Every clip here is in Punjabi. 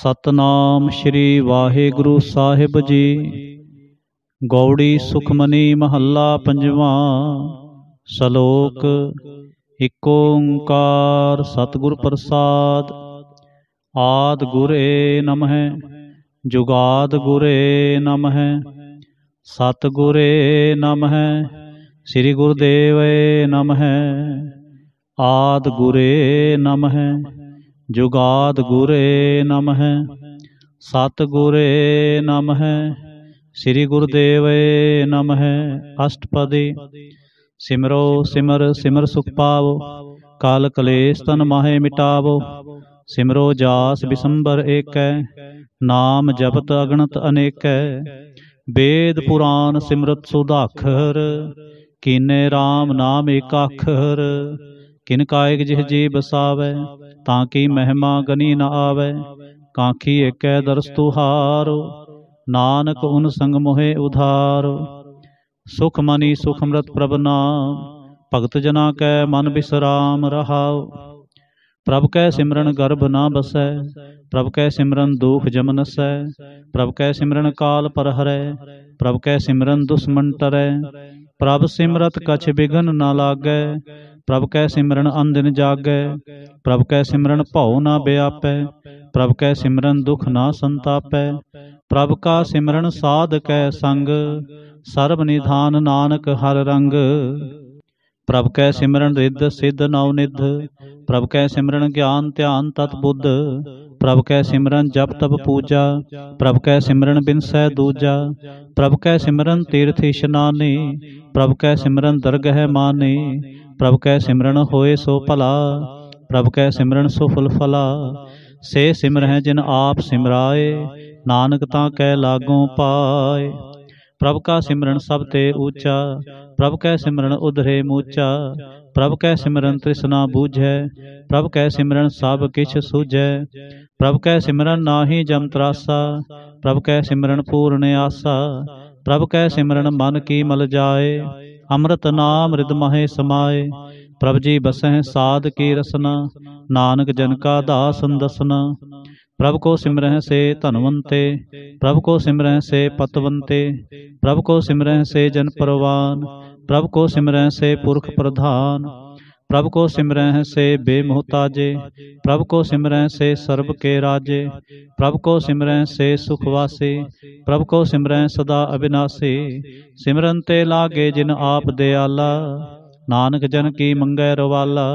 ਸਤਨਾਮ ਸ੍ਰੀ ਵਾਹਿਗੁਰੂ ਸਾਹਿਬ ਜੀ ਗੌੜੀ ਸੁਖਮਨੀ ਮਹੱਲਾ ਪੰਜਵਾਂ ਸ਼ਲੋਕ ੴ ਓੰਕਾਰ ਸਤਿਗੁਰ ਪ੍ਰਸਾਦ ਆਦ ਗੁਰੇ ਨਮਹਿ ਜੁਗਾਦ ਗੁਰੇ ਨਮਹਿ ਸਤ ਗੁਰੇ ਨਮः ਸ੍ਰੀ ਗੁਰਦੇਵੇ ਨਮਹਿ ਆਦ ਗੁਰੇ ਨਮਹਿ ਜੁਗਾਦ ਗੁਰੇ ਨਮਹ ਸਤ ਗੁਰੇ ਨਮਹ ਸ੍ਰੀ ਗੁਰਦੇਵੇ ਨਮਹ ਅਸ਼ਟਪਦੀ ਸਿਮਰੋ ਸਿਮਰ ਸਿਮਰ ਸੁਖ ਪਾਵੋ ਕਾਲ ਕਲੇਸ਼ ਤਨ ਮਾਹੇ ਮਿਟਾਵੋ ਸਿਮਰੋ ਜਾਸ ਬਿਸੰਬਰ ਏਕੈ ਨਾਮ ਜਪਤ ਅਗਣਤ ਅਨੇਕੈ ਵੇਦ ਪੁਰਾਨ ਸਿਮਰਤ ਸੁਧਾਖਰ ਕੀਨੇ RAM ਨਾਮ ਏਕਾਖਰ ਕਿਨ ਕਾਇਕ ਜਿਹ ਜੀ ਬਸਾਵੇ ਤਾਂ ਕੀ ਮਹਿਮਾ ਗਨੀ ਨਾ ਆਵੇ ਕਾਂਖੀ ਏਕੈ ਦਰਸ ਤੁਹਾਰੋ ਨਾਨਕ ਉਨ ਸੰਗ ਮੋਹਿ ਉਧਾਰੋ ਸੁਖ ਮਨੀ ਸੁਖ ਅਮਰਤ ਪ੍ਰਭ ਨਾਮ ਭਗਤ ਜਨਾ ਕੈ ਮਨ ਬਿਸਰਾਮ ਰਹਾਉ ਪ੍ਰਭ ਕੈ ਸਿਮਰਨ ਗਰਭ ਨਾ ਬਸੈ ਪ੍ਰਭ ਕੈ ਸਿਮਰਨ ਦੁਖ ਜਮ ਨਸੈ ਪ੍ਰਭ ਕੈ ਸਿਮਰਨ ਕਾਲ ਪਰ ਹਰੈ ਪ੍ਰਭ ਕੈ ਸਿਮਰਨ ਦੁਸ਼ਮਨ ਤਰੈ ਪ੍ਰਭ ਸਿਮਰਤ ਕਛ ਬਿਗਨ ਨਾ ਲਾਗੈ ਪ੍ਰਭ ਕੈ ਸਿਮਰਨ ਅੰਨ ਦਿਨ ਜਾਗੈ ਪ੍ਰਭ ਕੈ ਸਿਮਰਨ ਭਉ ਨਾ ਬਿਆਪੈ ਪ੍ਰਭ ਕੈ ਸਿਮਰਨ ਦੁਖ ਨਾ ਸੰਤਾਪੈ ਪ੍ਰਭ ਕਾ ਸਿਮਰਨ ਸਾਧ ਕੈ ਸੰਗ ਸਰਬ ਨਿਧਾਨ ਨਾਨਕ ਹਰ ਰੰਗ ਪ੍ਰਭ ਕੈ ਸਿਮਰਨ ਰਿੱਧ ਸਿੱਧ ਨਉ ਨਿਧ ਪ੍ਰਭ ਕੈ ਸਿਮਰਨ ਗਿਆਨ ਧਿਆਨ ਤਤ ਬੁੱਧ ਪ੍ਰਭ ਕੈ ਸਿਮਰਨ ਜਪ ਤਪ ਪੂਜਾ ਪ੍ਰਭ ਕੈ ਸਿਮਰਨ ਬਿਨ ਸਹਿ ਦੂਜਾ ਪ੍ਰਭ ਕੈ ਸਿਮਰਨ ਤੀਰਥ ਇਸ਼ਨਾਨੇ ਪ੍ਰਭ ਕੈ ਸਿਮਰਨ ਦਰਗਹਿ ਮਾਨੇ ਪ੍ਰਭ ਕੈ ਸਿਮਰਨ ਹੋਏ ਸੋ ਭਲਾ ਪ੍ਰਭ ਕੈ ਸਿਮਰਨ ਸੋ ਫਲ ਫਲਾ ਸੇ ਸਿਮਰਹਿ ਜਿਨ ਆਪ ਸਿਮਰਾਏ ਨਾਨਕ ਤਾਂ ਕੈ ਲਾਗੋਂ ਪਾਏ ਪ੍ਰਭ ਕਾ ਸਿਮਰਨ ਸਭ ਤੇ ਊਚਾ ਪ੍ਰਭ ਕੈ ਸਿਮਰਨ ਉਧਰੇ ਮੂਚਾ ਪ੍ਰਭ ਕੈ ਸਿਮਰਨ ਤ੍ਰਿਸ਼ਨਾ ਬੂਝੈ ਪ੍ਰਭ ਕੈ ਸਿਮਰਨ ਸਭ ਕਿਛ ਸੂਝੈ ਪ੍ਰਭ ਕੈ ਸਿਮਰਨ ਨਾਹੀ ਜਮ ਤਰਾਸਾ ਪ੍ਰਭ ਕੈ ਸਿਮਰਨ ਪੂਰਨ ਆਸਾ ਪ੍ਰਭ ਕੈ ਸਿਮਰਨ ਮਨ ਕੀ ਮਲ ਜਾਏ ਅੰਮ੍ਰਿਤ ਨਾਮ ਰਿਦ ਮਹੇ ਸਮਾਏ ਪ੍ਰਭ ਜੀ ਬਸਹਿ ਸਾਧ ਕੀ ਰਸਨਾ ਨਾਨਕ ਜਨ ਕਾ ਦਾਸ ਦਸਨਾ ਪ੍ਰਭ ਕੋ ਸਿਮਰਹਿ ਸੇ ਧਨਵੰਤੇ ਪ੍ਰਭ ਕੋ ਸਿਮਰਹਿ ਸੇ ਪਤਵੰਤੇ ਪ੍ਰਭ ਕੋ ਸਿਮਰਹਿ ਸੇ ਜਨ ਪਰਵਾਨ ਪ੍ਰਭ ਕੋ ਸਿਮਰਹਿ ਸੇ ਪੁਰਖ ਪ੍ਰਧਾਨ ਪ੍ਰਭ ਕੋ ਸਿਮਰਹਿ ਸੇ ਬੇਮੁਹਤਾਜੇ ਪ੍ਰਭ ਕੋ ਸਿਮਰਹਿ ਸੇ ਸਰਬ ਕੇ ਰਾਜੇ ਪ੍ਰਭ ਕੋ ਸਿਮਰਹਿ ਸੇ ਸੁਖ ਪ੍ਰਭ ਕੋ ਸਿਮਰਹਿ ਸਦਾ ਅਬਿਨਾਸੀ ਸਿਮਰਨ ਤੇ ਲਾਗੇ ਜਿਨ ਆਪ ਦਿਆਲਾ ਨਾਨਕ ਜਨ ਕੀ ਮੰਗੈ ਰਵਾਲਾ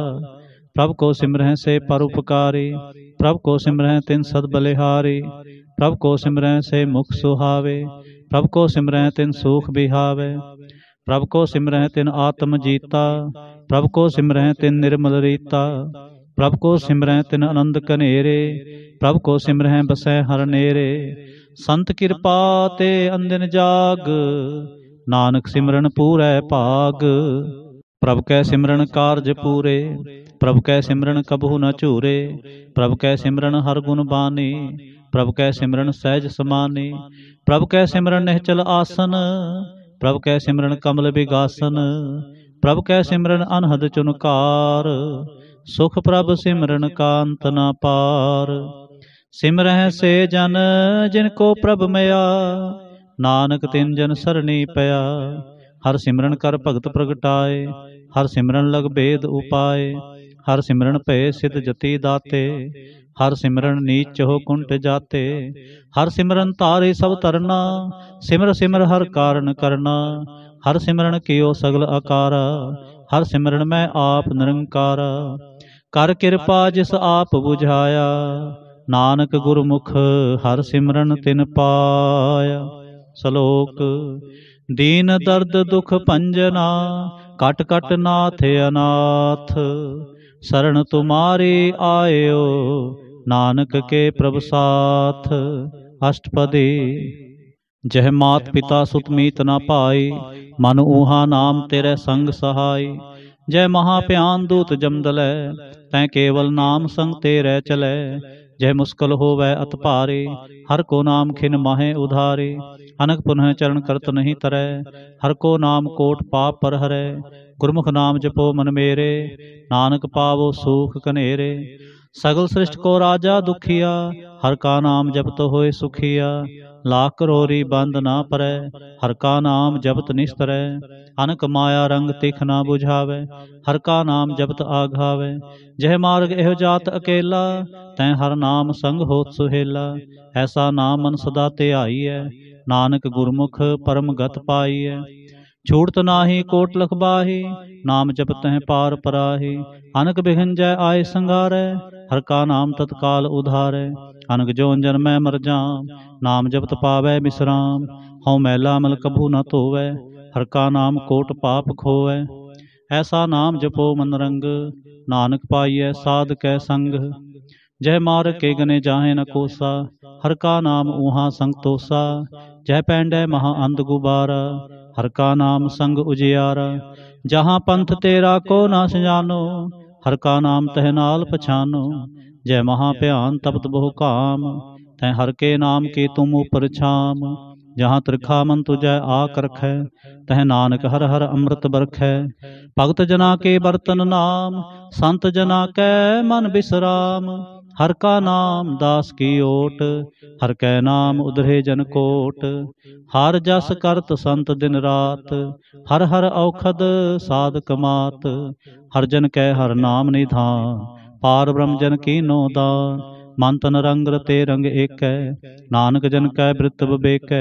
ਪ੍ਰਭ ਕੋ ਸਿਮਰਹਿ ਸੇ ਪਰਉਪਕਾਰੀ ਪ੍ਰਭ ਕੋ ਸਿਮਰਹਿ ਤਿਨ ਸਦ ਬਲਿਹਾਰੀ ਪ੍ਰਭ ਕੋ ਸਿਮਰਹਿ ਸੇ ਮੁਖ ਸੁਹਾਵੇ ਪ੍ਰਭ ਕੋ ਸਿਮਰਹਿ ਤਿਨ ਸੂਖ ਬਿਹਾਵੇ ਪ੍ਰਭ ਕੋ ਸਿਮਰਹਿ ਤਿਨ ਆਤਮ ਜੀਤਾ ਪ੍ਰਭ ਕੋ ਸਿਮਰੈ ਤਿਨ ਨਿਰਮਲ ਰੀਤਾ ਪ੍ਰਭ ਕੋ ਸਿਮਰੈ ਤਿਨ ਆਨੰਦ ਕਨੇਰੇ ਪ੍ਰਭ ਕੋ ਸਿਮਰੈ ਬਸੈ ਹਰ ਨੇਰੇ ਸੰਤ ਕਿਰਪਾ ਤੇ ਅੰਦਨ ਜਾਗ ਨਾਨਕ ਸਿਮਰਨ ਪੂਰੈ ਭਾਗ ਪ੍ਰਭ ਕੈ ਸਿਮਰਨ ਕਾਰਜ ਪੂਰੇ ਪ੍ਰਭ ਕੈ ਸਿਮਰਨ ਕਬਹੁ ਨ ਝੂਰੇ ਪ੍ਰਭ ਕੈ ਸਿਮਰਨ ਹਰ ਗੁਣ ਬਾਣੀ ਪ੍ਰਭ ਕੈ ਸਿਮਰਨ ਸਹਿਜ ਸਮਾਨੀ ਪ੍ਰਭ ਕੈ ਸਿਮਰਨ ਨਿਹਚਲ ਆਸਨ ਪ੍ਰਭ ਕੈ ਸਿਮਰਨ ਕਮਲ ਵਿਗਾਸਨ ਪ੍ਰਭ ਕੈ ਸਿਮਰਨ ਅਨਹਦ ਚੁਨਕਾਰ ਸੁਖ ਪ੍ਰਭ ਸਿਮਰਨ ਕਾਂਤ ਨਾ ਪਾਰ ਸਿਮਰਹਿ ਸੇ ਜਨ ਜਿਨ ਕੋ ਪ੍ਰਭ ਮਿਆ ਨਾਨਕ ਤਿੰਨ ਜਨ ਸਰਣੀ ਪਿਆ ਹਰ ਸਿਮਰਨ ਕਰ ਭਗਤ ਪ੍ਰਗਟਾਏ ਹਰ ਸਿਮਰਨ ਲਗ ਭੇਦ ਉਪਾਏ ਹਰ ਸਿਮਰਨ ਭਏ ਸਿਧ ਜਤੀ ਦਾਤੇ ਹਰ ਸਿਮਰਨ ਨੀਚ ਹੋ ਕੁੰਟ ਜਾਤੇ ਹਰ ਸਿਮਰਨ ਤਾਰੇ ਸਭ ਤਰਨਾ ਸਿਮਰ ਸਿਮਰ ਹਰ ਕਾਰਨ ਕਰਨਾ ਹਰ ਸਿਮਰਨ ਕਿਓ ਸਗਲ ਆਕਾਰ ਹਰ ਸਿਮਰਨ ਮੈਂ ਆਪ ਨਿਰੰਕਾਰ ਕਰ ਕਿਰਪਾ ਜਿਸ ਆਪ 부ਝਾਇਆ ਨਾਨਕ ਗੁਰਮੁਖ ਹਰ ਸਿਮਰਨ ਤਿਨ ਪਾਇਆ ਸ਼ਲੋਕ ਦੀਨ ਦਰਦ ਦੁਖ ਪੰਜਨਾ ਕਟ ਕਟ ਨਾਥ ਅਨਾਥ ਸਰਣ ਤੁਮਾਰੇ ਆਇਓ ਨਾਨਕ ਕੇ ਪ੍ਰਭ ਸਾਥ ਅਸ਼ਟਪਦੀ ਜਹ ਮਾਤ ਪਿਤਾ ਸੁਤ ਮੀਤ ਨਾ ਪਾਏ ਮਨ ਉਹਾ ਨਾਮ ਤੇਰੇ ਸੰਗ ਸਹਾਈ ਜੈ ਮਹਾ ਭਿਆਨ ਦੂਤ ਜਮਦਲੈ ਤੈ ਕੇਵਲ ਨਾਮ ਸੰਗ ਤੇਰੇ ਚਲੈ ਜੈ ਮੁਸਕਲ ਹੋਵੇ ਅਤ ਭਾਰੇ ਹਰ ਕੋ ਨਾਮ ਖਿਨ ਮਾਹੇ ਉਧਾਰੇ ਅਨਕ ਪੁਨਹ ਚਰਨ ਕਰਤ ਨਹੀਂ ਤਰੈ ਹਰ ਕੋ ਨਾਮ ਕੋਟ ਪਾਪ ਪਰ ਹਰੈ ਗੁਰਮੁਖ ਨਾਮ ਜਪੋ ਮਨ ਮੇਰੇ ਨਾਨਕ ਪਾਵੋ ਸੂਖ ਕਨੇਰੇ ਸਗਲ ਸ੍ਰਿਸ਼ਟ ਕੋ ਰਾਜਾ ਦੁਖੀਆ ਹਰ ਕਾ ਨਾਮ ਜਪਤ ਹੋਏ ਸੁਖੀਆ ਲਾਖ ਰੋਰੀ ਬੰਦ ਨਾ ਪਰੈ ਹਰ ਕਾ ਨਾਮ ਜਪਤ ਨਿਸਤਰੈ ਅਨਕ ਮਾਇਆ ਰੰਗ ਤਿਖ ਨਾ 부ਝਾਵੇ ਹਰ ਕਾ ਨਾਮ ਜਪਤ ਆਘਾਵੇ ਜਹ ਮਾਰਗ ਇਹੋ ਜਾਤ ਅਕੇਲਾ ਤੈ ਹਰ ਨਾਮ ਸੰਗ ਹੋਤ ਸੁਹੇਲਾ ਐਸਾ ਨਾਮ ਮਨ ਸਦਾ ਧਿਆਈਐ ਨਾਨਕ ਗੁਰਮੁਖ ਪਰਮ ਗਤ ਪਾਈਐ ਛੋੜਤ ਨਾਹੀ ਕੋਟ ਲਖ ਬਾਹੀ ਨਾਮ ਜਪਤ ਹੈ ਪਾਰ ਪਰਾਹੀ ਅਨਕ ਬਿਹਨ ਜੈ ਆਏ ਸੰਗਾਰੈ ਹਰ ਕਾ ਨਾਮ ਤਤਕਾਲ ਉਧਾਰੈ ਅਨਕ ਜੋ ਅੰਜਨ ਮੈਂ ਮਰ ਜਾ ਨਾਮ ਜਪਤ ਪਾਵੈ ਮਿਸਰਾਮ ਹਉ ਮੈਲਾ ਮਲ ਕਭੂ ਨ ਧੋਵੈ ਹਰ ਕਾ ਨਾਮ ਕੋਟ ਪਾਪ ਖੋਵੈ ਐਸਾ ਨਾਮ ਜਪੋ ਮਨ ਰੰਗ ਨਾਨਕ ਪਾਈਐ ਸਾਧ ਕੈ ਸੰਗ ਜਹ ਮਾਰ ਕੇ ਗਨੇ ਜਾਹੇ ਨ ਕੋਸਾ ਹਰ ਕਾ ਨਾਮ ਉਹਾ ਸੰਤੋਸਾ ਜਹ ਪੈਂਡੈ ਮਹਾ ਅੰਧ ਗੁਬਾਰ ਹਰ ਕਾ ਨਾਮ ਸੰਗ ਉਜਿਆਰ ਜਹਾਂ ਪੰਥ ਤੇਰਾ ਕੋ ਨਾ ਸਜਾਨੋ ਹਰ ਕਾ ਨਾਮ ਤਹਿ ਨਾਲ ਪਛਾਨੋ ਜੈ ਮਹਾ ਭਿਆਨ ਤਪਤ ਬਹੁ ਕਾਮ ਤੈ ਹਰ ਕੇ ਨਾਮ ਕੇ ਤੁਮ ਉਪਰ ਛਾਮ ਜਹਾਂ ਤ੍ਰਿਖਾ ਮਨ ਤੁਜੈ ਆਕ ਰਖੈ ਤਹ ਨਾਨਕ ਹਰ ਹਰ ਅੰਮ੍ਰਿਤ ਵਰਖੈ ਭਗਤ ਜਨਾ ਕੇ ਬਰਤਨ ਨਾਮ ਸੰਤ ਜਨਾ ਕੈ ਮਨ ਬਿਸਰਾਮ ਹਰ ਕਾ ਨਾਮ ਦਾਸ ਕੀ ਓਟ ਹਰ ਕੈ ਨਾਮ ਉਧਰੇ ਜਨ ਕੋਟ ਹਰ ਜਸ ਕਰਤ ਸੰਤ ਦਿਨ ਰਾਤ ਹਰ ਹਰ ਔਖਦ ਸਾਧਕ ਕਮਾਤ ਹਰ ਜਨ ਕੈ ਹਰ ਨਾਮ ਨਿਧਾਨ ਪਾਰ ਬ੍ਰਹਮ ਜਨ ਕੀਨੋ ਦਾਨ ਮਨ ਤਨ ਰੰਗ ਰਤੇ ਰੰਗ ਏਕੈ ਨਾਨਕ ਜਨ ਕੈ ਬ੍ਰਿਤ ਬਵੇਕੈ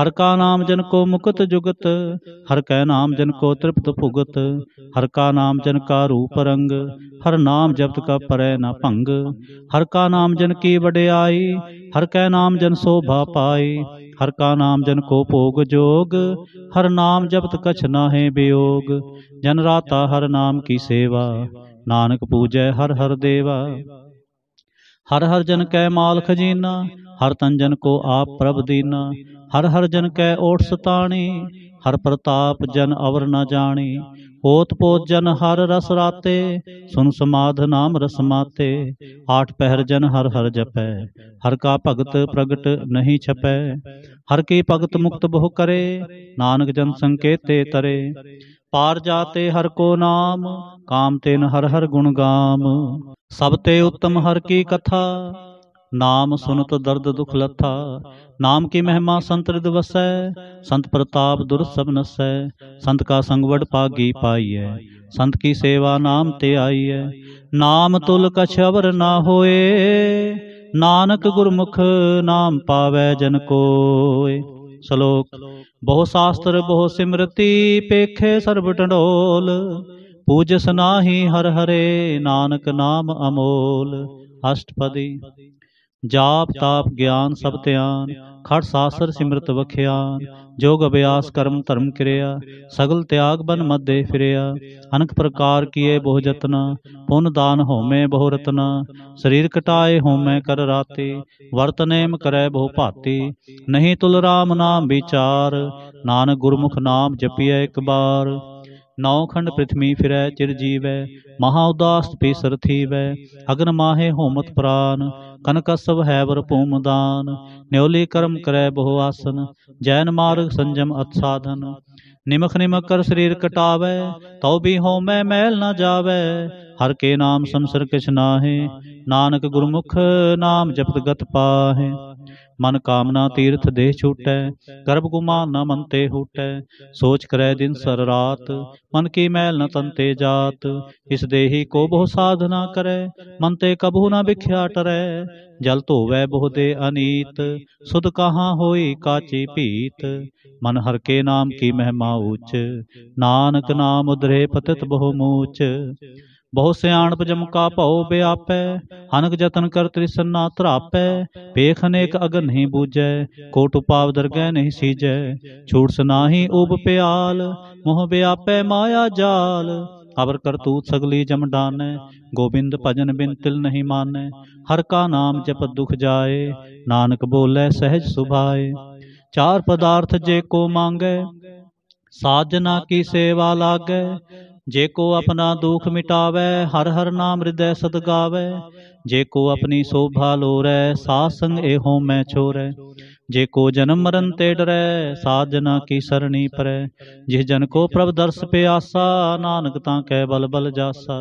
ਹਰ ਕਾ ਨਾਮ ਜਨ ਕੋ ਮੁਕਤ ਜੁਗਤ ਹਰ ਕੈ ਨਾਮ ਜਨ ਕੋ ਤ੍ਰਿਪਤ ਭੁਗਤ ਹਰ ਕਾ ਨਾਮ ਜਨ ਕਾ ਰੂਪ ਰੰਗ ਹਰ ਨਾਮ ਜਪਤ ਕਾ ਪਰੈ ਨਾ ਭੰਗ ਹਰ ਕਾ ਨਾਮ ਜਨ ਕੀ ਵਡਿਆਈ ਹਰ ਕੈ ਨਾਮ ਜਨ ਸੋਭਾ ਪਾਈ ਹਰ ਕਾ ਨਾਮ ਜਨ ਕੋ ਭੋਗ ਜੋਗ ਹਰ ਨਾਮ ਜਪਤ ਕਛ ਨਾਹੇ ਬਿਯੋਗ ਜਨ ਰਾਤਾ ਹਰ ਨਾਮ ਕੀ ਸੇਵਾ ਨਾਨਕ ਪੂਜੈ ਹਰ ਹਰ ਦੇਵਾ ਹਰ ਹਰ ਜਨ ਕੈ ਮਾਲ ਖਜ਼ੀਨਾ ਹਰ ਤਨ ਜਨ ਕੋ ਆਪ ਪ੍ਰਭ ਦੀਨਾ ਹਰ ਹਰ ਜਨ ਕੈ ਓਟ ਸਤਾਣੀ ਹਰ ਪ੍ਰਤਾਪ ਜਨ ਅਵਰ ਨ ਜਾਣੀ ਹੋਤ ਪੋਤ ਜਨ ਹਰ ਰਸ ਰਾਤੇ ਸੁਨ ਸਮਾਧ ਨਾਮ ਰਸ ਮਾਤੇ ਆਠ ਪਹਿਰ ਜਨ ਹਰ ਹਰ ਜਪੈ ਹਰ ਕਾ ਭਗਤ ਪ੍ਰਗਟ ਨਹੀਂ ਛਪੈ ਹਰ ਕੀ ਭਗਤ ਮੁਕਤ ਬਹੁ ਕਰੇ ਨਾਨਕ ਜਨ ਸੰਕੇਤੇ ਤਰੇ ਪਾਰ ਜਾਤੇ ਹਰ ਕੋ ਨਾਮ ਕਾਮ ਤੈਨ ਹਰ ਹਰ ਗੁਣ ਗਾਮ ਸਭ ਤੇ ਉੱਤਮ ਹਰ ਕੀ ਕਥਾ ਨਾਮ ਸੁਨਤ ਦਰਦ ਦੁਖ ਲੱਥਾ ਨਾਮ ਕੀ ਮਹਿਮਾ ਸੰਤ ਰਿਦ ਵਸੈ ਸੰਤ ਪ੍ਰਤਾਪ ਦੁਰ ਸਭ ਨਸੈ ਸੰਤ ਕਾ ਸੰਗ ਵਡ ਪਾਗੀ ਪਾਈਐ ਸੰਤ ਕੀ ਸੇਵਾ ਨਾਮ ਤੇ ਆਈਐ ਨਾਮ ਤੁਲ ਕਛ ਅਵਰ ਨਾ ਹੋਏ ਨਾਨਕ ਗੁਰਮੁਖ ਨਾਮ ਪਾਵੈ ਜਨ ਕੋਏ ਸ਼ਲੋਕ ਬਹੁ ਸ਼ਾਸਤਰ ਬਹੁ ਸਿਮਰਤੀ ਪੇਖੇ ਸਰਬ ਟੰਡੋਲ ਪੂਜਸ ਨਾਹੀ ਹਰ ਹਰੇ ਨਾਨਕ ਨਾਮ ਅਮੋਲ ਅਸ਼ਟਪਦੀ ਜਾਪ ਤਾਪ ਗਿਆਨ ਸਭ ਧਿਆਨ ਖੜ ਸਾਸਰ ਸਿਮਰਤ ਵਖਿਆ ਜੋਗ ਅਭਿਆਸ ਕਰਮ ਧਰਮ ਕਿਰਿਆ ਸਗਲ ਤਿਆਗ ਬਨ ਮਦੇ ਫਿਰਿਆ ਅਨਕ ਪ੍ਰਕਾਰ ਕੀਏ ਬਹੁ ਜਤਨਾ ਪੁੰਨ ਦਾਨ ਹੋਮੇ ਬਹੁ ਰਤਨਾ ਸਰੀਰ ਕਟਾਏ ਹੋਮੇ ਕਰ ਰਾਤੀ ਵਰਤਨੇਮ ਕਰੈ ਬਹੁ ਭਾਤੀ ਨਹੀਂ ਤੁਲ ਰਾਮ ਨਾਮ ਵਿਚਾਰ ਨਾਨਕ ਗੁਰਮੁਖ ਨਾਮ ਜਪਿਐ ਇੱਕ ਬਾਰ ਨੌ ਖੰਡ ਪ੍ਰਿਥਵੀ ਫਿਰੈ ਚਿਰ ਜੀਵੈ ਮਹਾ ਉਦਾਸ ਪੀਸਰ ਥੀਵੈ ਅਗਨ ਮਾਹੇ ਹੋਮਤ ਪ੍ਰਾਨ ਕਨਕ ਸਭ ਹੈ ਵਰ ਭੂਮ ਦਾਨ ਨਿਉਲੇ ਕਰਮ ਕਰੈ ਬਹੁ ਆਸਨ ਜੈਨ ਮਾਰਗ ਸੰਜਮ ਅਤ ਸਾਧਨ ਨਿਮਖ ਨਿਮਖ ਕਰ ਸਰੀਰ ਕਟਾਵੇ ਤਉ ਵੀ ਹੋਮੈ ਮੈਲ ਨਾ ਜਾਵੇ ਹਰ ਕੇ ਨਾਮ ਸੰਸਰ ਕਿਛ ਨਾਹੀ ਨਾਨਕ ਗੁਰਮੁਖ ਨਾਮ ਜਪਤ ਗਤ ਪਾਹੇ ਮਨ ਕਾਮਨਾ ਤੀਰਥ ਦੇਹ ਛੂਟੈ ਗਰਭ ਗੁਮਾ ਨ ਮੰਤੇ ਹੂਟੈ ਸੋਚ ਕਰੈ ਦਿਨ ਸਰ ਰਾਤ ਮਨ ਕੀ ਮੈਲ ਨ ਤੰਤੇ ਜਾਤ ਇਸ ਦੇਹੀ ਕੋ ਬਹੁ ਸਾਧਨਾ ਕਰੈ ਮਨ ਤੇ ਕਬਹੁ ਨ ਵਿਖਿਆ ਟਰੈ ਜਲ ਧੋਵੈ ਬਹੁ ਦੇ ਅਨੀਤ ਸੁਧ ਕਹਾ ਹੋਈ ਕਾਚੀ ਭੀਤ ਮਨ ਹਰ ਕੇ ਨਾਮ ਕੀ ਮਹਿਮਾ ਉਚ ਨਾਨਕ ਨਾਮ ਉਦਰੇ ਪਤਿਤ ਬਹੁ ਮੂਚ ਬਹੁ ਸਿਆਣਪ ਜਮ ਕਾ ਭਉ ਬਿਆਪੈ ਹਨਕ ਜਤਨ ਕਰ ਤ੍ਰਿਸਨਾ ਧਰਾਪੈ ਵੇਖ ਅਨੇਕ ਅਗਨ ਨਹੀਂ ਬੂਝੈ ਕੋਟ ਉਪਾਵ ਦਰਗਹਿ ਨਹੀਂ ਸੀਜੈ ਛੂਟਸ ਨਾਹੀ ਉਬ ਪਿਆਲ ਮੋਹ ਬਿਆਪੈ ਮਾਇਆ ਜਾਲ ਅਵਰ ਕਰਤੂਤ ਸਗਲੀ ਜਮ ਡਾਨੈ ਗੋਬਿੰਦ ਭਜਨ ਬਿਨ ਤਿਲ ਨਹੀਂ ਮਾਨੈ ਹਰ ਕਾ ਨਾਮ ਜਪ ਦੁਖ ਜਾਏ ਨਾਨਕ ਬੋਲੇ ਸਹਿਜ ਸੁਭਾਏ ਚਾਰ ਪਦਾਰਥ ਜੇ ਕੋ ਮੰਗੈ ਸਾਜਨਾ ਕੀ ਸੇਵਾ ਲਾਗੈ ਜੇ ਕੋ ਆਪਣਾ ਦੁਖ ਮਿਟਾਵੇ ਹਰ ਹਰ ਨਾਮ ਹਿਰਦੈ ਸਦ ਗਾਵੇ ਜੇ ਕੋ ਆਪਣੀ ਸੋਭਾ ਲੋਰੈ ਸਾਧ ਸੰਗ ਇਹੋ ਮੈਂ ਛੋਰੈ ਜੇ ਕੋ ਜਨਮ ਮਰਨ ਤੇ ਡਰੈ ਸਾਧ ਜਨਾ ਕੀ ਸਰਣੀ ਪਰੈ ਜਿਸ ਜਨ ਕੋ ਪ੍ਰਭ ਦਰਸ ਪਿਆਸਾ ਨਾਨਕ ਤਾਂ ਕੈ ਬਲ ਬਲ ਜਾਸਾ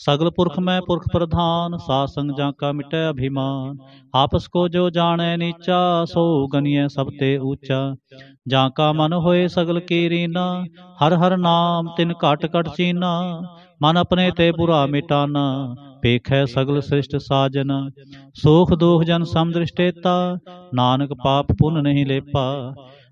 ਸਗਲ ਪੁਰਖ ਮੈਂ ਪੁਰਖ ਪ੍ਰਧਾਨ ਸਾ ਸੰਗ ਜਾਂ ਕਾ ਮਿਟੈ ਅਭਿਮਾਨ ਆਪਸ ਕੋ ਜੋ ਜਾਣੈ ਨੀਚਾ ਸੋ ਗਨੀਐ ਸਭ ਤੇ ਊਚਾ ਜਾਂ ਕਾ ਮਨ ਹੋਏ ਸਗਲ ਕੀ ਰੀਨਾ ਹਰ ਹਰ ਨਾਮ ਤਿਨ ਘਟ ਘਟ ਚੀਨਾ ਮਨ ਆਪਣੇ ਤੇ ਬੁਰਾ ਮਿਟਾਨਾ ਪੇਖੈ ਸਗਲ ਸ੍ਰਿਸ਼ਟ ਸਾਜਨ ਸੋਖ ਦੋਖ ਜਨ ਸਮਦ੍ਰਿਸ਼ਟੇਤਾ ਨਾਨਕ ਪਾਪ ਪੁੰਨ ਨਹੀਂ ਲੇਪਾ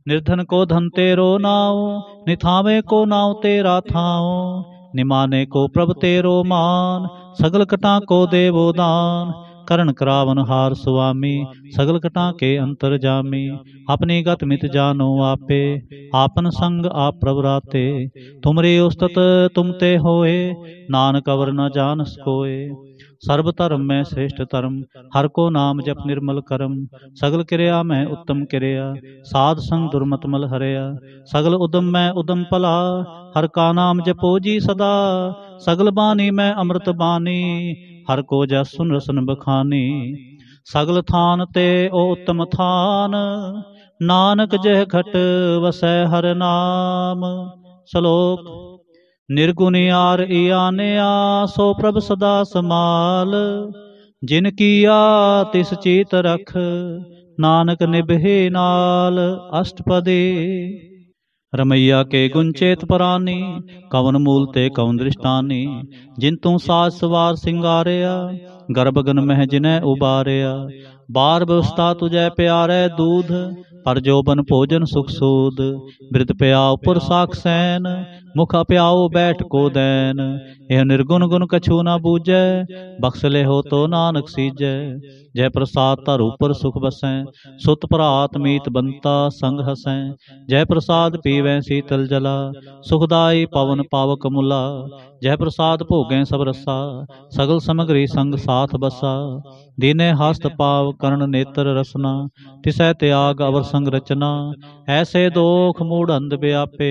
ਨਿਰਧਨ ਕੋ ਧੰਤੇ ਰੋ ਨਾਉ ਨਿਥਾਵੇ ਕੋ ਨਾਉ ਤੇਰਾ ਥਾਉ ਨਿਮਾਨੇ ਕੋ ਪ੍ਰਭ ਤੇਰੋ ਮਾਨ ਸਗਲ ਕਟਾਂ ਕੋ ਦੇਵੋ ਦਾਨ ਕਰਨ ਕਰਾਵਨ ਹਾਰ ਸੁਆਮੀ ਸਗਲ ਕਟਾਂ ਕੇ ਅੰਤਰ ਜਾਮੀ ਆਪਣੀ ਗਤ ਮਿਤ ਜਾਨੋ ਆਪੇ ਆਪਨ ਸੰਗ ਆਪ ਪ੍ਰਭ ਰਾਤੇ ਤੁਮਰੇ ਉਸਤਤ ਤੁਮ ਤੇ ਹੋਏ ਨਾਨਕ ਅਵਰ ਨ ਜਾਣਸ ਕੋਏ ਸਰਬ ਧਰਮ ਮੈਂ ਸ੍ਰੇਸ਼ਟ ਧਰਮ ਹਰ ਕੋ ਨਾਮ ਜਪ ਨਿਰਮਲ ਕਰਮ ਸਗਲ ਕਿਰਿਆ ਮੈਂ ਉੱਤਮ ਕਿਰਿਆ ਸਾਧ ਸੰਗ ਦੁਰਮਤ ਮਲ ਹਰਿਆ ਸਗਲ ਉਦਮ ਮੈਂ ਉਦਮ ਭਲਾ ਹਰ ਕਾ ਨਾਮ ਜਪੋ ਜੀ ਸਦਾ ਸਗਲ ਬਾਣੀ ਮੈਂ ਅੰਮ੍ਰਿਤ ਬਾਣੀ ਹਰ ਕੋ ਜਸ ਸੁਨ ਰਸਨ ਬਖਾਨੀ ਸਗਲ ਥਾਨ ਤੇ ਓ ਉਤਮ ਥਾਨ ਨਾਨਕ ਜਹ ਘਟ ਵਸੈ ਹਰ ਨਾਮ ਸ਼ਲੋਕ ਨਿਰਗੁਣ ਆਰ ਇਆਨਿਆ ਸੋ ਪ੍ਰਭ ਸਦਾ ਸਮਾਲ ਜਿਨ ਕੀਆ ਤਿਸ ਚੀਤ ਰਖ ਨਾਨਕ ਨਿਭੇ ਨਾਲ ਅਸ਼ਟਪਦੀ ਰਮਈਆ ਕੇ ਗੁੰਚੇਤ ਪਰਾਨੀ ਕਵਨ ਮੂਲ ਤੇ ਕਵਨ ਦ੍ਰਿਸ਼ਟਾਨੀ ਜਿਨ ਸਾਜ ਸਵਾਰ ਸਿੰਗਾਰਿਆ ਗਰਭਗਨ ਮਹਿ ਜਿਨੈ ਉਬਾਰਿਆ ਬਾਰ ਬਵਸਤਾ ਤੁਜੈ ਪਿਆਰੈ ਦੂਧ ਪਰ ਜੋਬਨ ਭੋਜਨ ਸੁਖ ਸੂਦ ਬ੍ਰਿਤ ਪਿਆ ਉਪਰ ਸਾਖ ਸੈਨ ਮੁਖ ਅਪਿਆਉ ਬੈਠ ਕੋ ਦੈਨ ਇਹ ਨਿਰਗੁਣ ਗੁਣ ਕਛੂ ਨਾ ਬੂਝੈ ਬਖਸ ਲੈ ਹੋ ਤੋ ਨਾਨਕ ਸੀਜੈ ਜੈ ਪ੍ਰਸਾਦ ਧਰ ਉਪਰ ਸੁਖ ਬਸੈ ਸੁਤ ਭਰਾਤ ਮੀਤ ਬੰਤਾ ਸੰਗ ਹਸੈ ਜੈ ਪ੍ਰਸਾਦ ਪੀਵੈ ਸੀਤਲ ਜਲਾ ਸੁਖਦਾਈ ਪਵਨ ਪਾਵਕ ਮੁਲਾ ਜੈ ਪ੍ਰਸਾਦ ਭੋਗੈ ਸਭ ਰਸਾ ਸਗਲ ਸਮਗਰੀ ਸੰਗ ਸਾਥ ਬਸਾ ਦੀਨੇ ਹਸਤ ਪਾਵ ਕਰਨ ਨੇਤਰ ਰਸਨਾ ਤਿਸੈ ਤਿਆਗ ਅਵਰ ਸੰਗ ਰਚਨਾ ਐਸੇ ਦੋਖ ਮੂੜ ਅੰਧ ਵਿਆਪੇ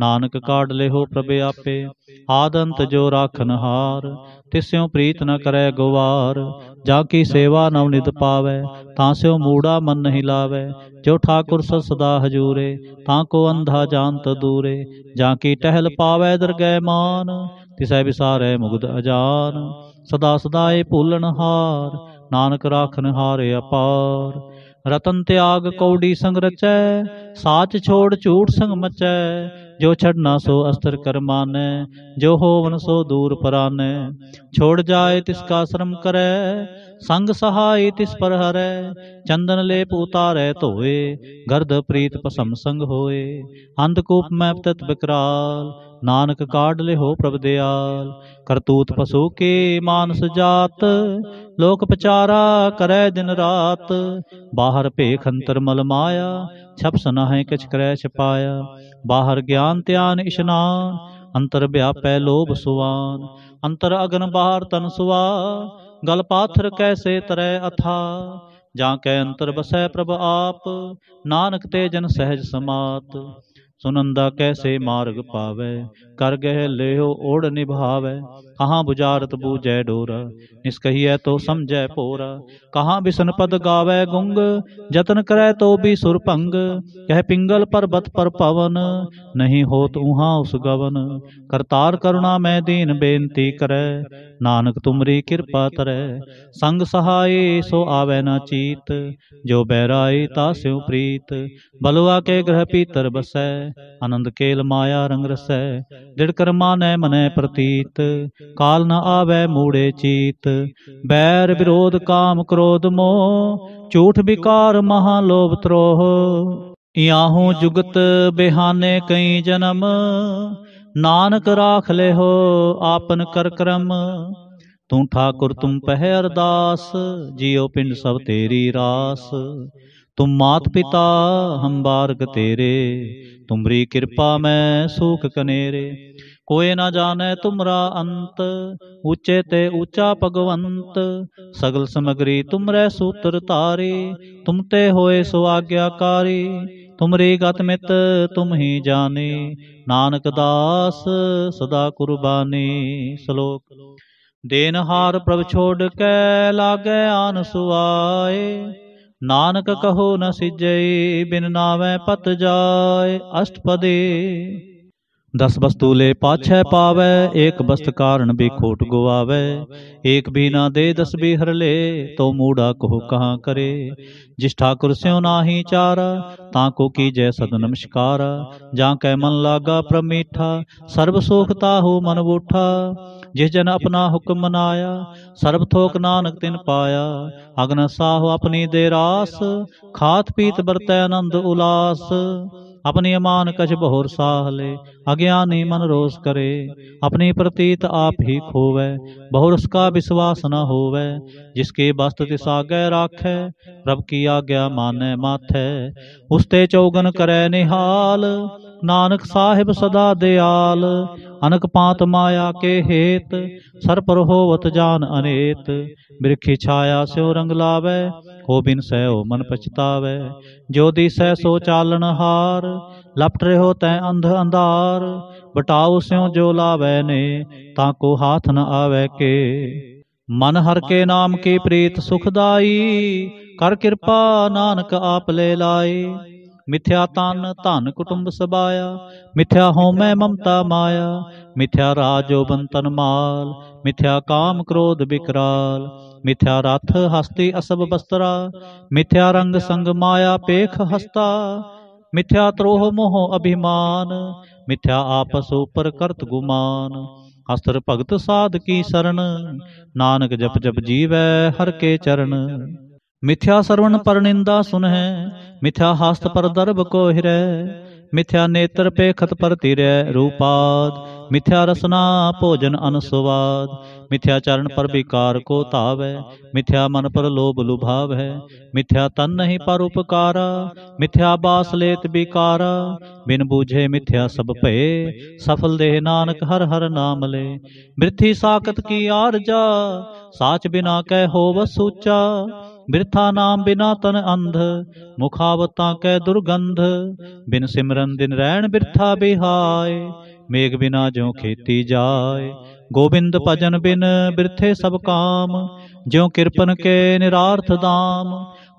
ਨਾਨਕ ਕਾਢ ਲਿਓ ਪ੍ਰਭ ਆਪੇ ਆਦੰਤ ਜੋ ਰਾਖਨ ਹਾਰ ਤਿਸਿਉ ਪ੍ਰੀਤ ਨ ਕਰੈ ਗਵਾਰ ਜਾ ਕੀ ਸੇਵਾ ਨਵ ਨਿਤ ਪਾਵੈ ਤਾਂ ਸਿਉ ਮੂੜਾ ਮਨ ਨਹੀਂ ਲਾਵੈ ਜੋ ਠਾਕੁਰ ਸ ਸਦਾ ਹਜੂਰੇ ਤਾਂ ਕੋ ਅੰਧਾ ਜਾਣਤ ਦੂਰੇ ਜਾ ਕੀ ਟਹਿਲ ਪਾਵੈ ਦਰਗਹਿ ਮਾਨ ਤਿਸੈ ਵਿਸਾਰੈ ਮੁਗਦ ਅਜਾਨ ਸਦਾ ਸਦਾ ਏ ਭੁੱਲਣ ਹਾਰ ਨਾਨਕ ਰਾਖਨ ਹਾਰ ਅਪਾਰ ਰਤਨ ਤਿਆਗ ਕੌੜੀ ਸੰਗ ਰਚੈ ਸਾਚ ਛੋੜ ਝੂਠ ਸੰਗ ਮਚੈ ਜੋ ਛੜਨਾ ਸੋ ਅਸਤਰ ਕਰਮਾਨੈ ਜੋ ਹੋਵਨ ਸੋ ਦੂਰ ਪਰਾਨੈ ਛੋੜ ਜਾਏ ਤਿਸ ਕਾ ਸ਼ਰਮ ਕਰੈ ਸੰਗ ਸਹਾਈ ਤਿਸ ਪਰ ਹਰੈ ਚੰਦਨ ਲੇਪ ਉਤਾਰੈ ਧੋਏ ਗਰਦ ਪ੍ਰੀਤ ਪਸਮ ਸੰਗ ਹੋਏ ਅੰਧਕੂਪ ਮੈਂ ਤਤ ਬਿਕਰਾਲ ਨਾਨਕ ਕਾਢ ਹੋ ਪ੍ਰਭ ਦਿਆਲ ਕਰਤੂਤ ਪਸੂ ਕੇ ਮਾਨਸ ਜਾਤ ਲੋਕ ਪਚਾਰਾ ਕਰੈ ਦਿਨ ਰਾਤ ਬਾਹਰ ਭੇਖ ਅੰਤਰ ਮਲ ਮਾਇਆ ਛਪਸ ਨਾ ਹੈ ਕਿਛ ਕਰੈ ਛਪਾਇਆ ਬਾਹਰ ਗਿਆਨ ਧਿਆਨ ਇਸ਼ਨਾਨ ਅੰਤਰ ਵਿਆਪੈ ਲੋਭ ਸੁਆਨ ਅੰਤਰ ਅਗਨ ਬਾਹਰ ਤਨ ਸੁਆ ਗਲ ਪਾਥਰ ਕੈਸੇ ਤਰੈ ਅਥਾ ਜਾਂ ਕੈ ਅੰਤਰ ਬਸੈ ਪ੍ਰਭ ਆਪ ਨਾਨਕ ਤੇ ਜਨ ਸਹਿਜ ਸਮਾਤ ਸੁਨੰਦਾ ਕੈਸੇ ਮਾਰਗ ਪਾਵੇ ਕਰ ਗਹਿ ਲਿਓ ਓੜ ਨਿਭਾਵੇ ਕਹਾਂ 부ਜਾਰਤ ਬੂਜੈ ਡੋਰਾ ਨਿਸ ਕਹੀਐ ਤੋ ਸਮਝੈ ਪੋਰਾ ਕਹਾਂ ਬਿਸਨ ਪਦ ਗਾਵੇ ਗੁੰਗ ਯਤਨ ਕਰੈ ਤੋ ਵੀ ਸੁਰ ਭੰਗ ਕਹਿ ਪਿੰਗਲ ਪਰਬਤ ਪਰ ਪਵਨ ਨਹੀਂ ਹੋਤ ਉਹਾ ਉਸ ਗਵਨ ਕਰਤਾਰ ਕਰੁਣਾ ਮੈਂ ਦੀਨ ਬੇਨਤੀ ਕਰੈ ਨਾਨਕ ਤੁਮਰੀ ਕਿਰਪਾ ਤਰੈ ਸੰਗ ਸਹਾਈ ਸੋ ਆਵੈ ਨਾ ਚੀਤ ਜੋ ਤਾ ਸਿਉ ਪ੍ਰੀਤ ਬਲਵਾ ਕੇ ਗ੍ਰਹਿ ਪੀਤਰ ਬਸੈ ਆਨੰਦ ਕੇਲ ਮਾਇਆ ਰੰਗ ਰਸੈ ਦਿੜ ਕਰਮਾ ਨੈ ਮਨੈ ਪ੍ਰਤੀਤ ਕਾਲ ਨ ਆਵੈ ਮੂੜੇ ਚੀਤ ਬੈਰ ਵਿਰੋਧ ਕਾਮ ਕ੍ਰੋਧ ਮੋਹ ਝੂਠ ਵਿਕਾਰ ਮਹਾ ਲੋਭ ਤਰੋਹ ਇਆਹੂ ਜੁਗਤ ਬਿਹਾਨੇ ਕਈ ਜਨਮ ਨਾਨਕ ਰਾਖ ਲਿਓ ਆਪਨ ਕਰ ਕਰਮ ਤੂੰ ਠਾਕੁਰ ਤੂੰ ਪਹਿ ਅਰਦਾਸ ਜਿਉ ਪਿੰਡ ਸਭ ਤੇਰੀ ਰਾਸ ਤੂੰ ਮਾਤ ਪਿਤਾ ਹਮ ਬਾਰਗ ਤੇਰੇ ਤੁਮਰੀ ਕਿਰਪਾ ਮੈਂ ਸੂਖ ਕਨੇਰੇ ਕੋਏ ਨਾ ਜਾਣੈ ਤੁਮਰਾ ਅੰਤ ਉੱਚੇ ਤੇ ਉੱਚਾ ਭਗਵੰਤ ਸਗਲ ਸਮਗਰੀ ਤੁਮਰੇ ਸੂਤਰ ਤਾਰੇ ਤੁਮ ਤੇ ਹੋਏ ਸੁਆਗਿਆਕਾਰੀ ਤੁਮਰੇ ਗਤ ਮਿਤ ਤੁਮ ਹੀ ਜਾਣੇ ਨਾਨਕ ਦਾਸ ਸਦਾ ਕੁਰਬਾਨੀ ਸ਼ਲੋਕ ਦੇਨ ਹਾਰ ਪ੍ਰਭ ਛੋੜ ਕੇ ਲਾਗੇ ਆਨ ਸੁਆਏ ਨਾਨਕ ਕਹੋ ਨ ਸਿਜੈ ਬਿਨ ਨਾਵੇਂ ਪਤ ਜਾਏ ਅਸ਼ਟਪਦੇ ਦਸ ਵਸਤੂਲੇ ਪਾਛੈ ਪਾਵੇ ਏਕ ਬਸਤ ਕਾਰਨ ਵੀ ਖੋਟ ਗਵਾਵੇ ਏਕ ਬੀਨਾ ਦੇ ਦਸ ਵੀ ਹਰਲੇ ਤੋ ਮੂੜਾ ਕੋ ਕਹਾ ਕਰੇ ਜਿਸ ਠਾਕੁਰ ਸਿਉ ਨਾਹੀ ਚਾਰ ਤਾਂ ਕੋ ਕੀਜੈ ਸਦ ਨਮਸਕਾਰ ਜਾਂ ਕੈ ਮਨ ਲਾਗਾ ਪ੍ਰਮੀਠਾ ਸਰਬ ਸੋਖ ਤਾਹੂ ਮਨ ਬੂਠਾ ਜਿਸ ਜਨ ਆਪਣਾ ਹੁਕਮ ਮਨਾਇਆ ਸਰਬ ਥੋਕ ਨਾਨਕ ਤਿਨ ਪਾਇਆ ਅਗਨ ਸਾਹ ਆਪਣੀ ਦੇ ਰਾਸ ਖਾਤ ਪੀਤ ਵਰਤੈ ਆਨੰਦ ਉਲਾਸ अपने अमान कछ बहुर साहले अज्ञानी मन रोस करे अपनी प्रतीत आप ही खोवे बहुर उसका विश्वास न होवे जिसके वस्त तिसागय राखे प्रभ की आज्ञा माने माथे उसते चौगन करे निहाल ਨਾਨਕ ਸਾਹਿਬ ਸਦਾ ਦਿਆਲ ਅਨਕ ਪਾਤ ਮਾਇਆ ਕੇ ਹੇਤ ਸਰਪਰ ਹੋਵਤ ਜਾਨ ਅਨੇਤ ਬਿਰਖੀ ਛਾਇਆ ਸਿਉ ਰੰਗ ਲਾਵੇ ਹੋ ਬਿਨ ਸਹਿਓ ਮਨ ਪਛਤਾਵੇ ਜੋ ਦਿਸੈ ਸੋ ਚਾਲਣ ਹਾਰ ਲਪਟ ਰਿਓ ਤੈ ਅੰਧ ਅੰਧਾਰ ਬਟਾਉ ਸਿਉ ਜੋ ਲਾਵੇ ਨੇ ਤਾਂ ਕੋ ਹਾਥ ਨ ਆਵੇ ਕੇ ਮਨ ਹਰ ਕੇ ਨਾਮ ਕੀ ਪ੍ਰੀਤ ਸੁਖਦਾਈ ਕਰ ਕਿਰਪਾ ਨਾਨਕ ਆਪ ਲੈ ਲਾਈ ਮਿਥਿਆ ਤਨ ਧਨ ਕੁਟੁੰਬ ਸਬਾਇਆ ਮਿਥਿਆ ਹੋਮੈ ਮਮਤਾ ਮਾਇਆ ਮਿਥਿਆ ਰਾਜੋ ਬੰਤਨ ਮਾਲ ਮਿਥਿਆ ਕਾਮ ਕ੍ਰੋਧ ਬਿਕਰਾਲ ਮਿਥਿਆ ਰਥ ਹਸਤੀ ਅਸਬ ਬਸਤਰਾ ਮਿਥਿਆ ਰੰਗ ਸੰਗ ਮਾਇਆ ਪੇਖ ਹਸਤਾ ਮਿਥਿਆ ਤਰੋਹ ਮੋਹ ਅਭਿਮਾਨ ਮਿਥਿਆ ਆਪਸ ਉਪਰ ਕਰਤ ਗੁਮਾਨ ਹਸਤਰ ਭਗਤ ਸਾਧ ਕੀ ਸਰਣ ਨਾਨਕ ਜਪ ਜਪ ਜੀਵੈ ਹਰ ਕੇ ਚਰਨ ਮਿਥਿਆ ਸਰਵਣ ਪਰਨਿੰਦਾ ਸੁਨਹਿ ਮਿਥਿਆ ਹਸਤ ਪਰ ਦਰਬ ਕੋ ਹਿਰੈ ਮਿਥਿਆ ਨੇਤਰ ਪੇਖਤ ਪਰ ਤਿਰੈ ਰੂਪਾਦ ਮਿਥਿਆ ਰਸਨਾ ਭੋਜਨ ਅਨਸਵਾਦ ਮਿਥਿਆ ਚਰਨ ਪਰ ਵਿਕਾਰ ਕੋ ਧਾਵੈ ਮਿਥਿਆ ਮਨ ਪਰ ਲੋਭ ਲੁਭਾਵ ਹੈ ਮਿਥਿਆ ਤਨ ਨਹੀਂ ਪਰ ਉਪਕਾਰਾ ਮਿਥਿਆ ਬਾਸ ਲੇਤ ਵਿਕਾਰ ਬਿਨ ਬੂਝੇ ਮਿਥਿਆ ਸਭ ਭਏ ਸਫਲ ਦੇਹ ਨਾਨਕ ਹਰ ਹਰ ਨਾਮ ਲੇ ਮਿਰਥੀ ਸਾਖਤ ਕੀ ਆਰਜਾ ਸਾਚ ਬਿਨਾ ਕਹਿ ਹੋਵ ਸੂਚਾ ਬਿਰਥਾ ਨਾਮ ਬਿਨਾ ਤਨ ਅੰਧ ਮੁਖਾਵਤਾ ਕੈ ਦੁਰਗੰਧ ਬਿਨ ਸਿਮਰਨ ਦਿਨ ਰਹਿਣ ਬਿਰਥਾ ਬਿਹਾਏ ਮੇਗ ਬਿਨਾ ਜਿਉ ਖੇਤੀ ਜਾਏ ਗੋਬਿੰਦ ਭਜਨ ਬਿਨ ਬਿਰਥੇ ਸਭ ਕਾਮ ਜਿਉ ਕਿਰਪਨ ਕੇ ਨਿਰਾਰਥ ਧਾਮ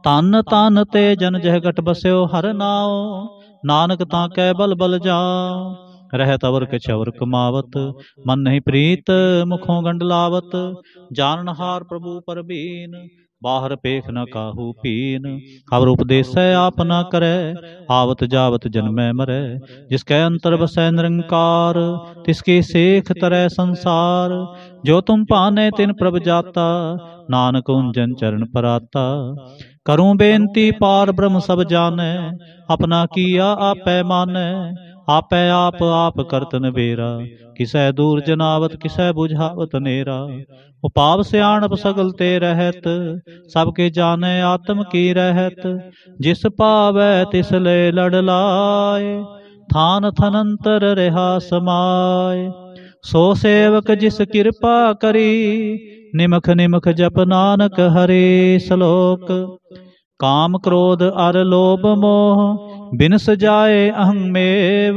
ਤਨ ਤਨ ਤੇ ਜਨ ਜਹ ਘਟ ਬਸਿਓ ਹਰ ਨਾਉ ਨਾਨਕ ਤਾਂ ਕੈ ਬਲ ਬਲ ਜਾਉ ਰਹਿਤ ਅਵਰ ਕਛਵਰ ਕਮਾਵਤ ਮਨ ਨਹੀਂ ਪ੍ਰੀਤ ਮੁਖੋਂ ਗੰਡ ਲਾਵਤ ਜਾਣਨ ਹਾਰ ਪ੍ਰਭੂ ਪਰਬੀਨ ਬਾਹਰ ਪੇਖ ਨਾ ਕਾਹੂ ਪੀਨ ਹਵਰ ਉਪਦੇਸੈ ਆਪ ਨਾ ਕਰੈ ਆਵਤ ਜਾਵਤ ਜਨਮੈ ਮਰੈ ਜਿਸ ਕੈ ਅੰਤਰ ਬਸੈ ਨਿਰੰਕਾਰ ਤਿਸ ਕੀ ਸੇਖ ਤਰੈ ਸੰਸਾਰ ਜੋ ਤੁਮ ਭਾਨੈ ਤਿਨ ਪ੍ਰਭ ਜਾਤਾ ਨਾਨਕ ਉੰਜਨ ਚਰਨ ਪਰਾਤਾ ਕਰੂੰ ਬੇਨਤੀ ਪਾਰ ਬ੍ਰਹਮ ਸਭ ਜਾਣੈ ਆਪਣਾ ਕੀਆ ਆਪੈ ਮਾਨੈ ਆਪੈ ਆਪ ਆਪ ਕਰਤ ਨਵੇਰਾ ਕਿਸੈ ਦੂਰ ਜਨਾਵਤ ਕਿਸੈ 부ਝਾਵਤ ਨੇਰਾ ਉਪਾਵ ਸਿਆਣਪ ਸਗਲ ਤੇ ਰਹਿਤ ਸਭ ਕੇ ਜਾਣੈ ਆਤਮ ਕੀ ਰਹਿਤ ਜਿਸ ਪਾਵੈ ਤਿਸ ਲੈ ਲੜ ਲਾਏ ਥਾਨ ਥਨੰਤਰ ਰਹਾ ਸਮਾਏ ਸੋ ਸੇਵਕ ਜਿਸ ਕਿਰਪਾ ਕਰੀ ਨਿਮਖ ਨਿਮਖ ਜਪ ਨਾਨਕ ਹਰੇ ਸ਼ਲੋਕ ਕਾਮ ਕ੍ਰੋਧ ਅਰ ਲੋਭ ਮੋਹ ਬਿਨ ਸਜਾਏ ਅਹੰਮੇਵ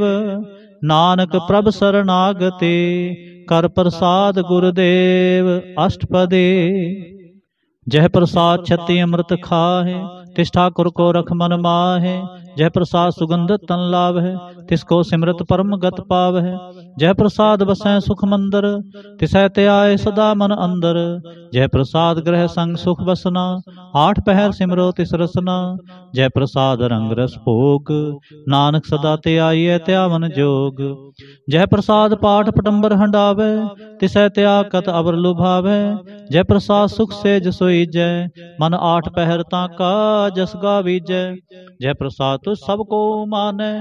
ਨਾਨਕ ਪ੍ਰਭ ਸਰਨਾਗਤੇ ਕਰ ਪ੍ਰਸਾਦ ਗੁਰਦੇਵ ਅਸ਼ਟਪਦੇ ਜਹ ਪ੍ਰਸਾਦ ਛਤੀ ਅੰਮ੍ਰਿਤ ਖਾਹੇ ਤਿਸ ਠਾਕੁਰ ਕੋ ਰਖ ਮਨ ਮਾਹੇ ਜਹ ਪ੍ਰਸਾਦ ਸੁਗੰਧਤ ਤਨ ਲਾਵ ਹੈ ਤਿਸ ਕੋ ਸਿਮਰਤ ਪਰਮ ਗਤ ਪਾਵ ਹੈ ਜੈ ਪ੍ਰਸਾਦ ਬਸੈ ਸੁਖ ਮੰਦਰ ਤਿਸੈ ਤੇ ਆਏ ਸਦਾ ਮਨ ਅੰਦਰ ਜੈ ਪ੍ਰਸਾਦ ਗ੍ਰਹਿ ਸੰਗ ਸੁਖ ਬਸਨਾ ਆਠ ਪਹਿਰ ਸਿਮਰੋ ਤਿਸ ਰਸਨਾ ਜੈ ਪ੍ਰਸਾਦ ਰੰਗ ਰਸ ਭੋਗ ਨਾਨਕ ਸਦਾ ਤੇ ਆਈਐ ਧਿਆਵਨ ਜੋਗ ਜੈ ਪ੍ਰਸਾਦ ਪਾਠ ਪਟੰਬਰ ਹੰਡਾਵੇ ਤਿਸੈ ਤਿਆ ਕਤ ਅਵਰ ਲੁਭਾਵੇ ਜੈ ਪ੍ਰਸਾਦ ਸੁਖ ਸੇ ਜਸੋਈ ਜੈ ਮਨ ਆਠ ਪਹਿਰ ਤਾਂ ਕਾ ਜਸ ਗਾਵੀ ਜੈ ਜੈ ਪ੍ਰਸਾਦ ਤੁ ਸਭ ਕੋ ਮਾਨੈ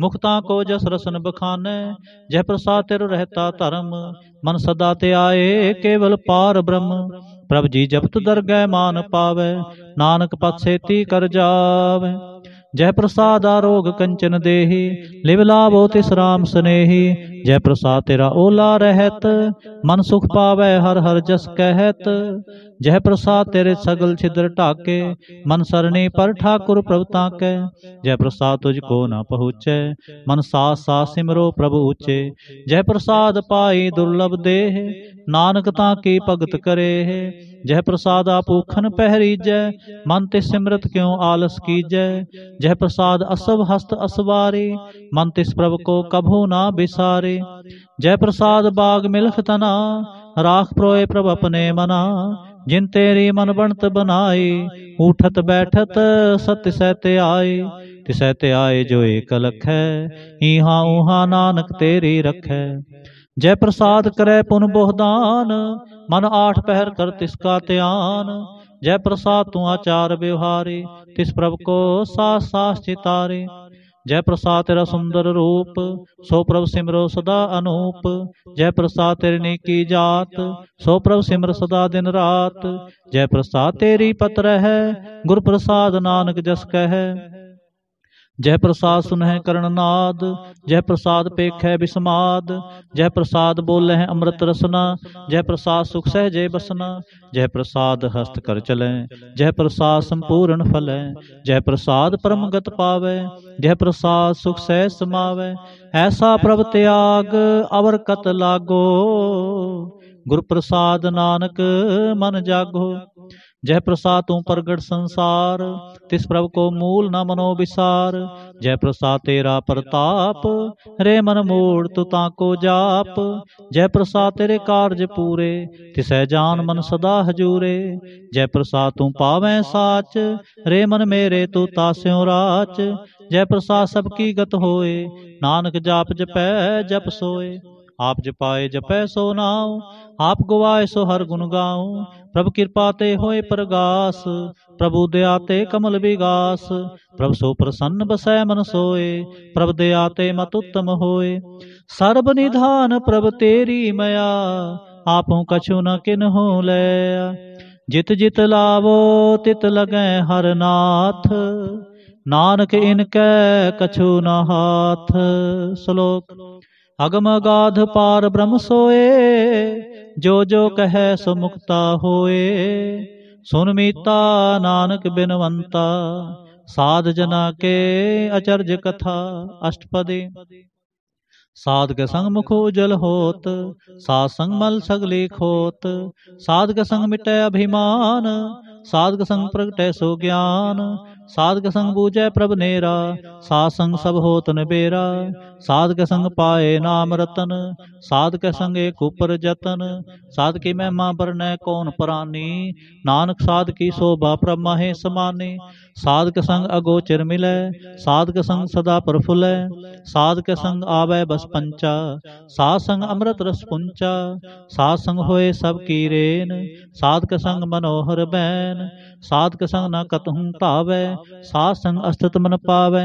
ਮੁਖ ਤਾਂ ਕੋ ਜਸ ਰਸਨ ਬਖਾਨੈ ਜੈ ਸਾ ਤਿਰ ਰਹਤਾ ਧਰਮ ਮਨ ਸਦਾ ਤੇ ਆਏ ਕੇਵਲ ਪਾਰ ਬ੍ਰਹਮ ਪ੍ਰਭ ਜੀ ਜਪਤ ਦਰਗਹਿ ਮਾਨ ਪਾਵੇ ਨਾਨਕ ਸੇਤੀ ਕਰ ਜਾਵੇ ਜੈ ਪ੍ਰਸਾਦ ਆਰੋਗ ਕੰਚਨ ਦੇਹੀ ਲਿਵ ਲਾਭੋ ਤਿਸ ਰਾਮ ਸਨੇਹੀ ਜੈ ਪ੍ਰਸਾਦ ਤੇਰਾ ਓਲਾ ਰਹਿਤ ਮਨ ਸੁਖ ਪਾਵੈ ਹਰ ਹਰ ਜਸ ਕਹਿਤ ਜੈ ਪ੍ਰਸਾਦ ਤੇਰੇ ਸਗਲ ਛਿਦਰ ਢਾਕੇ ਮਨ ਸਰਣੀ ਪਰ ਠਾਕੁਰ ਪ੍ਰਭ ਤਾਕੈ ਜੈ ਪ੍ਰਸਾਦ ਤੁਝ ਕੋ ਨਾ ਪਹੁੰਚੈ ਮਨ ਸਾ ਸਾ ਸਿਮਰੋ ਪ੍ਰਭ ਉਚੇ ਜੈ ਪ੍ਰਸਾਦ ਪਾਈ ਦੁਰਲਭ ਦੇਹ ਨਾਨਕ ਤਾਂ ਕੀ ਭਗਤ ਕਰੇ ਜਹ ਪ੍ਰਸਾਦ ਆਪ ਊਖਨ ਪਹਿਰੀਜੈ ਮਨ ਤੇ ਸਿਮਰਤ ਕਿਉ ਆਲਸ ਕੀਜੈ ਜਹ ਪ੍ਰਸਾਦ ਅਸਬ ਹਸਤ ਅਸਵਾਰੇ ਮਨ ਤਿਸ ਪ੍ਰਭ ਕੋ ਕਭੂ ਨਾ ਬਿਸਾਰੇ ਜੈ ਪ੍ਰਸਾਦ ਬਾਗ ਮਿਲਖ ਤਨਾ ਰਾਖ ਪ੍ਰੋਏ ਪ੍ਰਭ ਆਪਣੇ ਮਨਾ ਜਿਨ ਤੇਰੀ ਮਨ ਬਣਤ ਬਨਾਈ ਉਠਤ ਬੈਠਤ ਸਤ ਸਹਿ ਤੇ ਆਏ ਤਿਸੈ ਤੇ ਆਏ ਜੋ ਏਕ ਲਖੈ ਈਹਾ ਉਹਾ ਨਾਨਕ ਤੇਰੀ ਰਖੈ ਜੈ ਪ੍ਰਸਾਦ ਕਰੈ ਪੁਨ ਬੋਹਦਾਨ ਮਨ ਆਠ ਪਹਿਰ ਕਰ ਤਿਸ ਕਾ ਧਿਆਨ ਜੈ ਪ੍ਰਸਾਦ ਤੂੰ ਆਚਾਰ ਵਿਵਹਾਰੇ ਤਿਸ ਪ੍ਰਭ ਕੋ ਸਾਸ ਸਾਸ ਚਿਤਾਰੇ ਜੈ ਪ੍ਰਸਾਦ ਤੇਰਾ ਸੁੰਦਰ ਰੂਪ ਸੋ ਪ੍ਰਭ ਸਿਮਰੋ ਸਦਾ ਅਨੂਪ ਜੈ ਪ੍ਰਸਾਦ ਤੇਰੀ ਨੀਕੀ ਜਾਤ ਸੋ ਪ੍ਰਭ ਸਿਮਰ ਸਦਾ ਦਿਨ ਰਾਤ ਜੈ ਪ੍ਰਸਾਦ ਤੇਰੀ ਪਤ ਰਹਿ ਗੁਰ ਪ੍ਰਸਾਦ ਨਾਨਕ ਜਸ ਕਹਿ ਜੈ ਪ੍ਰਸਾਦ ਸੁਨਹਿ ਕਰਨ ਨਾਦ ਜੈ ਪ੍ਰਸਾਦ ਪੇਖੈ ਬਿਸਮਾਦ ਜੈ ਪ੍ਰਸਾਦ ਬੋਲਹਿ ਅੰਮ੍ਰਿਤ ਰਸਨਾ ਜੈ ਪ੍ਰਸਾਦ ਸੁਖ ਸਹਿਜੇ ਬਸਨਾ ਜੈ ਪ੍ਰਸਾਦ ਹਸਤ ਕਰ ਚਲੈ ਜੈ ਪ੍ਰਸਾਦ ਸੰਪੂਰਨ ਫਲੈ ਜੈ ਪ੍ਰਸਾਦ ਪਰਮਗਤ ਪਾਵੈ ਜੈ ਪ੍ਰਸਾਦ ਸੁਖ ਸਹਿ ਸਮਾਵੈ ਐਸਾ ਪ੍ਰਭ ਤਿਆਗ ਅਵਰ ਕਤ ਲਾਗੋ ਗੁਰ ਪ੍ਰਸਾਦ ਨਾਨਕ ਮਨ ਜਾਗੋ ਜੈ ਪ੍ਰਸਾਦ ਤੂੰ ਪ੍ਰਗਟ ਸੰਸਾਰ ਤਿਸ ਪ੍ਰਭ ਕੋ ਮੂਲ ਨਾ ਮਨੋ ਵਿਸਾਰ ਜੈ ਪ੍ਰਸਾਦ ਤੇਰਾ ਪ੍ਰਤਾਪ ਰੇ ਮਨ ਮੋੜ ਤੂੰ ਤਾਂ ਕੋ ਜਾਪ ਜੈ ਪ੍ਰਸਾਦ ਤੇਰੇ ਕਾਰਜ ਪੂਰੇ ਤਿਸੈ ਜਾਨ ਮਨ ਸਦਾ ਹਜੂਰੇ ਜੈ ਪ੍ਰਸਾਦ ਤੂੰ ਪਾਵੇਂ ਸਾਚ ਰੇ ਮਨ ਮੇਰੇ ਤੂੰ ਤਾਸਿਓ ਰਾਚ ਜੈ ਪ੍ਰਸਾਦ ਸਭ ਕੀ ਗਤ ਹੋਏ ਨਾਨਕ ਜਾਪ ਜਪੈ ਜਪ ਸੋਏ ਆਪ ਜਪਾਏ ਜਪੈ ਸੋ ਨਾਉ ਆਪ ਗਵਾਏ ਸੋ ਹਰ ਗੁਣ ਗਾਉ ਪ੍ਰਭ ਕਿਰਪਾ ਤੇ ਹੋਏ ਪ੍ਰਗਾਸ ਪ੍ਰਭੂ ਦਇਆ ਤੇ ਕਮਲ ਵਿਗਾਸ ਪ੍ਰਭ ਸੋ ਪ੍ਰਸੰਨ ਬਸੈ ਮਨ ਸੋਏ ਪ੍ਰਭ ਦਇਆ ਤੇ ਮਤ ਉਤਮ ਹੋਏ ਸਰਬ ਨਿਧਾਨ ਪ੍ਰਭ ਤੇਰੀ ਮਇਆ ਆਪੋਂ ਕਛੂ ਨ ਕਿਨਹੂ ਲੈ ਜਿਤ ਜਿਤ ਲਾਵੋ ਤਿਤ ਲਗੈ ਹਰਨਾਥ ਨਾਨਕ ਇਨ ਕੈ ਕਛੂ ਨ ਹਾਥ ਸ਼ਲੋਕ ਅਗਮ ਗਾਧ ਪਾਰ ਬ੍ਰਹਮ ਸੋਏ ਜੋ ਜੋ ਕਹੈ ਸੋ ਮੁਕਤਾ ਹੋਏ ਸੁਨ ਮੀਤਾ ਨਾਨਕ ਬਿਨਵੰਤਾ ਸਾਧ ਜਨਾ ਕੇ ਅਚਰਜ ਕਥਾ ਅਸ਼ਟਪਦੀ ਕੇ ਸੰਗ ਮੁਖ ਉਜਲ ਹੋਤ ਸਾਧ ਸੰਗ ਮਲ ਸਗਲੇ ਖੋਤ ਸਾਧ ਕੇ ਸੰਗ ਮਿਟੈ ਅਭਿਮਾਨ ਸਾਧ ਕੇ ਸੰਗ ਪ੍ਰਗਟੈ ਸੋ ਗਿਆਨ ਸਾਧ ਕੇ ਸੰਗ ਬੂਝੈ ਪ੍ਰਭ ਨੇਰਾ ਸਾਧ ਸੰਗ ਸਭ ਹੋਤ ਨਬੇਰਾ ਸਾਧਕ ਸੰਗ ਪਾਏ ਨਾਮ ਰਤਨ ਸਾਧਕ ਸੰਗੇ ਸੰਗ ਉਪਰ ਜਤਨ ਸਾਧ ਕੀ ਮਹਿਮਾ ਬਰਨੈ ਕੌਣ ਪ੍ਰਾਨੀ ਨਾਨਕ ਸਾਧਕੀ ਕੀ ਸੋਭਾ ਪ੍ਰਮਾਹੇ ਸਮਾਨੀ ਸਾਧਕ ਸੰਗ ਅਗੋਚਰ ਮਿਲੈ ਸਾਧਕ ਸੰਗ ਸਦਾ ਪ੍ਰਫੁਲੈ ਸਾਧਕ ਸੰਗ ਆਵੈ ਬਸ ਪੰਚਾ ਸਾਧ ਸੰਗ ਅੰਮ੍ਰਿਤ ਰਸ ਪੁੰਚਾ ਸਾਧ ਸੰਗ ਹੋਏ ਸਭ ਕੀ ਰੇਨ ਸਾਧਕ ਸੰਗ ਮਨੋਹਰ ਬੈਨ ਸਾਧਕ ਕੇ ਸੰਗ ਨ ਕਤਹੁ ਧਾਵੈ ਸਾਧ ਸੰਗ ਅਸਤਤ ਮਨ ਪਾਵੈ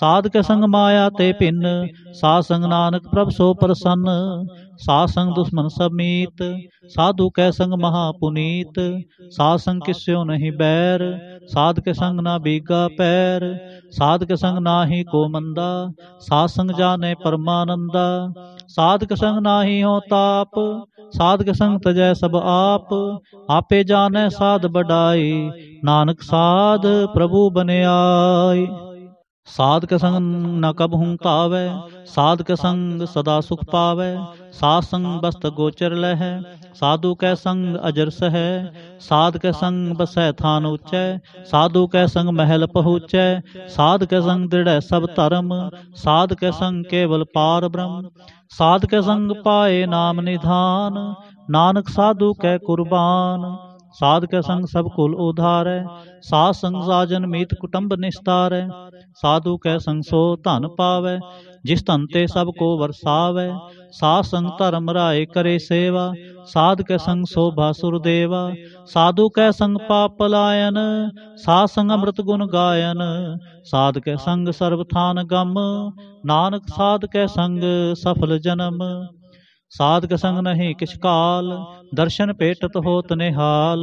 ਸਾਧਕ ਸੰਗ ਮਾਇਆ ਤੇ ਭਿੰਨ ਸਾਧ ਸੰਗ ਨਾਨਕ ਪ੍ਰਭ ਸੋ ਪ੍ਰਸੰਨ ਸਾਧ ਸੰਗ ਦੁਸ਼ਮਨ ਸਭ ਮੀਤ ਸਾਧੂ ਕੈ ਸੰਗ ਮਹਾ ਪੁਨੀਤ ਸਾਧ ਸੰਗ ਕਿਸਿਓ ਨਹੀਂ ਬੈਰ ਸਾਧ ਕੇ ਸੰਗ ਨਾ ਬੀਗਾ ਪੈਰ ਸਾਧ ਕੇ ਸੰਗ ਨਾਹੀ ਕੋ ਮੰਦਾ ਸਾਧ ਸੰਗ ਜਾਣੇ ਪਰਮਾਨੰਦਾ ਸਾਧ ਕੇ ਸੰਗ ਨਾਹੀ ਹੋ ਤਾਪ ਸਾਧ ਕੇ ਸੰਗ ਤਜੈ ਸਭ ਆਪ ਆਪੇ ਜਾਣੈ ਸਾਧ ਬਡਾਈ ਨਾਨਕ ਸਾਧ ਪ੍ਰਭੂ ਬਨਿਆਈ ਸਾਧ ਕੇ ਸੰਗ ਨ ਕਬ ਹੂੰ ਸਾਧ ਕੇ ਸੰਗ ਸਦਾ ਸੁਖ ਪਾਵੇ ਸਾਧ ਸੰਗ ਬਸਤ ਗੋਚਰ ਲਹਿ ਸਾਧੂ ਕੈ ਸੰਗ ਅਜਰ ਸਹਿ ਸਾਧ ਕੈ ਸੰਗ ਬਸੈ ਥਾਨ ਉਚੈ ਸਾਧੂ ਕੈ ਸੰਗ ਮਹਿਲ ਪਹੁਚੈ ਸਾਧ ਕੈ ਸੰਗ ਦ੍ਰਿੜੈ ਸਭ ਧਰਮ ਸਾਧ ਕੈ ਸੰਗ ਕੇਵਲ ਪਾਰ ਬ੍ਰਹਮ ਸਾਧ ਕੈ ਸੰਗ ਪਾਏ ਨਾਮ ਨਿਧਾਨ ਨਾਨਕ ਸਾਧੂ ਕੈ ਕੁਰਬਾਨ ਸਾਧਕ ਸੰਗ ਸਭ ਕੁਲ ਉਧਾਰੈ ਸਾਧ ਸੰਗ ਸਾਜਨ ਮੀਤ ਕੁਟੰਬ ਨਿਸਤਾਰੈ ਸਾਧੂ ਕੈ ਸੰਗ ਸੋ ਧਨ ਪਾਵੈ ਜਿਸ ਧਨ ਤੇ ਸਭ ਕੋ ਵਰਸਾਵੈ ਸਾਧ ਸੰਗ ਧਰਮ ਰਾਏ ਕਰੇ ਸੇਵਾ ਸਾਧ ਕੈ ਸੰਗ ਸੋ ਬਾਸੁਰ ਦੇਵਾ ਸਾਧੂ ਕੈ ਸੰਗ ਪਾਪ ਪਲਾਇਨ ਸਾਧ ਸੰਗ ਅੰਮ੍ਰਿਤ ਗੁਣ ਗਾਇਨ ਸਾਧ ਕੈ ਸੰਗ ਸਰਬ ਥਾਨ ਗਮ ਨਾਨਕ ਸਾਧ ਕੈ ਸੰਗ ਸਫਲ ਜਨਮ ਸਾਧਕ ਸੰਗ ਨਹੀਂ ਕਿਛ ਕਾਲ ਦਰਸ਼ਨ ਪੇਟਤ ਹੋਤ ਨਿਹਾਲ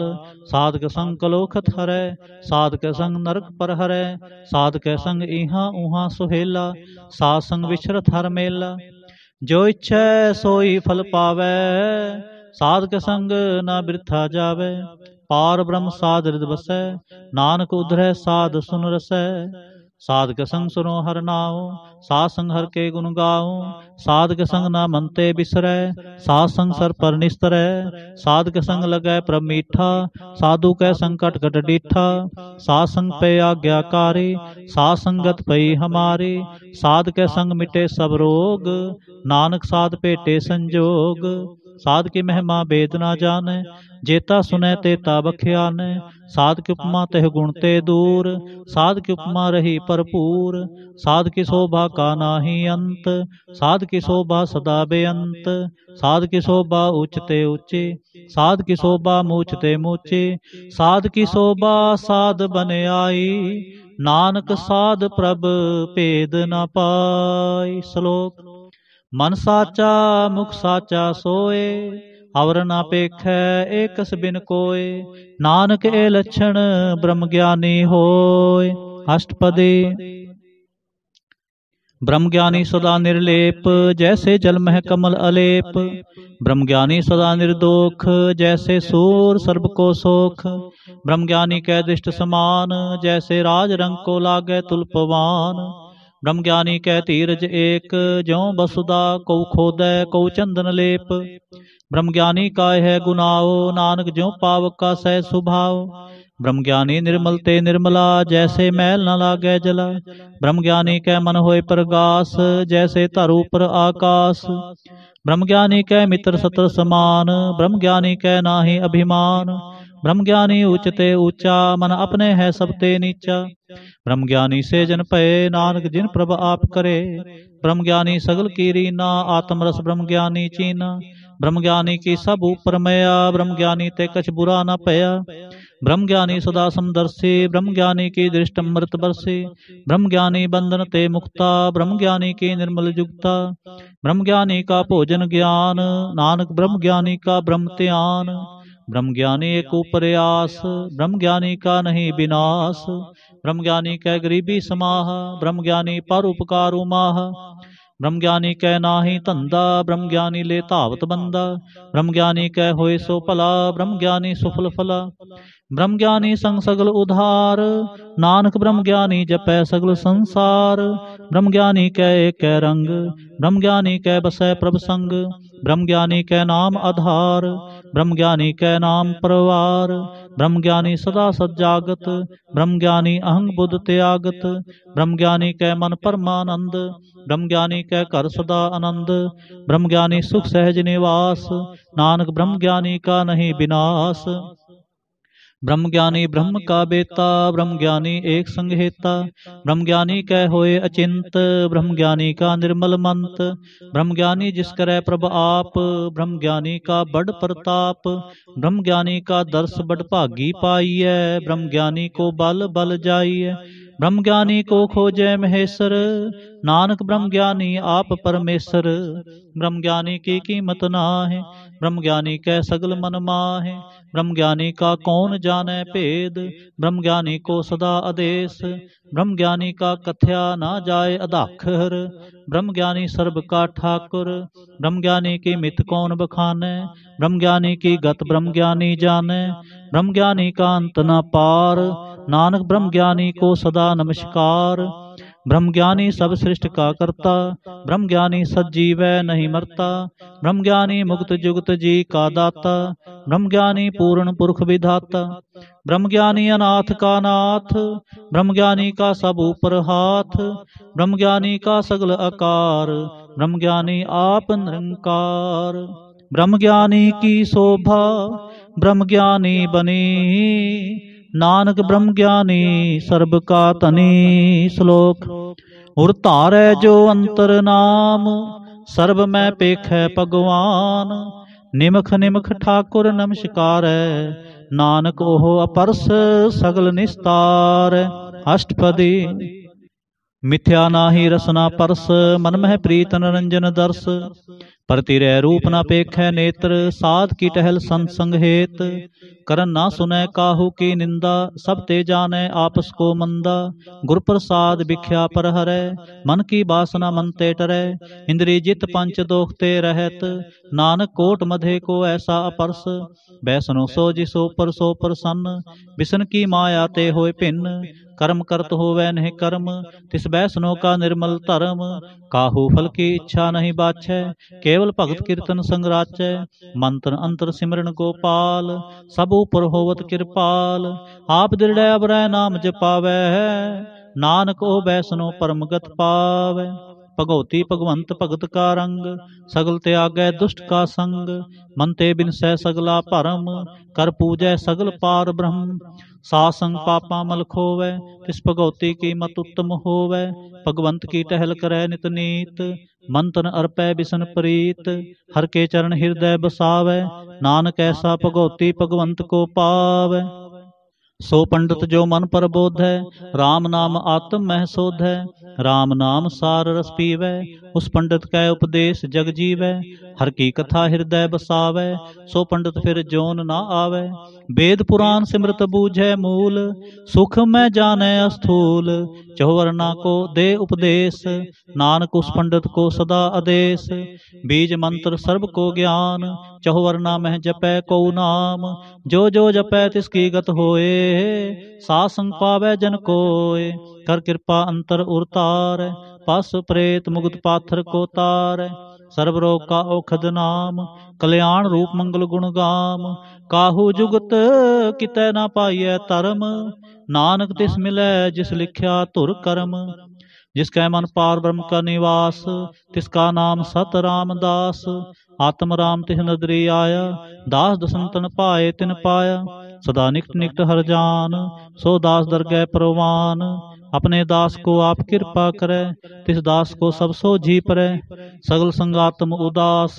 ਸਾਧਕ ਸੰਗ ਕਲੋਖਤ ਹਰੈ ਸਾਧਕ ਸੰਗ ਨਰਕ ਪਰ ਹਰੈ ਸਾਧਕ ਸੰਗ ਇਹਾ ਉਹਾ ਸੁਹੇਲਾ ਸਾਧ ਸੰਗ ਵਿਚਰਤ ਹਰ ਮੇਲਾ ਜੋ ਇੱਛੈ ਸੋਈ ਫਲ ਪਾਵੇ ਸਾਧਕ ਸੰਗ ਨਾ ਬਿਰਥਾ ਜਾਵੇ ਪਾਰ ਬ੍ਰਹਮ ਸਾਧ ਰਿਦ ਵਸੈ ਨਾਨਕ ਉਧਰੈ ਸਾਧ ਸੁਨ ਰਸੈ ਸਾਧਕ ਸੰਗ ਸੁਨੋ ਹਰ ਨਾਉ ਸਾਧ ਸੰਗ ਹਰ ਕੇ ਗੁਣ ਗਾਉ ਸਾਧਕ ਸੰਗ ਨਾ ਮੰਤੇ ਬਿਸਰੈ ਸਾਧ ਸੰਗ ਸਰ ਪਰ ਨਿਸਤਰੈ ਸਾਧਕ ਸੰਗ ਲਗੈ ਪ੍ਰਭ ਮੀਠਾ ਸਾਧੂ ਕੈ ਸੰਕਟ ਘਟ ਡੀਠਾ ਸਾਧ ਸੰਗ ਪੈ ਆਗਿਆਕਾਰੀ ਸਾਧ ਸੰਗਤ ਪਈ ਹਮਾਰੀ ਸਾਧ ਸੰਗ ਮਿਟੇ ਸਭ ਰੋਗ ਨਾਨਕ ਸਾਧ ਭੇਟੇ ਸੰਜੋਗ ਸਾਧ ਕੀ ਮਹਿਮਾ ਬੇਦ ਨਾ ਜਾਣੈ ਜੇਤਾ ਸੁਨੇ ਤੇ ਤਾ ਬਖਿਆਨੈ ਸਾਧ ਕੀ ਉਪਮਾ ਤਹਿ ਗੁਣ ਤੇ ਦੂਰ ਸਾਧ ਕੀ ਉਪਮਾ ਰਹੀ ਭਰਪੂਰ ਸਾਧ ਕੀ ਸੋਭਾ ਕਾ ਨਾਹੀ ਅੰਤ ਸਾਧ ਕੀ ਸੋਭਾ ਸਦਾ ਬੇਅੰਤ ਸਾਧ ਕੀ ਸੋਭਾ ਉੱਚ ਤੇ ਉੱਚੀ ਸਾਧ ਕੀ ਸੋਭਾ ਮੂਚ ਤੇ ਮੂਚੀ ਸਾਧ ਕੀ ਸੋਭਾ ਸਾਧ ਬਨਾਈ ਨਾਨਕ ਸਾਧ ਪ੍ਰਭ ਭੇਦ ਨਾ ਪਾਈ ਸ਼ਲੋਕ ਮਨ ਸਾਚਾ ਮੁਖ ਸਾਚਾ ਸੋਏ ਹਵਰ ਨਾ ਪੇਖੈ ਏਕਸ ਬਿਨ ਕੋਏ ਨਾਨਕ ਇਹ ਲਛਣ ਬ੍ਰਹਮ ਗਿਆਨੀ ਹੋਏ ਅਸ਼ਟਪਦੀ ਬ੍ਰਹਮ ਗਿਆਨੀ ਸਦਾ ਨਿਰਲੇਪ ਜੈਸੇ ਜਲ ਮਹਿ ਕਮਲ ਅਲੇਪ ਬ੍ਰਹਮ ਗਿਆਨੀ ਸਦਾ ਨਿਰਦੋਖ ਜੈਸੇ ਸੂਰ ਸਰਬ ਕੋ ਸੋਖ ਬ੍ਰਹਮ ਗਿਆਨੀ ਕੈ ਦਿਸ਼ਟ ਸਮਾਨ ਜੈਸੇ ਰਾਜ ਰੰਗ ਕੋ ਲਾਗੈ ਤੁਲਪਵਾਨ ਬ੍ਰਹਮ ਗਿਆਨੀ ਕੈ ਧੀਰਜ ਏਕ ਜਿਉ ਬਸੁਦਾ ਕਉ ਖੋਦੈ ਕਉ ਚੰਦਨ ਲੇਪ ਬ੍ਰਹਮ ਗਿਆਨੀ ਕਾਇ ਹੈ ਗੁਨਾਓ ਨਾਨਕ ਜਿਉ ਪਾਵਕ ਕਾ ਸਹਿ ਸੁਭਾਓ ਬ੍ਰਹਮ ਗਿਆਨੀ ਨਿਰਮਲ ਤੇ ਨਿਰਮਲਾ ਜੈਸੇ ਮਹਿਲ ਨ ਲਾਗੇ ਜਲਾ ਬ੍ਰਹਮ ਗਿਆਨੀ ਕੈ ਮਨ ਹੋਏ ਪ੍ਰਗਾਸ ਜੈਸੇ ਧਰ ਉਪਰ ਆਕਾਸ ਬ੍ਰਹਮ ਗਿਆਨੀ ਕੈ ਮਿੱਤਰ ਸਤਰ ਸਮਾਨ ਬ੍ਰਹਮ ਗਿਆਨੀ ਕੈ ਨਾਹੀ ਅਭਿਮਾਨ ब्रह्म ज्ञानी उचते ऊंचा मन अपने है सब ते नीचा ब्रह्म ज्ञानी से जन भय नानक जिन प्रभु आप करे ब्रह्म ज्ञानी सगल की रीना रस ब्रह्म ज्ञानी चीना ब्रह्म ज्ञानी की सब ऊपर मया ब्रह्म ज्ञानी ते कछ बुरा ना पया ब्रह्म ज्ञानी सदा समदर्शी ब्रह्म ज्ञानी की दृष्ट अमृत बरसे ब्रह्म ज्ञानी बंधन ते मुक्ता ब्रह्म ज्ञानी की निर्मल जुगता ब्रह्म ज्ञानी का भोजन ज्ञान नानक ब्रह्म ज्ञानी का ब्रह्म ध्यान ब्रह्म ज्ञानी एक उपरयास ब्रह्म ज्ञानी का नहीं विनाश ब्रह्म ज्ञानी कै गरीबी समाह ब्रह्म ज्ञानी पर उपकार उमाह ब्रह्म ज्ञानी कै नाही धंधा ब्रह्म ज्ञानी ले धावत बंदा ब्रह्म ज्ञानी कै होए सो भला ब्रह्म ज्ञानी सुफल फला ब्रह्म ज्ञानी संग सगल उधार नानक ब्रह्म ज्ञानी जपै सगल संसार ब्रह्म ज्ञानी कै एक रंग ब्रह्म ज्ञानी कै बसै प्रभ संग ब्रह्म ज्ञानी कै नाम आधार ਬ੍ਰਹਮ ਗਿਆਨੀ ਕੈ ਨਾਮ ਪਰਵਾਰ ਬ੍ਰਹਮ ਗਿਆਨੀ ਸਦਾ ਸਜਾਗਤ ਬ੍ਰਹਮ ਗਿਆਨੀ ਅਹੰਗ ਬੁੱਧ ਤਿਆਗਤ ਬ੍ਰਹਮ ਗਿਆਨੀ ਕੈ ਮਨ ਪਰਮਾਨੰਦ ਬ੍ਰਹਮ ਗਿਆਨੀ ਕੈ ਘਰ ਸਦਾ ਆਨੰਦ ਬ੍ਰਹਮ ਗਿਆਨੀ ਸੁਖ ਸਹਿਜ ਨਿਵਾਸ ਨਾਨਕ ਬ੍ਰਹਮ ਗਿਆਨੀ ਕਾ ਨਹੀਂ ਬਿਨਾਸ਼ ਬ੍ਰह्ਮ ਗਿਆਨੀ ਬ੍ਰਹਮ ਕਾ ਬੇਤਾ ਬ੍ਰਹਮ ਗਿਆਨੀ ਏਕ ਸੰਗਹਿਤਾ ਬ੍ਰਹਮ ਗਿਆਨੀ ਕਹਿ ਹੋਏ ਅਚਿੰਤ ਬ੍ਰਹਮ ਗਿਆਨੀ ਕਾ ਨਿਰਮਲ ਮੰਤ ਬ੍ਰਹਮ ਗਿਆਨੀ ਜਿਸ ਕਰੈ ਪ੍ਰਭ ਆਪ ਬ੍ਰਹਮ ਗਿਆਨੀ ਕਾ ਬੜ ਪ੍ਰਤਾਪ ਬ੍ਰਹਮ ਗਿਆਨੀ ਕਾ ਦਰਸ ਬੜ ਭਾਗੀ ਪਾਈਐ ਬ੍ਰਹਮ ਗਿਆਨੀ ਕੋ ਬਲ ਬਲ ਜਾਈਐ ਬ੍ਰਹਮ ਗਿਆਨੀ ਕੋ ਖੋਜੈ ਮਹੇਸ਼ਰ ਨਾਨਕ ਬ੍ਰਹਮ ਗਿਆਨੀ ਆਪ ਪਰਮੇਸ਼ਰ ਬ੍ਰਹਮ ਗਿਆਨੀ ਕੀ ਕੀਮਤ ਨਾਹੀ ਬ੍ਰਹਮ ਗਿਆਨੀ ਕੈ ਸਗਲ ਮਨ ਮਾਹੇ ਬ੍ਰਹਮ ਗਿਆਨੀ ਕਾ ਕੌਣ ਜਾਣੈ ਭੇਦ ਬ੍ਰਹਮ ਗਿਆਨੀ ਕੋ ਸਦਾ ਆਦੇਸ਼ ਬ੍ਰਹਮ ਗਿਆਨੀ ਕਾ ਕਥਿਆ ਨਾ ਜਾਏ ਅਧਾਖਰ ਬ੍ਰਹਮ ਗਿਆਨੀ ਸਰਬ ਕਾ ਠਾਕੁਰ ਬ੍ਰਹਮ ਗਿਆਨੀ ਕੀ ਮਿਤ ਕੌਣ ਬਖਾਨੈ ਬ੍ਰਹਮ ਗਿਆਨੀ ਕੀ ਗਤ ਬ੍ਰਹਮ ਗਿਆਨੀ ਜਾਣੈ ਬ੍ਰਹਮ ਗਿਆਨੀ ਕਾ ਅੰਤ ਨਾ ਪਾਰ नानक ਬ੍ਰह्म ਗਿਆਨੀ ਕੋ ਸਦਾ ਨਮਸਕਾਰ ब्रह्म ज्ञानी सब सृष्टि का कर्ता ब्रह्म ज्ञानी सजीव नहीं मरता ब्रह्म ज्ञानी मुक्त जुगत जी का दाता ब्रह्म ज्ञानी पूर्ण पुरुष विधाता ब्रह्म ज्ञानी अनाथ का नाथ ब्रह्म ज्ञानी का सब ऊपर हाथ ब्रह्म ज्ञानी का सगल आकार ब्रह्म ज्ञानी आप निरंकार ब्रह्म ज्ञानी की शोभा ब्रह्म ज्ञानी बनी ਨਾਨਕ ਬ੍ਰਹਮ ਗਿਆਨੀ ਸਰਬ ਕਾ ਤਨੀ ਸ਼ਲੋਕ ਹੁਰ ਧਾਰੈ ਜੋ ਅੰਤਰ ਨਾਮ ਸਰਬ ਮੈਂ ਪੇਖੈ ਭਗਵਾਨ ਨਿਮਖ ਨਿਮਖ ਠਾਕੁਰ ਨਮਸਕਾਰੈ ਨਾਨਕ ਉਹ ਅਪਰਸ ਸਗਲ ਨਿਸਤਾਰ ਅਸ਼ਟਪਦੀ ਮਿਥਿਆ ਨਾਹੀ ਰਸਨਾ ਪਰਸ ਮਨ ਮਹਿ ਪ੍ਰੀਤ ਨਰੰਜਨ ਦਰਸ ਪਰਤਿ ਰਹਿ ਰੂਪ ਨਾ ਪੇਖੈ ਨੇਤਰ ਸਾਧ ਕੀ ਟਹਿਲ ਸੰਤ ਸੰਗ ਹੇਤ ਕਰਨ ਨਾ ਸੁਨੈ ਕਾਹੂ ਕੀ ਨਿੰਦਾ ਸਭ ਤੇ ਜਾਣੈ ਆਪਸ ਕੋ ਮੰਦਾ ਗੁਰ ਪ੍ਰਸਾਦ ਵਿਖਿਆ ਪਰ ਹਰੈ ਮਨ ਕੀ ਬਾਸਨਾ ਮਨ ਤੇ ਟਰੈ ਇੰਦਰੀ ਜਿਤ ਪੰਚ ਦੋਖ ਤੇ ਰਹਿਤ ਨਾਨਕ ਕੋਟ ਮਧੇ ਕੋ ਐਸਾ ਅਪਰਸ ਬੈਸਨੋ ਸੋ ਜਿ ਸੋ ਪਰ ਸੋ ਪ੍ਰਸੰਨ ਬਿਸਨ ਕੀ ਮਾਇਆ ਤੇ ਹੋਏ ਭਿੰਨ ਕਰਮ ਕਰਤ ਹੋਵੇ ਨਹਿ ਕਰਮ ਤਿਸ ਬੈ ਸੁਨੋ ਕਾ ਨਿਰਮਲ ਧਰਮ ਕਾਹੂ ਫਲ ਕੀ ਇੱਛਾ ਨਹੀਂ ਬਾਛੈ ਕੇਵਲ ਭਗਤ ਕੀਰਤਨ ਸੰਗ ਰਾਚੈ ਮੰਤਰ ਅੰਤਰ ਸਿਮਰਨ ਗੋਪਾਲ ਸਭ ਉਪਰ ਹੋਵਤ ਕਿਰਪਾਲ ਆਪ ਦਿਰੜੈ ਅਬਰੈ ਨਾਮ ਜਪਾਵੇ ਨਾਨਕ ਉਹ ਬੈ ਸੁਨੋ ਪਰਮਗਤ ਪਾਵੇ ਭਗਉਤੀ ਭਗਵੰਤ ਭਗਤ ਕਾ ਰੰਗ ਸਗਲ ਤਿਆਗੈ ਦੁਸ਼ਟ ਕਾ ਸੰਗ ਮਨ ਤੇ ਬਿਨ ਸਹਿ ਸਗਲਾ ਭਰਮ ਕਰ ਪੂਜੈ ਸਗਲ ਪਾਰ ਬ੍ਰਹਮ ਸਾ ਸੰਗ ਪਾਪਾ ਮਲ ਖੋਵੈ ਤਿਸ ਭਗਉਤੀ ਕੀ ਮਤ ਉਤਮ ਹੋਵੈ ਭਗਵੰਤ ਕੀ ਟਹਿਲ ਕਰੈ ਨਿਤ ਨੀਤ ਮਨ ਤਨ ਅਰਪੈ ਬਿਸਨ ਪ੍ਰੀਤ ਹਰ ਕੇ ਚਰਨ ਹਿਰਦੈ ਬਸਾਵੈ ਨਾਨਕ ਐਸਾ ਭਗਉਤੀ ਭਗਵੰਤ ਕੋ ਪਾਵੈ ਸੋ ਪੰਡਤ ਜੋ ਮਨ ਪਰਬੋਧ ਹੈ RAM ਨਾਮ ਆਤਮ ਮਹਿ ਸੋਧ ਹੈ RAM ਨਾਮ ਸਾਰ ਰਸ ਪੀਵੈ ਉਸ ਪੰਡਤ ਕੈ ਉਪਦੇਸ਼ ਜਗ ਜੀਵੈ ਹਰ ਕੀ ਕਥਾ ਹਿਰਦੈ ਬਸਾਵੈ ਸੋ ਪੰਡਤ ਫਿਰ ਜੋਨ ਨਾ ਆਵੈ ਵੇਦ ਪੁਰਾਨ ਸਿਮਰਤ ਬੂਝੈ ਮੂਲ ਸੁਖ ਮੈਂ ਜਾਣੈ ਅਸਥੂਲ ਚਹੁਵਰਨਾ ਕੋ ਦੇ ਉਪਦੇਸ਼ ਨਾਨਕ ਉਸ ਪੰਡਤ ਕੋ ਸਦਾ ਆਦੇਸ਼ ਬੀਜ ਮੰਤਰ ਸਰਬ ਕੋ ਗਿਆਨ ਚਹੁਵਰਨਾ ਮਹਿ ਜਪੈ ਕਉ ਨਾਮ ਜੋ ਜੋ ਜਪੈ ਤਿਸ ਕੀ ਗਤ ਹੋਏ ਸਾ ਸੰਗ ਪਾਵੈ ਜਨ ਕੋਏ ਕਰ ਕਿਰਪਾ ਅੰਤਰ ਉਰਤਾਰ ਪਸ ਪ੍ਰੇਤ ਮੁਗਤ ਪਾਥਰ ਕੋ ਤਾਰ ਸਰਬ ਰੋਗ ਕਾ ਔਖਦ ਨਾਮ ਕਲਿਆਣ ਰੂਪ ਮੰਗਲ ਗੁਣ ਗਾਮ ਕਾਹੂ ਜੁਗਤ ਕਿਤੇ ਨਾ ਪਾਈਐ ਧਰਮ ਨਾਨਕ ਤਿਸ ਮਿਲੈ ਜਿਸ ਲਿਖਿਆ ਧੁਰ ਕਰਮ ਜਿਸ ਕੈ ਮਨ ਪਾਰ ਬ੍ਰਹਮ ਕਾ ਨਿਵਾਸ ਤਿਸ ਕਾ ਨਾਮ ਸਤ ਰਾਮਦਾਸ ਆਤਮ ਰਾਮ ਤਿਸ ਨਦਰੀ ਆਇਆ ਦਾਸ ਦਸੰਤਨ ਪਾਏ ਤਿਨ ਪਾਇਆ ਸਦਾ ਨਿਕਟ ਨਿਕਟ ਹਰ ਜਾਨ ਸੋ ਦਾਸ ਦਰਗਹਿ ਪ੍ਰਵਾਨ ਆਪਣੇ दास को आप कृपा करे तिस दास को सब सो जी परे सगल संगातम उदास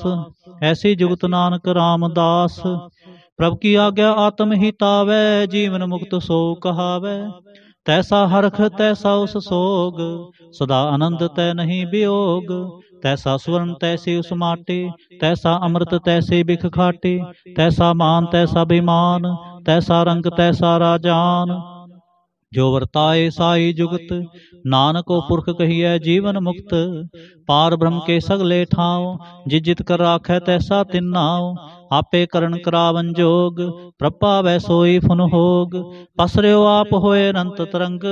ऐसी जुगत नानक रामदास ਪ੍ਰਭ ਕੀ ਆਗਿਆ ਆਤਮ ਹੀ ਤਾਵੈ ਜੀਵਨ ਮੁਕਤ ਸੋ ਕਹਾਵੇ ਤੈਸਾ ਹਰਖ ਤੈਸਾ ਉਸ ਸੋਗ ਸਦਾ ਆਨੰਦ ਤੈ ਨਹੀਂ ਵਿਯੋਗ ਤੈਸਾ ਸਵਰਨ ਤੈਸੀ ਉਸ ਮਾਟੀ ਤੈਸਾ ਅੰਮ੍ਰਿਤ ਤੈਸੀ ਬਿਖ ਖਾਟੀ ਤੈਸਾ ਮਾਨ ਤੈਸਾ ਬਿਮਾਨ ਤੈਸਾ ਰੰਗ ਤੈਸਾ ਰਾਜਾਨ ਜੋ ਵਰਤਾਏ ਸਾਈ ਜੁਗਤ ਨਾਨਕੋ ਪੁਰਖ ਕਹੀਐ ਜੀਵਨ ਮੁਕਤ ਪਾਰ ਬ੍ਰਹਮ ਕੇ ਸਗਲੇ ਠਾਉ ਜਿ ਜਿਤ ਕਰ ਆਖੈ ਤੈਸਾ ਤਿਨਾਉ ਆਪੇ ਕਰਨ ਕਰਾਵਨ ਜੋਗ ਪ੍ਰਪਾਵੈ ਸੋਈ ਫੁਨ ਹੋਗ ਪਸਰਿਓ ਆਪ ਹੋਏ ਅਨੰਤ ਤਰੰਗ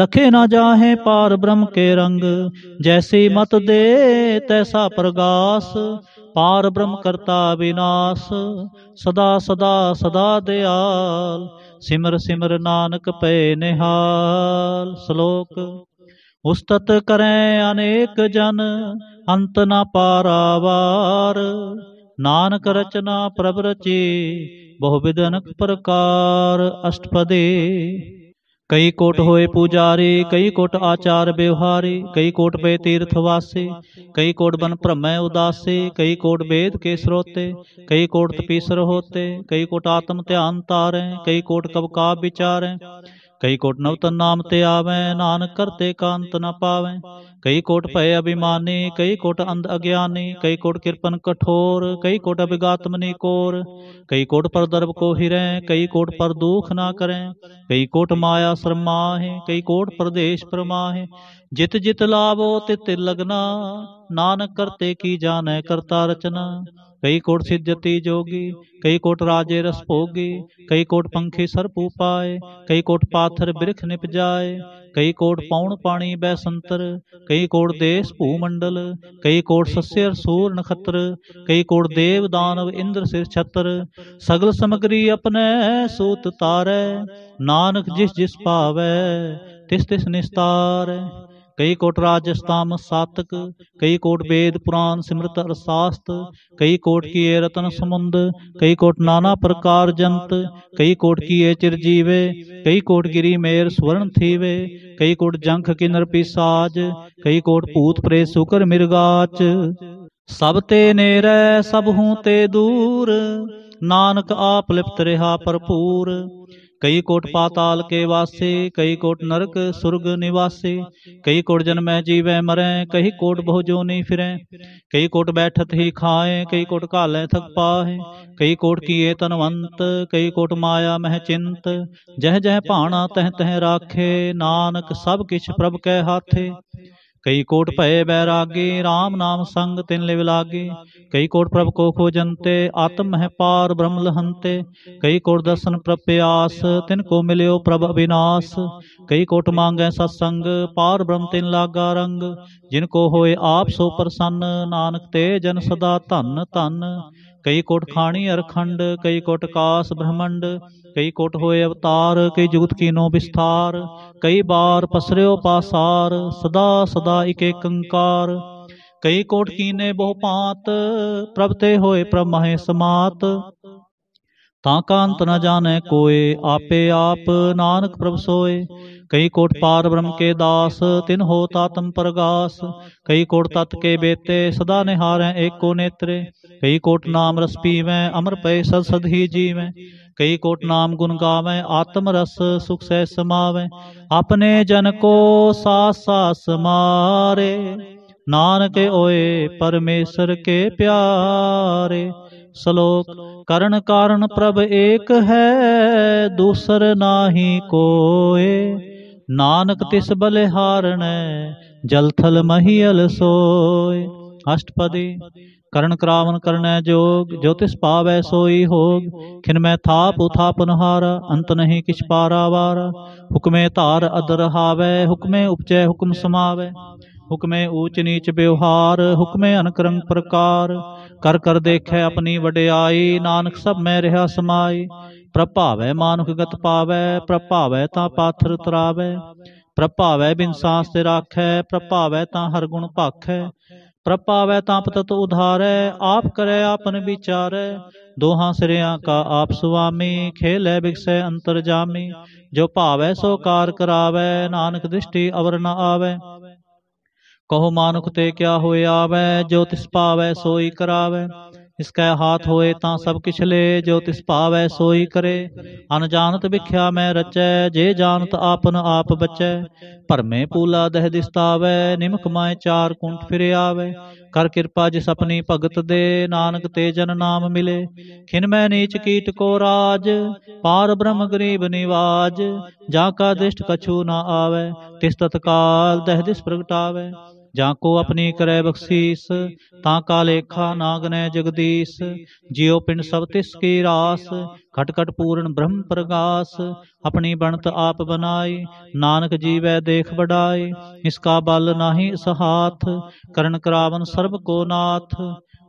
ਲਖੇ ਨਾ ਜਾਹੇ ਪਾਰ ਬ੍ਰਹਮ ਕੇ ਰੰਗ ਜੈਸੀ ਮਤ ਦੇ ਤੈਸਾ ਪ੍ਰਗਾਸ ਪਾਰ ਬ੍ਰਹਮ ਕਰਤਾ ਵਿਨਾਸ਼ ਸਦਾ ਸਦਾ ਸਦਾ ਦਿਆਲ ਸਿਮਰ ਸਿਮਰ ਨਾਨਕ ਪਏ ਨਿਹਾਲ ਸ਼ਲੋਕ ਉਸਤਤ ਕਰੈ ਅਨੇਕ ਜਨ ਅੰਤ ਨਾ ਪਾਰਾਵਾਰ ਨਾਨਕ ਰਚਨਾ ਪ੍ਰਭ ਰਚੀ ਬਹੁ ਵਿਦਨਕ ਪ੍ਰਕਾਰ ਅਸ਼ਟਪਦੇ ਕਈ ਕੋਟ ਹੋਏ ਪੂਜਾਰੇ ਕਈ ਕੋਟ ਆਚਾਰ ਵਿਵਹਾਰੇ ਕਈ ਕੋਟ ਬੇ ਤੀਰਥ ਵਾਸੇ ਕਈ ਕੋਟ ਬਨ ਭ੍ਰਮੈ ਉਦਾਸੇ ਕਈ ਕੋਟ ਵੇਦ ਕੇ ਸਰੋਤੇ ਕਈ ਕੋਟ ਤਪੀਸਰ ਹੋਤੇ ਕਈ ਕੋਟ ਆਤਮ ਧਿਆਨ ਤਾਰੇ ਕਈ ਕੋਟ ਕਬ ਕਾ ਵਿਚਾਰੇ ਕਈ ਕੋਟ ਨਵਤਨ ਨਾਮ ਤੇ ਆਵੇਂ ਨਾਨਕ ਕਰਤੇ ਕਾਂਤ ਨ ਪਾਵੇਂ ਕਈ ਕੋਟ ਭਏ ਅਭਿਮਾਨੀ ਕਈ ਕੋਟ ਅੰਧ ਅਗਿਆਨੀ ਕਈ ਕੋਟ ਕਿਰਪਨ ਕਠੋਰ ਕਈ ਕੋਟ ਅਭਿਗਾਤਮਨੀ ਕੋਰ ਕਈ ਕੋਟ ਪਰ ਦਰਬ ਕੋ ਹਿਰੈ ਕਈ ਕੋਟ ਪਰ ਦੁਖ ਨਾ ਕਰੇ ਕਈ ਕੋਟ ਮਾਇਆ ਸਰਮਾਹੇ ਕਈ ਕੋਟ ਪ੍ਰਦੇਸ਼ ਪਰਮਾਹੇ ਜਿਤ ਜਿਤ ਲਾਵੋ ਤਿਤ ਲਗਨਾ ਨਾਨਕ ਕਰਤੇ ਕੀ ਜਾਣੈ ਕਰਤਾ ਰਚਨਾ ਕਈ ਕੋਟ सिद्धति ਜੋਗੀ ਕਈ ਕੋਟ ਰਾਜੇ ਰਸ ਭੋਗੀ ਕਈ ਕੋਟ पंखी ਸਰ ਪੂਪਾਏ ਕਈ ਕੋਟ ਪਾਥਰ बिरख ਨਿਪ ਜਾਏ ਕਈ ਕੋਟ ਪਾਉਣ ਪਾਣੀ ਬੈ ਸੰਤਰ ਕਈ ਕੋਟ ਦੇਸ ਭੂ ਮੰਡਲ ਕਈ ਕੋਟ ਸਸਿਰ ਸੂਰ ਨਖਤਰ ਕਈ ਕੋਟ ਦੇਵ ਦਾਨਵ ਇੰਦਰ ਸਿਰ ਛਤਰ ਸਗਲ ਸਮਗਰੀ ਆਪਣੇ ਸੂਤ ਤਾਰੈ ਨਾਨਕ ਜਿਸ ਜਿਸ ਭਾਵੈ ਤਿਸ ਤਿਸ ਨਿਸਤਾਰੈ ਕਈ ਕੋਟ ਰਾਜ ਸਤਾਮ ਕਈ ਕੋਟ ਵੇਦ ਪੁਰਾਨ ਸਿਮਰਤ ਅਰਸਾਸਤ ਕਈ ਕੋਟ ਕੀ ਕੀਏ ਰਤਨ ਸਮੁੰਦ ਕਈ ਕੋਟ ਨਾਨਾ ਪ੍ਰਕਾਰ ਜੰਤ ਕਈ ਕੋਟ ਕੀ ਕੀਏ ਚਿਰ ਜੀਵੇ ਕਈ ਕੋਟ ਗਿਰੀ ਮੇਰ ਸਵਰਨ ਥੀਵੇ ਕਈ ਕੋਟ ਜੰਖ ਕਿਨਰ ਸਾਜ ਕਈ ਕੋਟ ਭੂਤ ਪ੍ਰੇਤ ਸੁਕਰ ਮਿਰਗਾਚ ਸਭ ਤੇ ਨੇਰੇ ਸਭ ਹੂ ਤੇ ਦੂਰ ਨਾਨਕ ਆਪ ਲਿਪਤ ਰਿਹਾ ਭਰਪੂਰ ਕਈ ਕੋਟ ਪਾਤਾਲ ਕੇ ਵਾਸੇ ਕਈ ਕੋਟ ਨਰਕ ਸੁਰਗ ਨਿਵਾਸੇ ਕਈ ਕੋਟ ਜਨਮੈ ਜੀਵੈ ਮਰੈ ਕਈ ਕੋਟ ਬਹੁ ਜੋਨੀ ਫਿਰੈ ਕਈ ਕੋਟ ਬੈਠਤ ਹੀ ਖਾਏ ਕਈ ਕੋਟ ਘਾਲੈ ਥਕ ਪਾਹੇ ਕਈ ਕੋਟ ਕੀਏ ਤਨਵੰਤ ਕਈ ਕੋਟ ਮਾਇਆ ਮਹਿ ਚਿੰਤ ਜਹ ਜਹ ਭਾਣਾ ਤਹ ਤਹ ਰਾਖੇ ਨਾਨਕ ਸਭ ਕਿਛ ਪ੍ਰਭ ਕੈ ਹਾਥੇ ਕਈ ਕੋਟ ਭਏ ਬੈਰਾਗੀ RAM ਨਾਮ ਸੰਗ ਤਿਨ ਲਿਵ ਲਾਗੀ ਕਈ ਕੋਟ ਪ੍ਰਭ ਕੋ ਖੋਜੰਤੇ ਆਤਮ ਹੈ ਪਾਰ ਬ੍ਰਹਮ ਲਹੰਤੇ ਕਈ ਕੋਟ ਦਰਸ਼ਨ ਪ੍ਰਪਿਆਸ ਤਿਨ ਕੋ ਮਿਲਿਓ ਪ੍ਰਭ ਅਬਿਨਾਸ ਕਈ ਕੋਟ ਮੰਗੈ ਸਤ ਸੰਗ ਪਾਰ ਬ੍ਰਹਮ ਤਿਨ ਲਾਗਾ ਰੰਗ ਜਿਨ ਕੋ ਹੋਏ ਆਪ ਸੋ ਪ੍ਰਸੰਨ ਨਾਨਕ ਤੇ ਜਨ ਸਦਾ ਧਨ ਧਨ ਕਈ ਕੋਟ ਖਾਣੀ ਅਰਖੰਡ ਕਈ ਕੋਟ ਕਾਸ ਬ੍ਰਹਮੰਡ ਕਈ ਕੋਟ ਹੋਏ ਅਵਤਾਰ ਕਈ ਜੁਗਤ ਕੀਨੋ ਵਿਸਥਾਰ ਕਈ ਬਾਰ ਪਸਰਿਓ ਪਾਸਾਰ ਸਦਾ ਸਦਾ ਇਕ ਅੰਕਾਰ ਕਈ ਕੋਟ ਕੀਨੇ ਬਹੁ ਪਾਤ ਪ੍ਰਭ ਤੇ ਹੋਏ ਪ੍ਰਭ ਮਹੇ ਸਮਾਤ ਤਾਂ ਕਾਂਤ ਨ ਜਾਣੈ ਕੋਏ ਆਪੇ ਆਪ ਨਾਨਕ ਪ੍ਰਭ ਸੋਏ ਕਈ ਕੋਟ ਪਾਰ ਬ੍ਰਹਮ ਕੇ ਦਾਸ ਤਿਨ ਹੋ ਤਾਤਮ ਪ੍ਰਗਾਸ ਕਈ ਕੋਟ ਤਤ ਕੇ ਬੇਤੇ ਸਦਾ ਨਿਹਾਰੈ ਏਕੋ ਨੇਤਰੇ ਕਈ ਕੋਟ ਨਾਮ ਰਸ ਪੀਵੈ ਅਮਰ ਪਏ ਸਦ ਸਦ ਹੀ ਜੀਵੈ ਕਈ ਕੋਟ ਨਾਮ ਗੁਣ ਗਾਵੇ ਆਤਮ ਰਸ ਸੁਖ ਸਹਿ ਸਮਾਵੇ ਆਪਣੇ ਜਨ ਕੋ ਸਾਸ ਸਾਸ ਮਾਰੇ ਨਾਨਕ ਓਏ ਪਰਮੇਸ਼ਰ ਕੇ ਪਿਆਰੇ ਸ਼ਲੋਕ ਕਰਨ ਕਾਰਨ ਪ੍ਰਭ ਏਕ ਹੈ ਦੂਸਰ ਨਾਹੀ ਕੋਏ ਨਾਨਕ ਤਿਸ ਬਲਿਹਾਰਣੈ ਜਲਥਲ ਮਹੀਲ ਸੋਏ ਅਸ਼ਟਪਦੀ ਕਰਨ ਕਰਾਵਨ ਕਰਨੈ ਜੋਗ ਜੋਤਿਸ ਪਾਵੈ ਸੋਈ ਹੋਗ ਖਿਨ ਮੈਂ ਥਾਪ ਉਥਾਪਨ ਹਾਰ ਅੰਤ ਨਹੀਂ ਕਿਛ ਪਾਰਾਵਾਰ ਹੁਕਮੇ ਧਾਰ ਅਦਰ ਹਾਵੈ ਹੁਕਮੇ ਉਪਚੈ ਹੁਕਮ ਸਮਾਵੈ ਹੁਕਮੇ ਊਚ ਨੀਚ ਬਿਵਹਾਰ ਹੁਕਮੇ ਅਨਕਰੰਗ ਪ੍ਰਕਾਰ ਕਰ ਕਰ ਦੇਖੈ ਆਪਣੀ ਵਡਿਆਈ ਨਾਨਕ ਸਭ ਮੈਂ ਰਹਾ ਸਮਾਈ ਪ੍ਰਭਾਵੈ ਮਾਨੁਖ ਗਤ ਪਾਵੈ ਪ੍ਰਭਾਵੈ ਤਾਂ ਪਾਥਰ ਤਰਾਵੈ ਪ੍ਰਭਾਵੈ ਬਿਨ ਸਾਸ ਤੇ ਰਾਖੈ ਪ੍ਰਭਾਵੈ ਤਾਂ ਹਰ ਗੁਣ ਭਾਖੈ ਪ੍ਰਭ ਪਾਵੈ ਤਾਂ ਪਤਤ ਉਧਾਰੈ ਆਪ ਕਰੈ ਆਪਨ ਵਿਚਾਰੈ ਦੋਹਾਂ ਸਿਰਿਆਂ ਕਾ ਆਪ ਸੁਆਮੀ ਖੇਲੈ ਬਿਕਸੈ ਅੰਤਰ ਜਾਮੀ ਜੋ ਭਾਵੈ ਸੋ ਕਾਰ ਕਰਾਵੈ ਨਾਨਕ ਦ੍ਰਿਸ਼ਟੀ ਅਵਰ ਨ ਆਵੈ ਕਹੋ ਮਾਨੁਖ ਤੇ ਕਿਆ ਹੋਇ ਆਵੈ ਜੋ ਤਿਸ ਪਾਵੈ ਸੋਈ ਕਰਾਵੈ ਇਸ ਕੈ ਹਾਥ ਹੋਏ ਤਾਂ ਸਭ ਕਿਛਲੇ ਜੋ ਤਿਸ ਭਾਵੈ ਸੋਈ ਕਰੇ ਅਨਜਾਨਤ ਵਿਖਿਆ ਮੈਂ ਰਚੈ ਜੇ ਜਾਣਤ ਆਪਨ ਆਪ ਬਚੈ ਭਰਮੇ ਪੂਲਾ ਦਹਿ ਦਿਸਤਾਵੈ ਨਿਮਕ ਮੈਂ ਚਾਰ ਕੁੰਟ ਫਿਰੇ ਆਵੈ ਕਰ ਕਿਰਪਾ ਜਿਸ ਆਪਣੀ ਭਗਤ ਦੇ ਨਾਨਕ ਤੇ ਜਨ ਨਾਮ ਮਿਲੇ ਖਿਨ ਮੈਂ ਨੀਚ ਕੀਟ ਕੋ ਰਾਜ ਪਾਰ ਬ੍ਰਹਮ ਗਰੀਬ ਨਿਵਾਜ ਜਾ ਕਾ ਦਿਸ਼ਟ ਕਛੂ ਨਾ ਆਵੈ ਤਿਸ ਤਤਕਾਲ ਦਹਿ ਦਿਸ ਪ੍ਰਗਟਾਵੇ ਜਾਂ ਕੋ ਆਪਣੀ ਕਰੈ ਬਖਸ਼ੀਸ ਤਾਂ ਕਾ ਲੇਖਾ ਨਾਗਨੈ ਜਗਦੀਸ਼ ਜਿਉ ਪਿੰਡ ਸਭ ਤਿਸ ਕੀ ਰਾਸ ਘਟ ਘਟ ਪੂਰਨ ਬ੍ਰਹਮ ਪ੍ਰਗਾਸ ਆਪਣੀ ਬਣਤ ਆਪ ਬਨਾਈ ਨਾਨਕ ਜੀਵੈ ਦੇਖ ਬੜਾਈ ਇਸ ਕਾ ਬਲ ਨਾਹੀ ਸਹਾਥ ਕਰਨ ਕਰਾਵਨ ਸਰਬ ਕੋ ਨਾਥ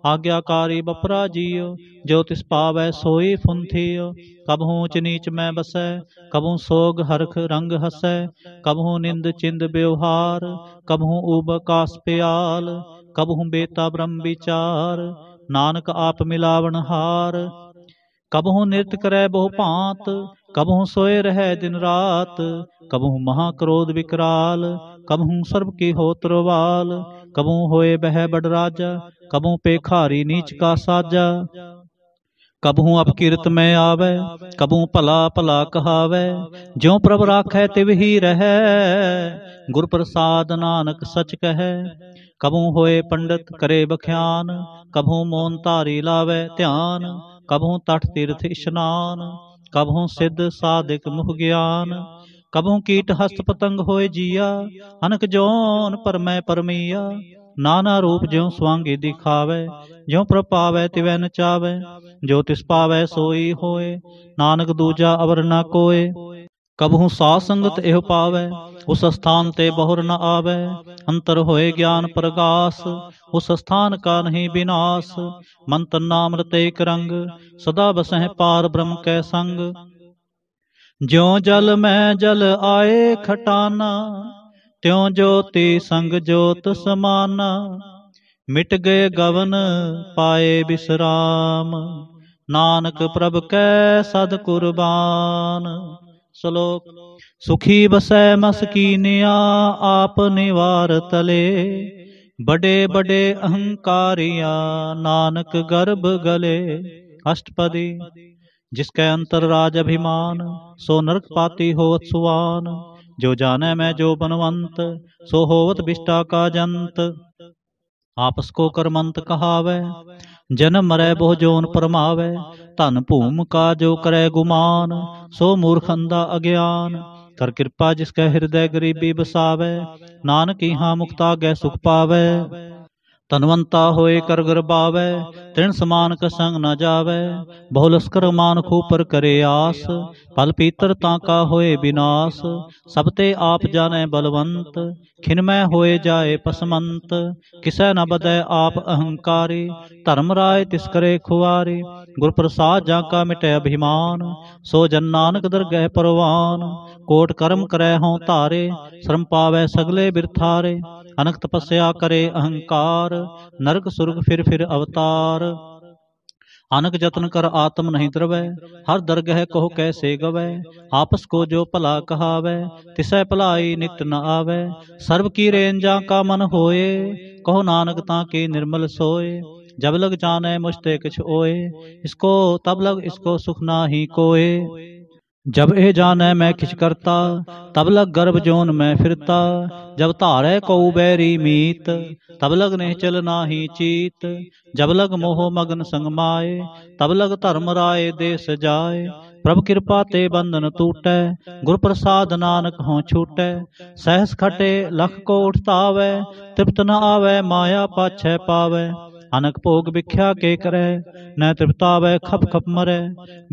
ਆਗਿਆਕਾਰੀ ਬਪਰਾ ਜੀਉ ਜੋ ਤਿਸ ਪਾਵੈ ਸੋਈ ਫੁੰਥੀਉ ਕਬਹੂ ਚ ਨੀਚ ਮੈਂ ਬਸੈ ਕਬਹੂ ਸੋਗ ਹਰਖ ਰੰਗ ਹਸੈ ਕਬਹੂ ਨਿੰਦ ਚਿੰਦ ਬਿਵਹਾਰ ਕਬਹੂ ਊਬ ਕਾਸ ਪਿਆਲ ਕਬਹੂ ਬੇਤਾ ਬ੍ਰਹਮ ਵਿਚਾਰ ਨਾਨਕ ਆਪ ਮਿਲਾਵਣ ਹਾਰ ਕਬਹੂ ਨਿਰਤ ਕਰੈ ਬਹੁ ਭਾਂਤ ਕਬਹੂ ਸੋਏ ਰਹੈ ਦਿਨ ਰਾਤ ਕਬਹੂ ਮਹਾ ਕ੍ਰੋਧ ਵਿਕਰਾਲ ਕਬਹੂ ਸਰਬ ਕੀ ਹੋਤ ਰਵਾਲ ਕਬੂ ਹੋਏ ਬਹਿ ਬੜ ਰਾਜਾ ਕਬੂ ਪੇਖਾਰੀ ਨੀਚ ਕਾ ਸਾਜਾ ਕਬਹੂ ਅਪਕਿਰਤ ਮੈਂ ਆਵੇ ਕਬੂ ਭਲਾ ਭਲਾ ਕਹਾਵੇ ਜਿਉ ਪ੍ਰਭ ਰਾਖੈ ਤਿਵ ਹੀ ਰਹੈ ਗੁਰ ਪ੍ਰਸਾਦ ਨਾਨਕ ਸਚ ਕਹੈ ਕਬੂ ਹੋਏ ਪੰਡਤ ਕਰੇ ਬਖਿਆਨ ਕਬੂ ਮੋਨ ਧਾਰੀ ਲਾਵੇ ਧਿਆਨ ਕਬੂ ਤਟ ਤੀਰਥ ਇਸ਼ਨਾਨ ਕਬੂ ਸਿੱਧ ਸਾਧਿਕ ਮੁਖ ਗਿਆਨ ਕਬਹੂ ਕੀਟ ਹਸਤ ਪਤੰਗ ਹੋਏ ਜੀਆ ਅਨਕ ਜੋਨ ਪਰਮੈ ਪਰਮੀਆ ਨਾਨਾ ਰੂਪ ਜਿਉ ਸਵਾਂਗੇ ਦਿਖਾਵੇ ਜਿਉ ਪ੍ਰਪਾਵੇ ਤਿਵੈ ਚਾਵੇ ਜੋ ਤਿਸ ਪਾਵੇ ਸੋਈ ਹੋਏ ਨਾਨਕ ਦੂਜਾ ਅਵਰ ਨਾ ਕੋਏ ਕਬਹੁ ਸਾਧ ਸੰਗਤ ਇਹ ਪਾਵੇ ਉਸ ਸਥਾਨ ਤੇ ਬਹੁਰ ਨ ਆਵੇ ਅੰਤਰ ਹੋਏ ਗਿਆਨ ਪ੍ਰਗਾਸ ਉਸ ਸਥਾਨ ਕਾ ਨਹੀਂ ਬినాਸ ਮੰਤ ਨਾਮ ਰਤੇ ਇਕ ਰੰਗ ਸਦਾ ਬਸਹਿ ਪਾਰ ਬ੍ਰਹਮ ਕੈ ਸੰਗ ਜਿਉ ਜਲ ਮੈਂ ਜਲ ਆਏ ਖਟਾਨਾ ਤਿਉ ਜੋਤੀ ਸੰਗ ਜੋਤ ਸਮਾਨਾ ਮਿਟ ਗਏ ਗਵਨ ਪਾਏ ਬਿਸਰਾਮ ਨਾਨਕ ਪ੍ਰਭ ਕੈ ਸਦ ਕੁਰਬਾਨ ਸ਼ਲੋਕ ਸੁਖੀ ਬਸੈ ਮਸਕੀਨਿਆ ਆਪ ਨਿਵਾਰ ਤਲੇ ਬੜੇ ਬੜੇ ਅਹੰਕਾਰਿਆ ਨਾਨਕ ਗਰਭ ਗਲੇ ਅਸ਼ਟਪਦੀ ਜਿਸ जिसके अंतरराज अभिमान सो नरक पाती होत सुवान जो जाने में जो बनवंत सो होवत बिष्टा का जंत ਆਪਸ ਕੋ ਕਰਮੰਤ ਕਹਾਵੇ ਜਨਮ ਮਰੈ ਬਹੁ ਜੋਨ ਪਰਮਾਵੇ ਧਨ ਭੂਮ ਕਾ ਜੋ ਕਰੈ ਗੁਮਾਨ ਸੋ ਮੂਰਖੰਦਾ ਅਗਿਆਨ ਕਰ ਕਿਰਪਾ ਜਿਸ ਕੈ ਹਿਰਦੈ ਗਰੀਬੀ ਬਸਾਵੇ ਨਾਨਕੀ ਹੀ ਹਾਂ ਮੁਕਤਾ ਗੈ ਸੁਖ ਪਾਵੇ ਤਨਵੰਤਾ ਹੋਏ ਕਰ ਗਰਬਾਵੇ ਤਿਣ ਸਮਾਨਕ ਸੰਗ ਨਾ ਜਾਵੇ ਬਹੁ ਲਸਕਰ ਮਾਨ ਖੂਪਰ ਕਰੇ ਆਸ ਪਲ ਪੀਤਰ ਤਾਂ ਕਾ ਹੋਏ ਬినాਸ ਸਭ ਤੇ ਆਪ ਜਾਣੈ ਬਲਵੰਤ ਖਿਨਮੈ ਹੋਏ ਜਾਏ ਪਸਮੰਤ ਕਿਸੈ ਨ ਬਦੈ ਆਪ ਅਹੰਕਾਰੀ ਧਰਮ ਰਾਏ ਤਿਸ ਕਰੇ ਖੁਆਰੀ ਗੁਰ ਪ੍ਰਸਾਦ ਜਾਂ ਕਾ ਮਿਟੈ ਅਭਿਮਾਨ ਸੋ ਜਨ ਨਾਨਕ ਦਰਗਹਿ ਪਰਵਾਨ ਕੋਟ ਕਰਮ ਕਰੈ ਹਉ ਧਾਰੇ ਸ਼ਰਮ ਪਾਵੈ ਸਗਲੇ ਬਿਰਥਾਰੇ ਅਨਕ ਤਪੱਸਿਆ ਕਰੇ ਅਹੰਕਾਰ ਨਰਕ ਸੁਰਗ ਫਿਰ ਫਿਰ ਅਵਤਾਰ ਅਨਕ ਯਤਨ ਕਰ ਆਤਮ ਨਹੀਂ ਦਰਵੈ ਹਰ ਦਰਗਹਿ ਕਹੋ ਕੈਸੇ ਗਵੈ ਆਪਸ ਕੋ ਜੋ ਭਲਾ ਕਹਾਵੇ ਤਿਸੈ ਭਲਾਈ ਨਿਤ ਨ ਆਵੇ ਸਰਬ ਕੀ ਰੇਂਜਾਂ ਕਾ ਮਨ ਹੋਏ ਕਹੋ ਨਾਨਕ ਤਾਂ ਕੀ ਨਿਰਮਲ ਸੋਏ ਜਬ ਲਗ ਜਾਣੈ ਮੁਸਤੇ ਕਿਛ ਓਏ ਇਸਕੋ ਤਬ ਲਗ ਇਸਕੋ ਸੁਖ ਨਾਹੀ ਕੋਏ ਜਬ ਇਹ ਜਾਣੈ ਮੈਂ ਕਿਛ ਕਰਤਾ ਤਬ ਲਗ ਗਰਭ ਜੋਨ ਮੈਂ ਫਿਰਤਾ ਜਬ ਧਾਰੈ ਕਉ ਬੈਰੀ ਮੀਤ ਤਬ ਲਗ ਨੇ ਚਲ ਨਾਹੀ ਚੀਤ ਜਬ ਲਗ ਮੋਹ ਮਗਨ ਸੰਗ ਮਾਏ ਤਬ ਲਗ ਧਰਮ ਰਾਏ ਦੇਸ ਜਾਏ ਪ੍ਰਭ ਕਿਰਪਾ ਤੇ ਬੰਧਨ ਟੂਟੈ ਗੁਰ ਪ੍ਰਸਾਦ ਨਾਨਕ ਹੋਂ ਛੂਟੈ ਸਹਿਸ ਖਟੇ ਲਖ ਕੋਟ ਤਾਵੈ ਤ੍ਰਿਪਤ ਨ ਆਵੈ ਮਾਇਆ ਪਾਛੈ ਪਾਵੈ ਅਨਕ ਭੋਗ ਵਿਖਿਆ ਕੇ ਕਰੈ ਨੈ ਤ੍ਰਿਪਤਾਵੈ ਖਪ ਖਪ ਮਰੈ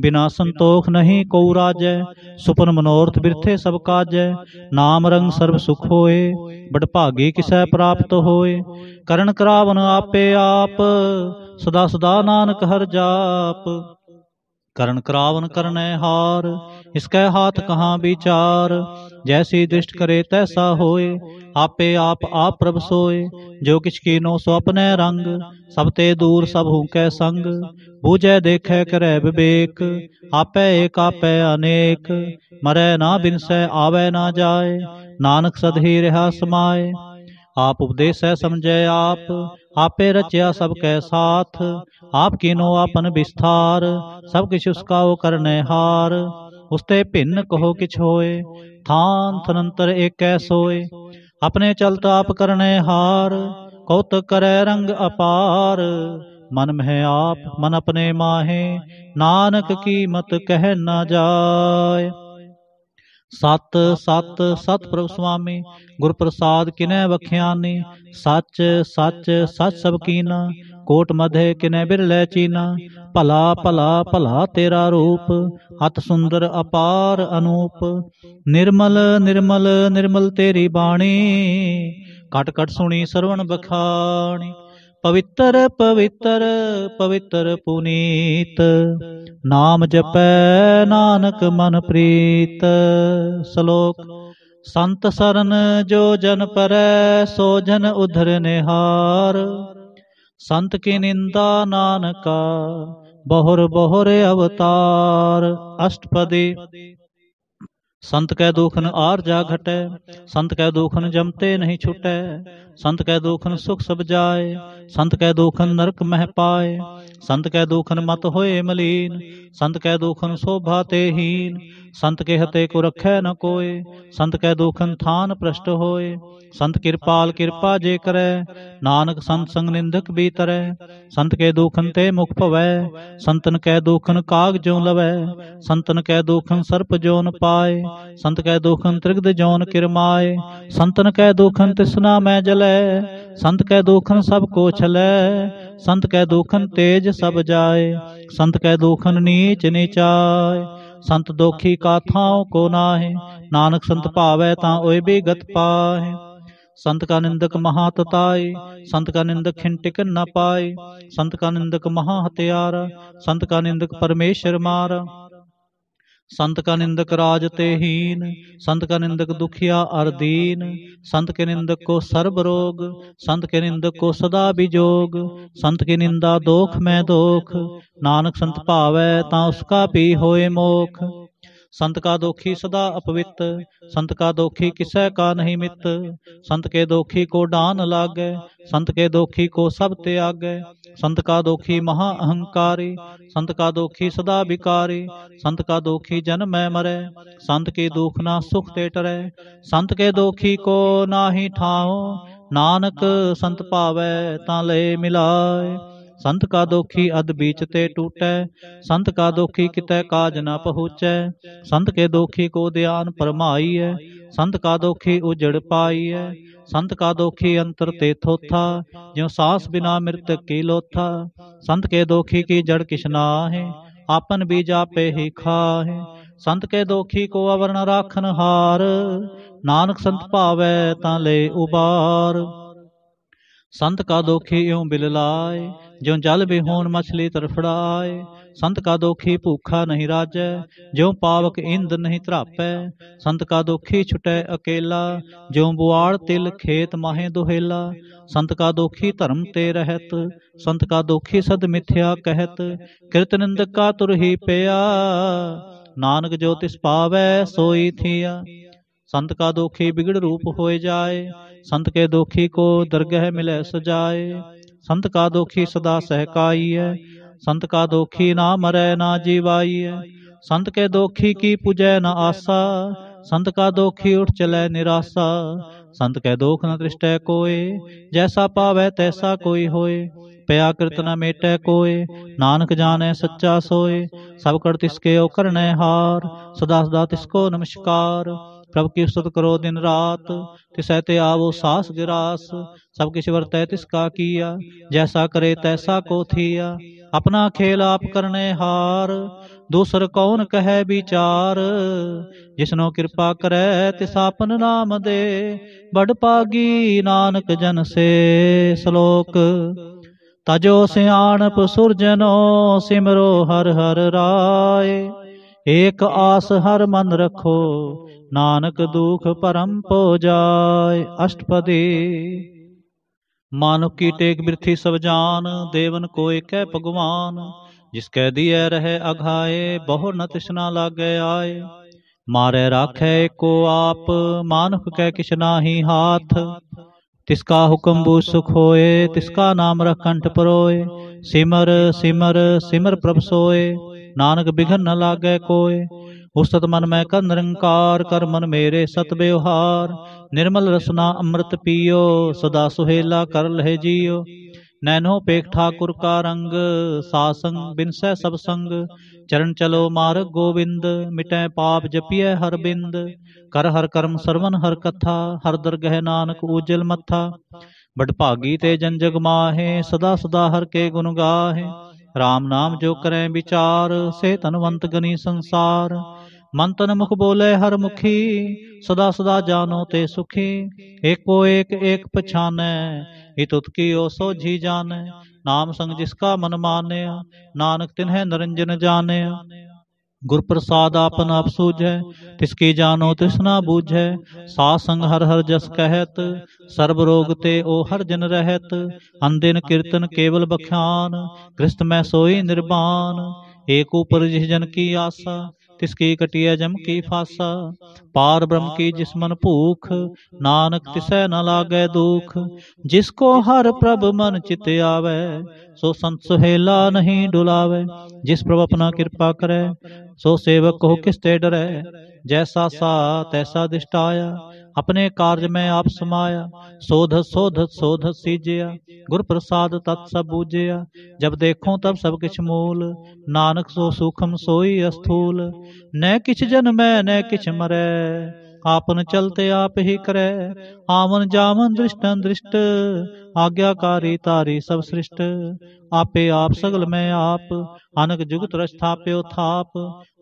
ਬਿਨਾ ਸੰਤੋਖ ਨਹੀਂ ਕਉ ਰਾਜੈ ਸੁਪਨ ਮਨੋਰਥ ਬਿਰਥੇ ਸਭ ਕਾਜੈ ਨਾਮ ਰੰਗ ਸਰਬ ਸੁਖ ਹੋਏ ਬੜ ਭਾਗੀ ਕਿਸੈ ਪ੍ਰਾਪਤ ਹੋਏ ਕਰਨ ਕਰਾਵਨ ਆਪੇ ਆਪ ਸਦਾ ਸਦਾ ਨਾਨਕ ਹਰ ਜਾਪ ਕਰਨ ਕਰਾਵਨ ਕਰਨੈ ਹਾਰ ਇਸ ਕੈ ਹਾਥ ਕਹਾਂ ਵਿਚਾਰ ਜੈਸੀ ਦ੍ਰਿਸ਼ਟ ਕਰੇ ਤੈਸਾ ਹੋਏ ਆਪੇ ਆਪ ਆਪ ਪ੍ਰਭ ਸੋਏ ਜੋ ਕਿਛ ਕੀਨੋ ਸੋ ਆਪਣੇ ਰੰਗ ਸਭ ਤੇ ਦੂਰ ਸਭ ਹੂੰ ਕੈ ਸੰਗ ਬੂਝੈ ਦੇਖੈ ਕਰੈ ਵਿਵੇਕ ਆਪੇ ਏਕ ਆਪੇ ਅਨੇਕ ਮਰੈ ਨਾ ਬਿਨਸੈ ਆਵੇ ਨਾ ਜਾਏ ਨਾਨਕ ਸਦ ਹੀ ਰਹਾ ਸਮਾਏ ਆਪ ਉਪਦੇਸ ਉਪਦੇਸੈ ਸਮਝੈ ਆਪ ਆਪੇ ਰਚਿਆ ਸਭ ਕੈ ਸਾਥ ਆਪ ਕੀਨੋ ਆਪਨ ਵਿਸਥਾਰ ਸਭ ਕਿਛੁ ਉਸਕਾ ਉਹ ਕਰਨੇ ਹਾਰ ਉਸਤੇ ਭਿੰਨ ਕਹੋ ਕਿਛ ਹੋਏ ਥਾਨ ਤਨੰਤਰ ਏਕੈ ਸੋਏ ਆਪਣੇ ਚਲਤ ਆਪ ਕਰਨੇ ਹਾਰ ਕੌਤ ਕਰੈ ਰੰਗ ਅਪਾਰ ਮਨ ਮਹਿ ਆਪ ਮਨ ਆਪਣੇ ਮਾਹੇ ਨਾਨਕ ਕੀਮਤ ਕਹਿ ਨਾ ਜਾਏ ਸਤ ਸਤ ਸਤ ਪ੍ਰਭ ਸੁਆਮੀ ਗੁਰ ਪ੍ਰਸਾਦ ਕਿਨੈ ਵਖਿਆਨੀ ਸੱਚ ਸੱਚ ਸਤ ਸਭ ਕੀਨਾ ਕੋਟ ਮਧੇ ਕਿਨੈ ਬਿਰਲੇ ਚੀਨਾ ਭਲਾ ਭਲਾ ਭਲਾ ਤੇਰਾ ਰੂਪ ਹਤ ਸੁੰਦਰ ਅਪਾਰ ਅਨੂਪ ਨਿਰਮਲ ਨਿਰਮਲ ਨਿਰਮਲ ਤੇਰੀ ਬਾਣੀ ਕਟ ਕਟ ਸੁਣੀ ਸਰਵਣ ਬਖਾਣੀ ਪਵਿੱਤਰ ਪਵਿੱਤਰ ਪਵਿੱਤਰ ਪੁਨੀਤ ਨਾਮ ਜਪੈ ਨਾਨਕ ਮਨ ਪ੍ਰੀਤ ਸ਼ਲੋਕ ਸੰਤ ਸਰਨ ਜੋ ਜਨ ਪਰੈ ਸੋ ਜਨ ਉਧਰ ਨਿਹਾਰ ਸੰਤ ਕੀ ਨਿੰਦਾ ਨਾਨਕਾ ਬਹੁਰ ਬਹੁਰ ਅਵਤਾਰ ਅਸ਼ਟਪਦੀ ਸੰਤ ਕੈ ਦੁਖਨ ਆਰ ਜਾ ਘਟੈ ਸੰਤ ਕੈ ਦੁਖਨ ਜਮਤੇ ਨਹੀਂ ਛੁਟੈ ਸੰਤ ਕੈ ਦੋਖਨ ਸੁਖ ਸਭ ਜਾਏ ਸੰਤ ਕੈ ਦੋਖਨ ਨਰਕ ਮਹਿ ਪਾਏ ਸੰਤ ਕੈ ਦੋਖਨ ਮਤ ਹੋਏ ਮਲੀਨ ਸੰਤ ਕੈ ਦੋਖਨ ਸੋਭਾ ਤੇ ਹੀਨ ਸੰਤ ਕੇ ਹਤੇ ਕੋ ਰਖੈ ਨ ਕੋਏ ਸੰਤ ਕੈ ਦੋਖਨ ਥਾਨ ਪ੍ਰਸ਼ਟ ਹੋਏ ਸੰਤ ਕਿਰਪਾਲ ਕਿਰਪਾ ਜੇ ਕਰੈ ਨਾਨਕ ਸੰਤ ਸੰਗ ਨਿੰਦਕ ਵੀ ਤਰੈ ਸੰਤ ਕੇ ਦੋਖਨ ਤੇ ਮੁਖ ਭਵੈ ਸੰਤਨ ਕੈ ਦੋਖਨ ਕਾਗ ਜਿਉ ਲਵੈ ਸੰਤਨ ਕੈ ਦੋਖਨ ਸਰਪ ਜਿਉ ਨ ਪਾਏ ਸੰਤ ਕੈ ਦੋਖਨ ਤ੍ਰਿਗਦ ਜਿਉ ਕਿਰਮਾਏ ਸੰਤਨ ਕੈ ਦੋਖਨ ਤਿਸਨਾ ਮੈਂ ਜਲੈ ਛਲੈ ਸੰਤ ਕੈ ਦੋਖਨ ਸਭ ਕੋ ਛਲੈ ਸੰਤ ਕੈ ਦੋਖਨ ਤੇਜ ਸਭ ਜਾਏ ਸੰਤ ਕੈ ਦੋਖਨ ਨੀਚ ਨਿਚਾਏ ਸੰਤ ਦੋਖੀ ਕਾਥਾਉ ਕੋ ਨਾਹੀ ਨਾਨਕ ਸੰਤ ਭਾਵੈ ਤਾਂ ਓਏ ਵੀ ਗਤ ਪਾਹੇ ਸੰਤ ਕਾ ਨਿੰਦਕ ਮਹਾ ਤਤਾਏ ਸੰਤ ਕਾ ਨਿੰਦਕ ਖਿੰਟਿਕ ਨਾ ਪਾਏ ਸੰਤ ਕਾ ਨਿੰਦਕ ਮਹਾ ਹਤਿਆਰ ਸੰਤ ਕਾ ਨਿੰਦਕ ਪਰਮੇਸ਼ਰ ਮਾਰਾ ਸੰਤ ਕਾ ਨਿੰਦਕ ਰਾਜ ਤੇ ਹੀਨ ਸੰਤ ਕਾ ਨਿੰਦਕ ਦੁਖਿਆ ਅਰਦੀਨ ਸੰਤ ਕੇ ਨਿੰਦਕ ਕੋ ਸਰਬ ਰੋਗ ਸੰਤ ਕੇ ਨਿੰਦਕ ਕੋ ਸਦਾ ਬਿਜੋਗ ਸੰਤ ਕੇ ਨਿੰਦਾ ਦੋਖ ਮੈਂ ਦੋਖ ਨਾਨਕ ਸੰਤ ਭਾਵੈ ਤਾਂ ਉਸ ਕਾ ਪੀ ਹੋਏ ਮੋਖ ਸੰਤ ਕਾ ਦੋਖੀ ਸਦਾ ਅਪਵਿੱਤ ਸੰਤ ਕਾ ਦੋਖੀ ਕਿਸੈ ਕਾ ਨਹੀਂ ਮਿੱਤ ਸੰਤ ਕੇ ਦੋਖੀ ਕੋ ਡਾਨ ਲਾਗੈ ਸੰਤ ਕੇ ਦੋਖੀ ਕੋ ਸਭ ਤਿਆਗੈ ਸੰਤ ਕਾ ਦੋਖੀ ਮਹਾ ਅਹੰਕਾਰੀ ਸੰਤ ਕਾ ਦੋਖੀ ਸਦਾ ਵਿਕਾਰੀ ਸੰਤ ਕਾ ਦੋਖੀ ਜਨਮੈ ਮਰੈ ਸੰਤ ਕੇ ਦੁਖ ਨਾ ਸੁਖ ਤੇ ਟਰੈ ਸੰਤ ਕੇ ਦੋਖੀ ਕੋ ਨਾਹੀ ਠਾਉ ਨਾਨਕ ਸੰਤ ਭਾਵੈ ਤਾਂ ਲੈ ਮਿਲਾਏ ਸੰਤ ਕਾ ਦੋਖੀ ਅਦ ਬੀਚ ਤੇ ਟੂਟੈ ਸੰਤ ਕਾ ਦੋਖੀ ਕਿਤੈ ਕਾਜ ਨਾ ਪਹੁੰਚੈ ਸੰਤ ਕੇ ਦੋਖੀ ਕੋ ਧਿਆਨ ਐ ਸੰਤ ਕਾ ਦੋਖੀ ਉਜੜ ਐ ਸੰਤ ਕਾ ਦੋਖੀ ਅੰਤਰ ਤੇ ਥੋਥਾ ਜਿਉ ਸਾਸ ਬਿਨਾ ਮਿਰਤ ਕੀ ਲੋਥਾ ਸੰਤ ਕੇ ਦੋਖੀ ਕੀ ਜੜ ਕਿਸ਼ਨਾ ਹੈ ਆਪਨ ਬੀਜ ਆਪੇ ਹੀ ਖਾਹੇ ਸੰਤ ਕੇ ਦੋਖੀ ਕੋ ਅਵਰਣ ਰਾਖਨ ਹਾਰ ਨਾਨਕ ਸੰਤ ਭਾਵੈ ਤਾਂ ਲੈ ਉਬਾਰ ਸੰਤ ਕਾ ਦੋਖੀ ਇਉ ਬਿਲ ਲਾਏ ਜਿਉ ਜਲ ਹੋਣ ਮਛਲੀ ਤਰਫੜਾਏ ਸੰਤ ਕਾ ਦੋਖੀ ਭੁੱਖਾ ਨਹੀਂ ਰਾਜੈ ਜਿਉ ਪਾਵਕ ਇੰਦ ਨਹੀਂ ਧਰਾਪੈ ਸੰਤ ਕਾ ਦੋਖੀ ਛੁਟੈ ਅਕੇਲਾ ਜਿਉ ਬੁਆੜ ਤਿਲ ਖੇਤ ਮਾਹੇ ਦੁਹੇਲਾ ਸੰਤ ਕਾ ਦੋਖੀ ਧਰਮ ਤੇ ਰਹਿਤ ਸੰਤ ਕਾ ਦੋਖੀ ਸਦ ਮਿਥਿਆ ਕਹਿਤ ਕਿਰਤ ਨਿੰਦਕ ਕਾ ਤੁਰਹੀ ਪਿਆ ਨਾਨਕ ਜੋ ਤਿਸ ਪਾਵੈ ਸੋਈ ਥੀਆ ਸੰਤ ਕਾ ਦੋਖੀ ਬਿਗੜ ਰੂਪ ਹੋਏ ਜਾਏ ਸੰਤ ਕੇ ਦੋਖੀ ਕੋ ਦਰਗਹਿ ਮਿਲੇ ਸਜਾਏ ਸੰਤ ਕਾ ਦੋਖੀ ਸਦਾ ਸਹਿਕਾਈਐ ਸੰਤ ਕਾ ਦੋਖੀ ਨਾ ਮਰੈ ਨਾ ਜੀਵਾਈਐ ਸੰਤ ਕੇ ਦੋਖੀ ਕੀ ਪੁਜੈ ਨ ਆਸਾ ਸੰਤ ਕਾ ਦੋਖੀ ਉਠ ਚਲੈ ਨਿਰਾਸਾ ਸੰਤ ਕੈ ਦੋਖ ਨ ਤ੍ਰਿਸ਼ਟੈ ਕੋਏ ਜੈਸਾ ਪਾਵੈ ਤੈਸਾ ਕੋਈ ਹੋਏ ਪਿਆ ਕਿਰਤ ਨ ਮੇਟੈ ਕੋਏ ਨਾਨਕ ਜਾਣੈ ਸੱਚਾ ਸੋਏ ਸਭ ਕਰ ਤਿਸਕੇ ਕੇ ਓ ਕਰਨੈ ਹਾਰ ਸਦਾ ਸਦਾ ਤਿਸਕੋ ਨਮਸਕਾਰ ਪ੍ਰਭ ਕੀ ਉਸਤਤ ਕਰੋ ਦਿਨ ਰਾਤ ਤਿਸੈ ਤੇ ਆਵੋ ਸਾਸ ਗਿਰਾਸ ਸਭ ਕਿਛ ਵਰਤੈ ਤਿਸ ਕਾ ਕੀਆ ਜੈਸਾ ਕਰੇ ਤੈਸਾ ਕੋ ਥੀਆ ਆਪਣਾ ਖੇਲ ਆਪ ਕਰਨੇ ਹਾਰ ਦੂਸਰ ਕੌਣ ਕਹੈ ਵਿਚਾਰ ਜਿਸਨੋ ਕਿਰਪਾ ਕਰੈ ਤਿਸ ਆਪਨ ਨਾਮ ਦੇ ਬੜ ਪਾਗੀ ਨਾਨਕ ਜਨ ਸੇ ਸ਼ਲੋਕ ਤਜੋ ਸਿਆਣਪ ਸੁਰਜਨੋ ਸਿਮਰੋ ਹਰ ਹਰ ਰਾਏ ਏਕ ਆਸ ਹਰ ਮਨ ਰੱਖੋ ਨਾਨਕ ਦੁਖ ਪਰਮ ਪੋ ਜਾਏ ਅਸ਼ਟਪਦੀ ਮਾਨੁ ਕੀ ਟੇਕ ਬਿਰਥੀ ਸਭ ਜਾਨ ਦੇਵਨ ਕੋ ਏਕੈ ਭਗਵਾਨ ਜਿਸ ਕੈ ਦੀਐ ਰਹਿ ਅਘਾਏ ਬਹੁ ਨ ਤਿਸਨਾ ਲਾਗੇ ਆਏ ਮਾਰੇ ਰਾਖੈ ਕੋ ਆਪ ਮਾਨੁ ਕੈ ਕਿਛ ਨਾਹੀ ਹਾਥ ਤਿਸ ਕਾ ਹੁਕਮ ਬੂ ਸੁਖ ਹੋਏ ਤਿਸ ਕਾ ਨਾਮ ਰਖ ਕੰਠ ਪਰੋਏ ਸਿਮਰ ਸਿਮਰ ਸਿਮਰ ਪ੍ਰਭ ਸੋਏ ਨਾਨਕ ਬਿਘਨ ਨ ਲਾਗੇ ਕੋਏ ਉਸਤਤ ਮਨ ਮੈਂ ਕਾ ਨਿਰੰਕਾਰ ਕਰ ਮਨ ਮੇਰੇ ਸਤ ਬਿਵਹਾਰ ਨਿਰਮਲ ਰਸਨਾ ਅੰਮ੍ਰਿਤ ਪੀਓ ਸਦਾ ਸੁਹੇਲਾ ਕਰ ਲਹਿ ਜੀਓ ਨੈਨੋ ਪੇਖ ਠਾਕੁਰ ਕਾ ਰੰਗ ਸਾਸੰਗ ਬਿਨਸੈ ਸਭ ਸੰਗ ਚਰਨ ਚਲੋ ਮਾਰਗ ਗੋਬਿੰਦ ਮਿਟੈ ਪਾਪ ਜਪੀਐ ਹਰ ਬਿੰਦ ਕਰ ਹਰ ਕਰਮ ਸਰਵਨ ਹਰ ਕਥਾ ਹਰ ਦਰਗਹਿ ਨਾਨਕ ਊਜਲ ਮੱਥਾ ਬੜ ਭਾਗੀ ਤੇ ਜਨ ਜਗ ਮਾਹੇ ਸਦਾ ਸਦਾ ਹਰ ਕੇ ਗੁਣ ਗਾਹੇ RAM ਨਾਮ ਜੋ ਕਰੈ ਵਿਚਾਰ ਸੇ ਤਨਵੰਤ ਗਨੀ ਸੰਸਾਰ ਮਨ ਤਨ ਮੁਖ ਬੋਲੇ ਹਰ ਮੁਖੀ ਸਦਾ ਸਦਾ ਜਾਨੋ ਤੇ ਸੁਖੀ ਏਕੋ ਏਕ ਏਕ ਪਛਾਨੈ ਇਤ ਉਤਕੀ ਓ ਸੋਝੀ ਜਾਣੈ ਨਾਮ ਸੰਗ ਜਿਸ ਕਾ ਮਨ ਮਾਨਿਆ ਨਾਨਕ ਤਿਨਹਿ ਨਰੰਜਨ ਜਾਣਿਆ ਗੁਰ ਪ੍ਰਸਾਦ ਆਪਨ ਆਪ ਸੂਝੈ ਤਿਸ ਕੀ ਜਾਨੋ ਤਿਸਨਾ ਬੂਝੈ ਸਾ ਸੰਗ ਹਰ ਹਰ ਜਸ ਕਹਿਤ ਸਰਬ ਰੋਗ ਤੇ ਓ ਹਰ ਜਨ ਰਹਿਤ ਅੰਦਿਨ ਕੀਰਤਨ ਕੇਵਲ ਬਖਿਆਨ ਕ੍ਰਿਸਤ ਮੈਂ ਸੋਈ ਨਿਰਬਾਨ ਏਕ ਉਪਰ ਜਿਸ ਜਨ ਕੀ ਆਸਾ ਤਿਸ ਕੀ ਕਟਿਆ ਜਮ ਕੀ ਫਾਸਾ ਪਾਰ ਬ੍ਰਹਮ ਕੀ ਜਿਸ ਮਨ ਭੂਖ ਨਾਨਕ ਤਿਸੈ ਨ ਲਾਗੇ ਦੁਖ ਜਿਸ ਕੋ ਹਰ ਪ੍ਰਭ ਮਨ ਚਿਤ ਆਵੇ ਸੋ ਸੰਤ ਸੁਹੇਲਾ ਨਹੀਂ ਡੁਲਾਵੇ ਜਿਸ ਪ੍ਰਭ ਆਪਣਾ ਕਿਰਪਾ ਕਰੇ ਸੋ ਸੇਵਕ ਕੋ ਕਿਸ ਤੇ ਡਰੇ ਜੈਸਾ ਸਾ ਤੈਸਾ ਦਿਸ਼ਟਾਇਆ ਆਪਣੇ ਕਾਰਜ ਮੈਂ ਆਪ ਸਮਾਇਆ ਸੋਧ ਸੋਧ ਸੋਧ ਸੀਜਿਆ ਗੁਰ ਪ੍ਰਸਾਦ ਤਤ ਸਭ ਬੂਝਿਆ ਜਬ ਦੇਖੋ ਤਬ ਸਭ ਕਿਛ ਮੂਲ ਨਾਨਕ ਸੋ ਸੁਖਮ ਸੋਈ ਅਸਥੂਲ ਨੈ ਕਿਛ ਜਨ ਮੈਂ ਨੈ ਕਿਛ ਮਰੇ ਆਪਨ ਚਲਤੇ ਆਪ ਹੀ ਕਰੈ ਆਵਨ ਜਾਵਨ ਦ੍ਰਿਸ਼ਟੰ ਦ੍ਰਿਸ਼ਟ ਆਗਿਆਕਾਰੀ ਤਾਰੀ ਸਭ ਸ੍ਰਿਸ਼ਟ ਆਪੇ ਆਪ ਸਗਲ ਮੈਂ ਆਪ ਅਨਕ ਜੁਗਤ ਰਸਥਾਪਿਓ ਥਾਪ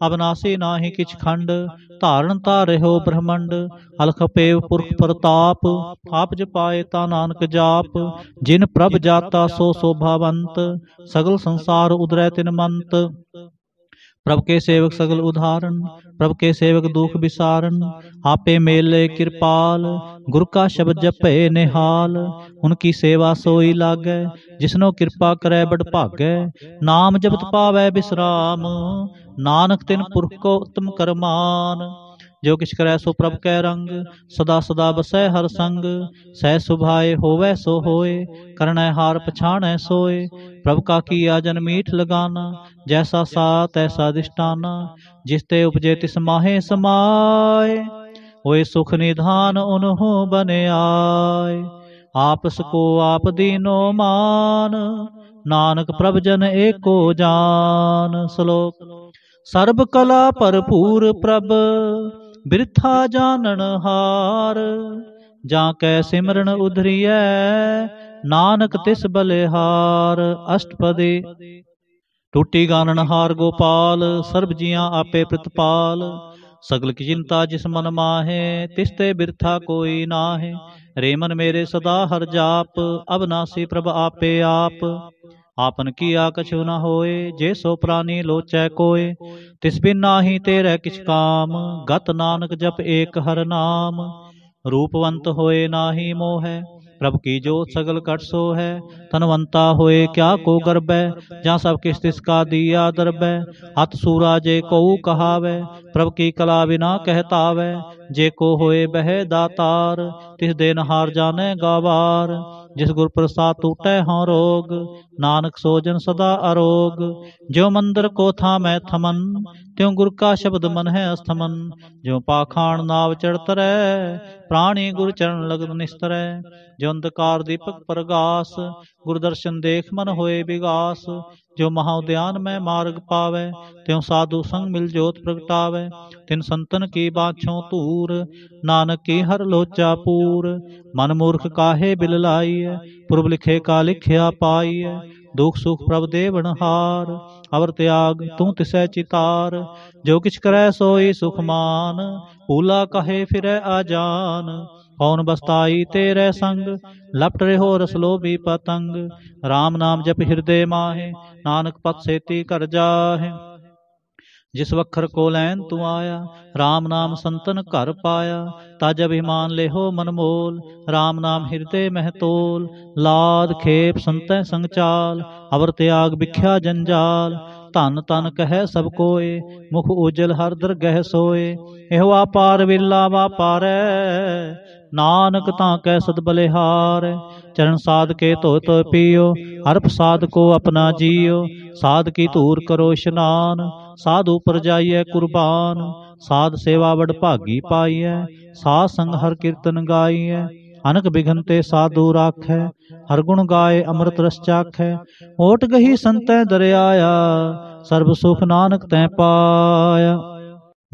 ਅਬਨਾਸੀ ਨਾਹੀ ਕਿਛ ਖੰਡ ਧਾਰਨ ਰਹੋ ਬ੍ਰਹਮੰਡ ਹਲਖ ਪੇਵ ਪੁਰਖ ਪ੍ਰਤਾਪ ਆਪ ਜਪਾਏ ਤਾ ਨਾਨਕ ਜਾਪ ਜਿਨ ਪ੍ਰਭ ਜਾਤਾ ਸੋ ਸੋਭਾਵੰਤ ਸਗਲ ਸੰਸਾਰ ਉਦਰੈ ਤਿਨ ਮੰਤ ਪ੍ਰਭ ਕੇ ਸੇਵਕ ਸਗਲ ਉਧਾਰਨ ਪ੍ਰਭ ਕੇ ਸੇਵਕ ਦੁਖ ਵਿਸਾਰਨ ਆਪੇ ਮੇਲੇ ਕਿਰਪਾਲ ਗੁਰ ਕਾ ਸ਼ਬਦ ਜਪੇ ਨਿਹਾਲ ਹੁਣ ਕੀ ਸੇਵਾ ਸੋਈ ਲਾਗੈ ਜਿਸਨੋ ਕਿਰਪਾ ਕਰੈ ਬੜ ਭਾਗੈ ਨਾਮ ਜਪਤ ਪਾਵੈ ਬਿਸਰਾਮ ਨਾਨਕ ਤਿਨ ਪੁਰਖ ਕੋ ਉਤਮ ਕਰਮਾਨ ਜੋ ਕਿਛ ਕਰੈ ਸੋ ਪ੍ਰਭ ਕੈ ਰੰਗ ਸਦਾ ਸਦਾ ਬਸੈ ਹਰ ਸੰਗ ਸਹਿ ਸੁਭਾਏ ਹੋਵੇ ਸੋ ਹੋਏ ਕਰਨੈ ਹਾਰ ਪਛਾਣੈ ਸੋਏ ਪ੍ਰਭ ਕਾ ਕੀਆ ਜਨ ਮੀਠ ਲਗਾਨਾ ਜੈਸਾ ਸਾ ਤੈਸਾ ਦਿਸ਼ਟਾਨਾ ਜਿਸ ਤੇ ਉਪਜੇ ਤਿਸ ਮਾਹੇ ਸਮਾਏ ਹੋਏ ਸੁਖ ਨਿਧਾਨ ਉਨਹੋ ਬਨੇ ਆਏ ਆਪਸ ਕੋ ਆਪ ਦੀਨੋ ਮਾਨ ਨਾਨਕ ਪ੍ਰਭ ਜਨ ਏਕੋ ਜਾਨ ਸ਼ਲੋਕ ਸਰਬ ਕਲਾ ਭਰਪੂਰ ਪ੍ਰਭ ਬਿਰਥਾ ਜਾਣਨ ਹਾਰ ਜਾਂ ਕੈ ਸਿਮਰਨ ਉਧਰੀਐ ਨਾਨਕ ਤਿਸ ਬਲਿਹਾਰ ਅਸ਼ਟਪਦੇ ਟੁੱਟੀ ਗਾਨਨ ਹਾਰ ਗੋਪਾਲ ਸਰਬ ਜੀਆਂ ਆਪੇ ਪ੍ਰਤਪਾਲ ਸਗਲ ਕੀ ਚਿੰਤਾ ਜਿਸ ਮਨ ਮਾਹੇ ਤਿਸ ਤੇ ਬਿਰਥਾ ਕੋਈ ਨਾਹੇ ਰੇ ਮਨ ਮੇਰੇ ਸਦਾ ਹਰ ਜਾਪ ਅਬ ਨਾਸੀ ਪ੍ਰਭ ਆਪੇ ਆਪ ਆਪਨ ਕੀ ਆ ਨ ਹੋਏ ਜੇ ਸੋ ਪ੍ਰਾਨੀ ਲੋਚੈ ਕੋਏ ਤਿਸ ਬਿਨ ਨਾਹੀ ਤੇਰੇ ਕਿਛ ਕਾਮ ਗਤ ਨਾਨਕ ਜਪ ਏਕ ਹਰ ਨਾਮ ਰੂਪਵੰਤ ਹੋਏ ਨਾਹੀ ਮੋਹੈ ਪ੍ਰਭ ਕੀ ਜੋ ਸਗਲ ਕਟ ਸੋ ਹੈ ਤਨਵੰਤਾ ਹੋਏ ਕਿਆ ਕੋ ਗਰਬੈ ਜਾਂ ਸਭ ਕਿਸ ਤਿਸ ਕਾ ਦੀ ਆਦਰਬੈ ਹਤ ਸੂਰਾ ਜੇ ਕਉ ਕਹਾਵੇ ਪ੍ਰਭ ਕੀ ਕਲਾ ਬਿਨਾ ਕਹਤਾਵੇ ਜੇ ਕੋ ਹੋਏ ਬਹਿ ਦਾਤਾਰ ਤਿਸ ਦਿਨ ਹਾਰ ਜਾਣੈ ਗਾਵਾਰ ਜਿਸ ਗੁਰ ਪ੍ਰਸਾਦ ਟੂਟੈ ਹਉ ਰੋਗ ਨਾਨਕ ਸੋਜਨ ਸਦਾ ਅਰੋਗ ਜੋ ਮੰਦਰ ਕੋ ਥਾ ਮੈਂ ਥਮਨ ਤਿਉ ਗੁਰ ਕਾ ਸ਼ਬਦ ਮਨ ਹੈ ਅਸਥਮਨ ਜਿਉ ਪਾਖਾਨ ਨਾਵ ਚੜਤਰੈ ਪ੍ਰਾਣੀ ਗੁਰ ਚਰਨ ਲਗਤ ਨਿਸਤਰੈ ਜਿਉ ਅੰਧਕਾਰ ਦੀਪਕ ਪ੍ਰਗਾਸ ਗੁਰ ਦਰਸ਼ਨ ਦੇਖ ਮਨ ਹੋਏ ਵਿਗਾਸ ਜੋ ਮਹਾ ਉਦਿਆਨ ਮੈਂ ਮਾਰਗ ਪਾਵੇ ਤਿਉ ਸਾਧੂ ਸੰਗ ਮਿਲ ਜੋਤ ਪ੍ਰਗਟਾਵੇ ਤਿਨ ਸੰਤਨ ਕੀ ਬਾਛੋਂ ਧੂਰ ਨਾਨਕ ਕੀ ਹਰ ਲੋਚਾ ਪੂਰ ਮਨ ਮੂਰਖ ਕਾਹੇ ਬਿਲ ਲਾਈਐ ਪੁਰਬ ਲਿਖੇ ਕਾ ਲਿਖਿਆ ਪਾਈਐ ਦੁਖ ਸੁਖ ਪ੍ਰਭ ਦੇ ਬਣਹਾਰ ਅਵਰ ਤਿਆਗ ਤੂੰ ਤਿਸੈ ਚਿਤਾਰ ਜੋ ਕਿਛ ਕਰੈ ਸੋਈ ਸੁਖਮਾਨ ਪੂਲਾ ਕਹੇ ਫਿਰੈ ਆਜਾਨ ਕੌਣ ਬਸਤਾਈ ਤੇਰੇ ਸੰਗ ਲਪਟ ਰਹੋ ਲੋਭੀ ਪਤੰਗ RAM ਨਾਮ ਜਪ ਹਿਰਦੇ ਮਾਹੇ ਨਾਨਕ ਪਤ ਸੇਤੀ ਕਰ ਜਾਹੇ ਜਿਸ ਵਖਰ ਕੋ ਲੈਨ ਤੂੰ ਆਇਆ RAM ਨਾਮ ਸੰਤਨ ਘਰ ਪਾਇਆ ਤਜ ਅਭਿਮਾਨ ਲੇਹੋ ਮਨਮੋਲ RAM ਨਾਮ ਹਿਰਦੇ ਮਹਤੋਲ ਲਾਦ ਖੇਪ ਸੰਤੈ ਸੰਚਾਲ ਅਵਰ ਤਿਆਗ ਵਿਖਿਆ ਜੰਜਾਲ ਧਨ ਤਨ ਕਹੈ ਸਭ ਕੋਏ ਮੁਖ ਉਜਲ ਹਰ ਦਰ ਗਹਿ ਸੋਏ ਇਹੋ ਆਪਾਰ ਵਿਲਾ ਵਾਪਾਰੈ ਨਾਨਕ ਤਾਂ ਕਹਿ ਸਦ ਬਲਿਹਾਰ ਚਰਨ ਸਾਧ ਕੇ ਧੋ ਤੋ ਪੀਓ ਹਰ ਪ੍ਰਸਾਦ ਕੋ ਆਪਣਾ ਜੀਓ ਸਾਧ ਕੀ ਧੂਰ ਕਰੋ ਇਸ਼ਨਾਨ ਸਾਧੂ ਪਰਜਾਈਐ ਕੁਰਬਾਨ ਸਾਧ ਸੇਵਾ ਵਡ ਭਾਗੀ ਪਾਈਐ ਸਾਧ ਸੰਗ ਹਰ ਕੀਰਤਨ ਗਾਈਐ ਅਨਕ ਬਿਘਨ ਤੇ ਸਾਧੂ ਰਾਖੈ ਹਰ ਗੁਣ ਗਾਏ ਅੰਮ੍ਰਿਤ ਰਸ ਚਾਖੈ ਓਟ ਗਹੀ ਸੰਤੈ ਦਰਿਆਇਆ ਸਰਬ ਸੁਖ ਨਾਨਕ ਤੈ ਪਾਇਆ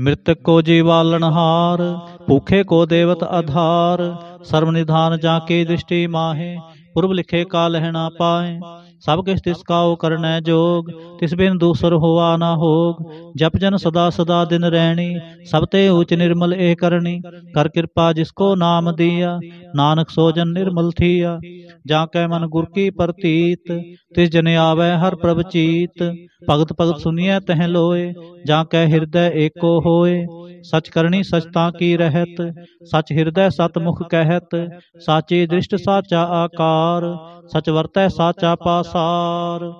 ਮ੍ਰਿਤਕ ਕੋ ਜੀਵਾਲਣ ਹਾਰ ਭੁਖੇ ਕੋ ਦੇਵਤ ਆਧਾਰ ਸਰਬ ਨਿਧਾਨ ਜਾ ਕੇ ਦ੍ਰਿਸ਼ਟੀ ਮਾਹੇ ਪੁਰਬ ਲਿਖੇ ਕਾ ਲਹਿਣਾ ਪਾਏ ਸਭ ਕਿਸ ਤਿਸ ਕਾ ਉਹ ਕਰਨੈ ਜੋਗ ਤਿਸ ਬਿਨ ਦੂਸਰ ਹੋਵਾ ਨਾ ਹੋਗ ਜਪ ਜਨ ਸਦਾ ਸਦਾ ਦਿਨ ਰਹਿਣੀ ਸਭ ਤੇ ਉਚ ਨਿਰਮਲ ਇਹ ਕਰਨੀ ਕਰ ਕਿਰਪਾ ਜਿਸ ਕੋ ਨਾਮ ਦੀਆ ਨਾਨਕ ਸੋ ਜਨ ਨਿਰਮਲ ਥੀਆ ਜਾਂ ਕੈ ਮਨ ਗੁਰ ਕੀ ਪ੍ਰਤੀਤ ਤਿਸ ਜਨ ਆਵੈ ਹਰ ਪ੍ਰਭ ਚੀਤ ਭਗਤ ਭਗਤ ਸੁਨਿਐ ਤਹਿ ਲੋਏ ਜਾਂ ਕੈ ਹਿਰਦੈ ਏਕੋ ਹੋਏ ਸਚ ਕਰਨੀ ਸਚਤਾ ਕੀ ਰਹਿਤ ਸਚ ਹਿਰਦੈ ਸਤਮੁਖ ਕਹਿਤ ਸਾਚੇ ਦ੍ਰਿਸ਼ਟ ਸਾਚਾ ਆਕਾਰ ਸਚ ਵਰਤੈ ਸਾਚਾ ਪਾਸਾਰ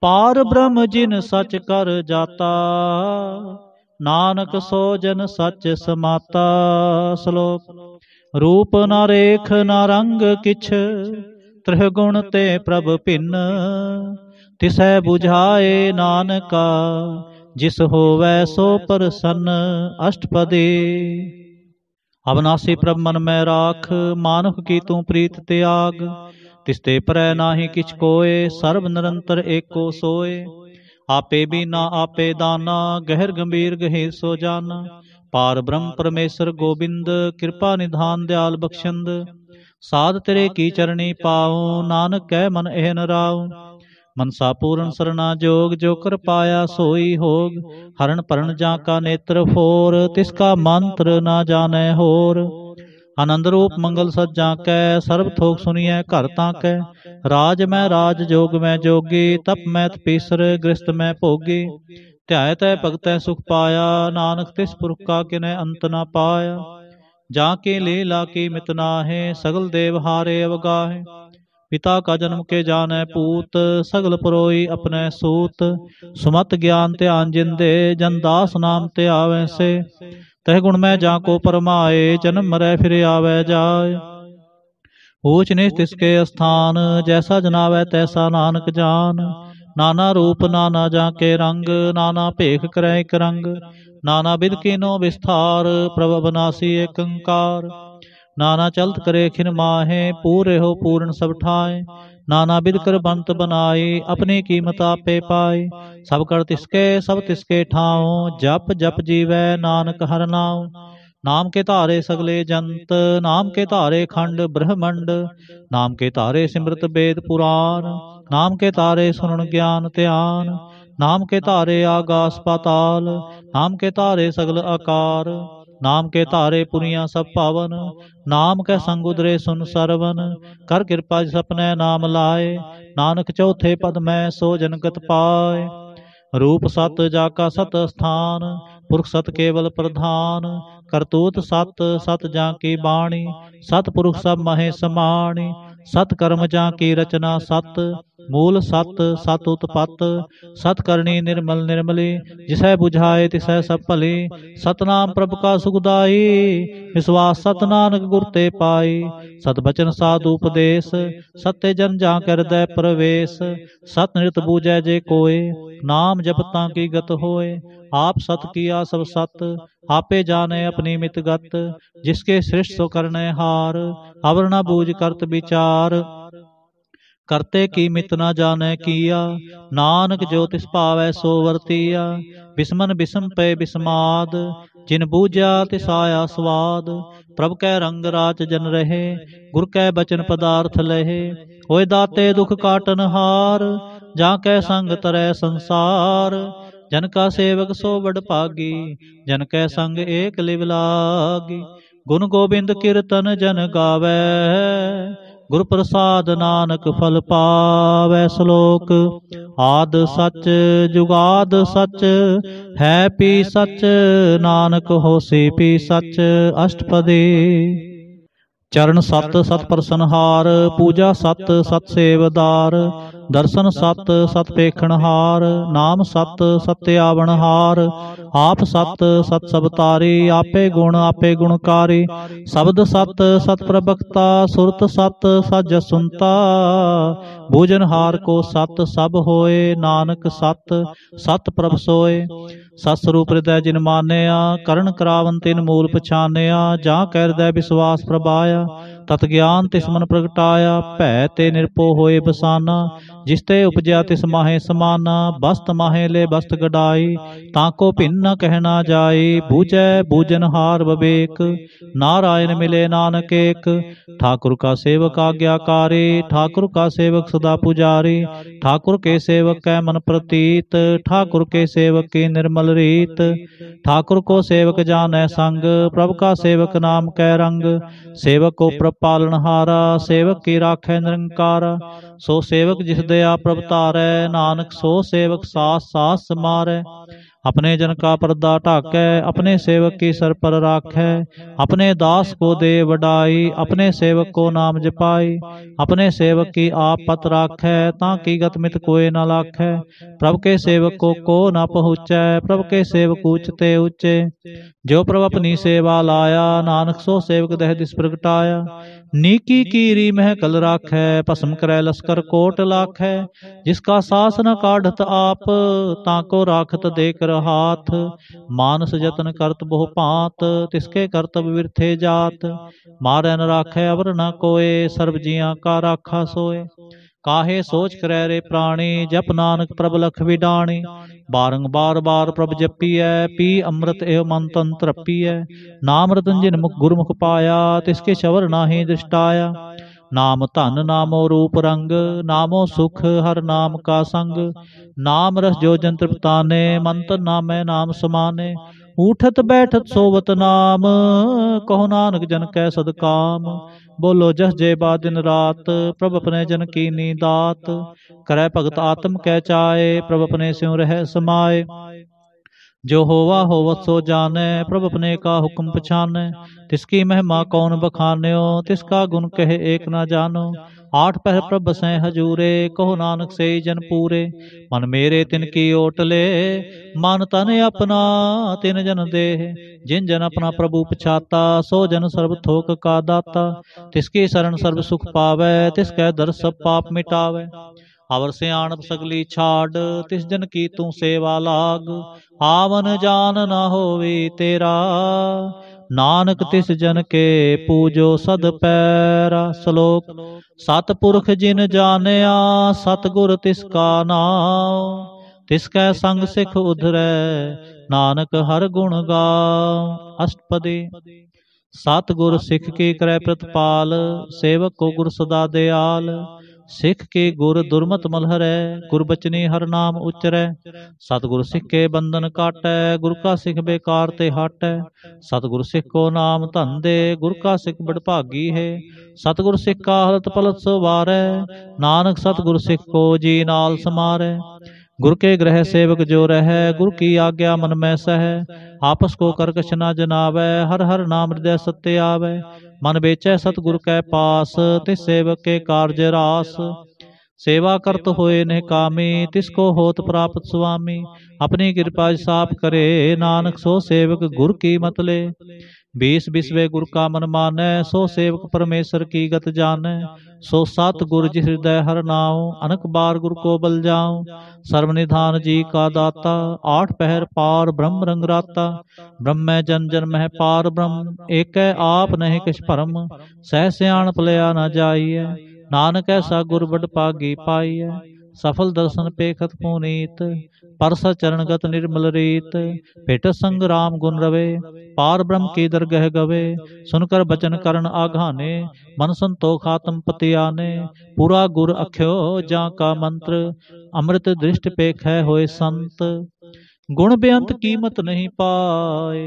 ਪਾਰ ਬ੍ਰਹਮ ਜਿਨ ਸਚ ਕਰ ਜਾਤਾ ਨਾਨਕ ਸੋ ਜਨ ਸੱਚ ਸਮਾਤਾ ਸ਼ਲੋਕ ਰੂਪ ਨਾ ਰੇਖ ਨਾ ਰੰਗ ਕਿਛ ਤ੍ਰਿਗੁਣ ਤੇ ਪ੍ਰਭ ਭਿੰਨ ਤਿਸੈ 부ਝਾਏ ਨਾਨਕਾ ਜਿਸ ਹੋਵੈ ਸੋ ਪ੍ਰਸੰਨ ਅਸ਼ਟਪਦੇ ਅਬਨਾਸੀ ਪ੍ਰਭ ਮਨ ਮੈਂ ਰਾਖ ਮਾਨੁਖ ਕੀ ਤੂੰ ਪ੍ਰੀਤ ਤਿਆਗ ਤਿਸ ਤੇ ਪਰੈ ਨਾਹੀ ਕਿਛ ਕੋਏ ਸਰਬ ਨਿਰੰਤਰ ਏਕੋ ਸੋਏ ਆਪੇ ਬਿਨਾ ਆਪੇ ਦਾਨਾ ਗਹਿਰ ਗੰਭੀਰ ਗਹਿ ਸੋ ਜਾਨਾ ਪਾਰ ਬ੍ਰਹਮ ਪਰਮੇਸ਼ਰ ਗੋਬਿੰਦ ਕਿਰਪਾ ਨਿਧਾਨ ਦਿਆਲ ਬਖਸ਼ੰਦ ਸਾਧ ਤੇਰੇ ਕੀ ਚਰਣੀ ਪਾਉ ਨਾਨਕ ਕਹਿ ਮਨ ਇਹ ਨਰਾਉ ਮਨਸਾ ਪੂਰਨ ਸਰਣਾ ਜੋਗ ਜੋ ਕਰ ਪਾਇਆ ਸੋਈ ਹੋਗ ਹਰਨ ਪਰਣ ਜਾ ਕਾ ਨੇਤਰ ਫੋਰ ਤਿਸ ਕਾ ਮੰਤਰ ਨਾ ਜਾਣੈ ਹੋਰ ਆਨੰਦ ਰੂਪ ਮੰਗਲ ਸੱਜਾ ਕੈ ਸਰਬ ਥੋਕ ਸੁਨੀਐ ਘਰ ਤਾਂ ਕੈ ਰਾਜ ਮੈਂ ਰਾਜ ਜੋਗ ਮੈਂ ਜੋਗੀ ਤਪ ਮੈਂ ਤਪੀਸਰ ਗ੍ਰਸਤ ਮੈਂ ਭੋਗੀ ਧਿਆਇ ਤੈ ਭਗਤੈ ਸੁਖ ਪਾਇਆ ਨਾਨਕ ਤਿਸ ਪੁਰਖ ਕਾ ਕਿਨੈ ਅੰਤ ਨਾ ਪਾਇਆ ਜਾ ਕੇ ਲੈ ਲਾ ਕੇ ਮਿਤ ਨਾਹੇ ਸਗਲ ਦੇਵ ਹਾਰੇ ਅਵਗਾਹੇ ਪਿਤਾ ਕਾ ਜਨਮ ਕੇ ਜਾਣੈ ਪੂਤ ਸਗਲ ਪਰੋਈ ਆਪਣੇ ਸੂਤ ਸੁਮਤ ਗਿਆਨ ਧਿਆਨ ਜਿੰਦੇ ਜਨ ਦਾਸ ਨਾਮ ਤੇ ਆਵੈ ਸੇ ਤਹ ਗੁਣ ਮੈਂ ਜਾ ਕੋ ਪਰਮਾਏ ਜਨਮ ਮਰੈ ਫਿਰ ਆਵੈ ਜਾਏ ਹੋਚ ਨਿਸ ਤਿਸ ਕੇ ਅਸਥਾਨ ਜੈਸਾ ਜਨਾਵੈ ਤੈਸਾ ਨਾਨਕ ਜਾਨ ਨਾਨਾ ਰੂਪ ਨਾਨਾ ਜਾਂ ਕੇ ਰੰਗ ਨਾਨਾ ਭੇਖ ਕਰੈ ਇਕ ਰੰਗ ਨਾਨਾ ਵਿਦ ਕੀਨੋ ਵਿਸਥਾਰ ਪ੍ਰਭ ਬਨਾਸੀ ਇਕੰਕਾਰ ਓੰਕਾਰ ਨਾਨਾ ਚਲਤ ਕਰੇ ਖਿਨ ਮਾਹੇ ਪੂਰੇ ਹੋ ਪੂਰਨ ਸਭ ਠਾਏ ਨਾਨਾ ਬਿਦ ਕਰ ਬੰਤ ਬਨਾਏ ਆਪਣੀ ਕੀਮਤ ਆਪੇ ਪਾਏ ਸਭ ਕਰ ਤਿਸਕੇ ਸਭ ਤਿਸਕੇ ਠਾਉ ਜਪ ਜਪ ਜੀਵੈ ਨਾਨਕ ਹਰ ਨਾਮ ਨਾਮ ਕੇ ਧਾਰੇ ਸਗਲੇ ਜੰਤ ਨਾਮ ਕੇ ਧਾਰੇ ਖੰਡ ਬ੍ਰਹਮੰਡ ਨਾਮ ਕੇ ਧਾਰੇ ਸਿਮਰਤ ਬੇਦ ਪੁਰਾਨ ਨਾਮ ਕੇ ਤਾਰੇ ਸੁਣਨ ਗਿਆਨ ਧਿਆਨ ਨਾਮ ਕੇ ਧਾਰੇ ਆਗਾਸ ਪਾਤਾਲ ਨਾਮ ਕੇ ਧਾਰੇ ਸਗਲ ਆਕਾਰ ਨਾਮ ਕੇ ਧਾਰੇ ਪੁਰੀਆਂ ਸਭ ਭਾਵਨ ਨਾਮ ਕੈ ਸੰਗੁਦਰੇ ਸੁਨ ਸਰਵਨ ਕਰ ਕਿਰਪਾ ਜਿ ਸਪਨੇ ਨਾਮ ਲਾਏ ਨਾਨਕ ਚੌਥੇ ਪਦ ਮੈਂ ਸੋ ਜਨਗਤ ਪਾਏ ਰੂਪ ਸਤ ਜਾ ਕਾ ਸਤ ਸਥਾਨ ਪੁਰਖ ਸਤ ਕੇਵਲ ਪ੍ਰਧਾਨ ਕਰਤੂਤ ਸਤ ਸਤ ਜਾ ਕੀ ਬਾਣੀ ਸਤ ਪੁਰਖ ਸਭ ਮਹੇ ਸਮਾਣੀ ਸਤ ਕਰਮ ਜਾ ਕੀ ਰਚਨਾ ਸਤ ਮੂਲ ਸਤ ਸਤ ਉਤਪਤ ਸਤ ਕਰਨੀ ਨਿਰਮਲ ਨਿਰਮਲੇ ਜਿਸੈ 부ਝਾਏ ਤਿਸੈ ਸਭ ਭਲੇ ਸਤਨਾਮ ਪ੍ਰਭ ਕਾ ਸੁਖਦਾਈ ਵਿਸਵਾਸ ਸਤ ਗੁਰ ਤੇ ਪਾਈ ਸਤ ਬਚਨ ਸਾਧੂ ਉਪਦੇਸ਼ ਸਤੇ ਜਨ ਜਾ ਕਰਦਾ ਪ੍ਰਵੇਸ਼ ਸਤ ਨਿਤ ਬੂਝੈ ਜੇ ਕੋਏ ਨਾਮ ਜਪਤਾਂ ਕੀ ਗਤ ਹੋਏ ਆਪ ਸਤ ਕੀਆ ਸਭ ਸਤ ਆਪੇ ਜਾਣੇ ਆਪਣੀ ਮਿਤ ਗਤ ਜਿਸਕੇ ਸ੍ਰਿਸ਼ਟ ਸੋ ਕਰਨੇ ਹਾਰ ਅਵਰ ਨਾ ਬੂਝ ਕਰਤ ਵਿਚਾਰ ਕਰਤੇ ਕੀ ਮਿਤ ਨਾ ਜਾਣੈ ਕੀਆ ਨਾਨਕ ਜੋ ਤਿਸ ਭਾਵੈ ਸੋ ਵਰਤੀਆ ਬਿਸਮਨ ਬਿਸਮ ਪੈ ਬਿਸਮਾਦ ਜਿਨ ਬੂਝਿਆ ਤਿਸ ਆਇਆ ਸਵਾਦ ਪ੍ਰਭ ਕੈ ਰੰਗ ਰਾਚ ਜਨ ਰਹੇ ਗੁਰ ਕੈ ਬਚਨ ਪਦਾਰਥ ਲਹੇ ਹੋਏ ਦਾਤੇ ਦੁਖ ਕਾਟਨ ਹਾਰ ਜਾਂ ਕੈ ਸੰਗ ਤਰੈ ਸੰਸਾਰ ਜਨ ਕਾ ਸੇਵਕ ਸੋ ਵਡ ਭਾਗੀ ਜਨ ਕੈ ਸੰਗ ਏਕ ਲਿਵ ਲਾਗੀ ਗੁਣ ਗੋਬਿੰਦ ਕੀਰਤਨ ਜਨ ਗਾਵੇ ਗੁਰ ਪ੍ਰਸਾਦ ਨਾਨਕ ਫਲ ਪਾਵੈ ਸ਼ਲੋਕ ਆਦ ਸੱਚ ਜੁਗਾਦ ਸੱਚ ਹੈ ਪੀ ਸੱਚ ਨਾਨਕ ਹੋਸੀ ਪੀ ਸੱਚ ਅਸ਼ਟਪਦੇ ਚਰਨ ਸਤ ਸਤ ਪ੍ਰਸਨਹਾਰ ਪੂਜਾ ਸਤ ਸਤ ਸੇਵਦਾਰ ਦਰਸ਼ਨ ਸਤ ਸਤ ਪੇਖਣ ਹਾਰ ਨਾਮ ਸਤ ਸਤ ਆਵਣ ਹਾਰ ਆਪ ਸਤ ਸਤ ਸਭ ਤਾਰੇ ਆਪੇ ਗੁਣ ਆਪੇ ਗੁਣਕਾਰੇ ਸ਼ਬਦ ਸਤ ਸਤ ਪ੍ਰਭਕਤਾ ਸੁਰਤ ਸਤ ਸਜ ਸੁਨਤਾ ਭੋਜਨ ਹਾਰ ਕੋ ਸਤ ਸਭ ਹੋਏ ਨਾਨਕ ਸਤ ਸਤ ਪ੍ਰਭ ਸੋਏ ਸਤ ਸਰੂਪ ਰਿਦੈ ਜਿਨ ਮਾਨਿਆ ਕਰਨ ਕਰਾਵਨ ਤਿਨ ਮੂਲ ਪਛਾਨਿਆ ਜਾਂ ਕਹਿ ਵਿਸ਼ਵਾਸ ਪ੍ਰਭਾਇਆ ਤਤ ਗਿਆਨ ਤਿਸ ਮਨ ਪ੍ਰਗਟਾਇਆ ਭੈ ਤੇ ਨਿਰਪੋ ਹੋਏ ਬਸਾਨਾ ਜਿਸ ਤੇ ਉਪਜਿਆ ਤਿਸ ਮਾਹੇ ਸਮਾਨਾ ਬਸਤ ਮਾਹੇ ਲੈ ਬਸਤ ਗਡਾਈ ਤਾਂ ਕੋ ਭਿੰਨ ਕਹਿਣਾ ਜਾਏ ਬੂਜੈ ਬੂਜਨ ਹਾਰ ਬਵੇਕ ਨਾਰਾਇਣ ਮਿਲੇ ਨਾਨਕ ਏਕ ਠਾਕੁਰ ਕਾ ਸੇਵਕ ਆਗਿਆਕਾਰੀ ਠਾਕੁਰ ਕਾ ਸੇਵਕ ਸਦਾ ਪੁਜਾਰੀ ਠਾਕੁਰ ਕੇ ਸੇਵਕ ਕੈ ਮਨ ਪ੍ਰਤੀਤ ਠਾਕੁਰ ਕੇ ਸੇਵਕ ਕੀ ਨਿਰਮਲ ਰੀਤ ਠਾਕੁਰ ਕੋ ਸੇਵਕ ਜਾਣੈ ਸੰਗ ਪ੍ਰਭ ਕਾ ਸੇਵਕ ਨਾਮ ਕੈ ਰੰਗ ਸੇਵਕ ਕੋ ਪ੍ਰਭ ਹਾਰਾ ਸੇਵਕ ਕੀ ਰਾਖੈ ਨਿਰੰਕਾਰ ਸੋ ਸੇਵਕ ਜਿਸ ਦੇ ਆ ਪ੍ਰਭ ਧਾਰੈ ਨਾਨਕ ਸੋ ਸੇਵਕ ਸਾਥ ਸਾਥ ਸਮਾਰੈ अपने जन का पर्दा ढाकै अपने सेवक की सर पर राखै अपने दास को दे वडाई अपने सेवक को नाम जपाई अपने सेवक की आप पत राखै ताकि गतमित कोय न लाखै प्रभ के सेवक को को न पहुँचै प्रभ के सेवक उचते उच्चे जो प्रभ अपनी सेवा लाया नानक सो सेवक दह दिस प्रगटाया नीकी की री मह कल राख है भस्म करੈ ਲਸਕਰ ਕੋਟ लाख है जिसका सास न काढ़त आप ताको राखत देकर हाथ मानस जतन करत बहु पात तिसके करतब विरथे जात मारੈ न राखै अवर न कोय सर्व जिया का राखा सोय ਕਾਹੇ ਸੋਚ ਕਰੈ ਰੇ ਪ੍ਰਾਣੀ ਜਪ ਨਾਨਕ ਪ੍ਰਭ ਲਖ ਵਿਡਾਣੀ ਬਾਰੰਬਾਰ ਬਾਰ ਪ੍ਰਭ ਜਪੀਐ ਪੀ ਅੰਮ੍ਰਿਤ ਏਵ ਮਨ ਤੰਤਰਪੀਐ ਨਾਮ ਰਤਨ ਜਿਨ ਮੁਖ ਗੁਰਮੁਖ ਪਾਇਆ ਤਿਸ ਕੇ ਸ਼ਵਰ ਨਾਹੀ ਦ੍ਰਿਸ਼ਟਾਇਆ ਨਾਮ ਧਨ ਨਾਮੋ ਰੂਪ ਰੰਗ ਨਾਮੋ ਸੁਖ ਹਰ ਨਾਮ ਕਾ ਸੰਗ ਨਾਮ ਰਸ ਜੋ ਜਨ ਤ੍ਰਿਪਤਾਨੇ ਮੰਤ ਨਾਮੈ ਨਾਮ ਸਮਾਨੇ ਉਠਤ ਬੈਠਤ ਸੋਵਤ ਨਾਮ ਕਹੋ ਨਾਨਕ ਜਨ ਕੈ ਸਦਕਾਮ ਬੋਲੋ ਜਸ ਜੇ ਬਾ ਦਿਨ ਰਾਤ ਪ੍ਰਭ ਆਪਣੇ ਜਨ ਕੀਨੀ ਦਾਤ ਕਰੈ ਭਗਤ ਆਤਮ ਕਹਿ ਚਾਏ ਪ੍ਰਭ ਆਪਣੇ ਸਿਉ ਰਹਿ ਸਮਾਏ ਜੋ ਹੋਵਾ ਹੋਵਤ ਸੋ ਜਾਣੈ ਪ੍ਰਭ ਆਪਣੇ ਕਾ ਹੁਕਮ ਪਛਾਨੈ ਤਿਸ ਕੀ ਮਹਿਮਾ ਕੌਣ ਬਖਾਨਿਓ ਤਿਸ ਕਾ ਗੁਣ ਕਹੇ ਏਕ ਨਾ ਜਾਣੋ ਆਠ ਪਹਿਰ ਪ੍ਰਭ ਸੈ ਹਜੂਰੇ ਕਹੋ ਨਾਨਕ ਸੇ ਜਨ ਪੂਰੇ ਮਨ ਮੇਰੇ ਤਿਨ ਕੀ ਓਟਲੇ ਮਨ ਤਨ ਆਪਣਾ ਤਿਨ ਜਨ ਦੇਹ ਜਿਨ ਜਨ ਆਪਣਾ ਪ੍ਰਭੂ ਪਛਾਤਾ ਸੋ ਜਨ ਸਰਬ ਥੋਕ ਕਾ ਦਾਤਾ ਤਿਸ ਕੀ ਸਰਨ ਸਰਬ ਸੁਖ ਪਾਵੈ ਤਿਸ ਕੈ ਦਰ ਸਭ ਪਾਪ ਮਿਟਾਵੈ ਅਵਰ ਸਿਆਣਪ ਸਗਲੀ ਛਾੜ ਤਿਸ ਦਿਨ ਕੀ ਤੂੰ ਸੇਵਾ ਲਾਗ ਆਵਨ ਜਾਨ ਨਾ ਹੋਵੇ ਤੇਰਾ ਨਾਨਕ ਤਿਸ ਜਨ ਕੇ ਪੂਜੋ ਸਦ ਪੈਰਾ ਸ਼ਲੋਕ ਸਤ ਪੁਰਖ ਜਿਨ ਜਾਣਿਆ ਸਤ ਗੁਰ ਤਿਸ ਕਾ ਨਾਉ ਤਿਸ ਕੈ ਸੰਗ ਸਿਖ ਉਧਰੈ ਨਾਨਕ ਹਰ ਗੁਣ ਗਾ ਅਸ਼ਟਪਦੀ ਸਤ ਗੁਰ ਸਿਖ ਕੇ ਕਰੈ ਪ੍ਰਤਪਾਲ ਸੇਵਕ ਕੋ ਗੁਰ ਸਦਾ ਦਿਆਲ ਸਿੱਖ ਕੇ ਗੁਰ ਦੁਰਮਤ ਮਲਹਰੈ ਗੁਰਬਚਨੇ ਹਰ ਨਾਮ ਉਚਰੈ ਸਤਗੁਰ ਸਿੱਖ ਕੇ ਬੰਧਨ ਕਾਟੈ ਗੁਰ ਕਾ ਸਿੱਖ ਬੇਕਾਰ ਤੇ ਹਟੈ ਸਤਗੁਰ ਸਿੱਖ ਕੋ ਨਾਮ ਧੰਦੇ ਗੁਰ ਕਾ ਸਿੱਖ ਬੜਭਾਗੀ ਹੈ ਸਤਗੁਰ ਸਿੱਖ ਕਾ ਹਲਤ ਪਲਤ ਸਵਾਰੈ ਨਾਨਕ ਸਤਗੁਰ ਸਿੱਖ ਕੋ ਜੀ ਨਾਲ ਸਮਾਰੈ ਗੁਰ ਕੇ ਗ੍ਰਹਿ ਸੇਵਕ ਜੋ ਰਹੈ ਗੁਰ ਕੀ ਆਗਿਆ ਮਨ ਮੈਂ ਸਹਿ ਆਪਸ ਕੋ ਕਰ ਨਾ ਜਨਾਵੈ ਹਰ ਹਰ ਨਾਮ ਹਿਰਦੈ ਸਤਿ ਆਵੈ ਮਨ ਵੇਚੈ ਸਤਿਗੁਰ ਕੈ ਪਾਸ ਤੇ ਸੇਵਕ ਕੇ ਕਾਰਜ ਰਾਸ ਸੇਵਾ ਕਰਤ ਹੋਏ ਨੇ ਕਾਮੀ ਤਿਸ ਕੋ ਹੋਤ ਪ੍ਰਾਪਤ ਸੁਆਮੀ ਆਪਣੀ ਕਿਰਪਾ ਸਾਫ ਕਰੇ ਨਾਨਕ ਸੋ ਸੇਵਕ ਗੁਰ ਕੀ ਮਤਲੇ बीस बिस्वे गुर का मन मानੈ सो सेवक परमेश्वर की गत जानੈ सो सत गुर जिस हृदय हर नाव अनक बार गुर को बल जाओ सर्वनिधान जी का दाता आठ पहर पार ब्रह्म रंग राता ब्रह्म जन जन्म है पार ब्रह्म एक आप नहीं किस परम सह सियाण पलया न जाइए नानक ऐसा गुर बड पागी पाइए ਸਫਲ ਦਰਸ਼ਨ ਪੇਖਤ ਪੁਨੀਤ ਪਰਸ ਚਰਨਗਤ ਨਿਰਮਲ ਰੀਤ ਭੇਟ ਸੰਗ ਰਾਮ ਗੁਣ ਰਵੇ ਪਾਰ ਬ੍ਰਹਮ ਕੀ ਦਰਗਹਿ ਗਵੇ ਸੁਨ ਕਰ ਬਚਨ ਕਰਨ ਆਘਾਨੇ ਮਨ ਸੰਤੋਖ ਆਤਮ ਪਤਿਆਨੇ ਪੂਰਾ ਗੁਰ ਅਖਿਓ ਜਾ ਕਾ ਮੰਤਰ ਅੰਮ੍ਰਿਤ ਦ੍ਰਿਸ਼ਟ ਪੇਖੈ ਹੋਏ ਸੰਤ ਗੁਣ ਬੇਅੰਤ ਕੀਮਤ ਨਹੀਂ ਪਾਏ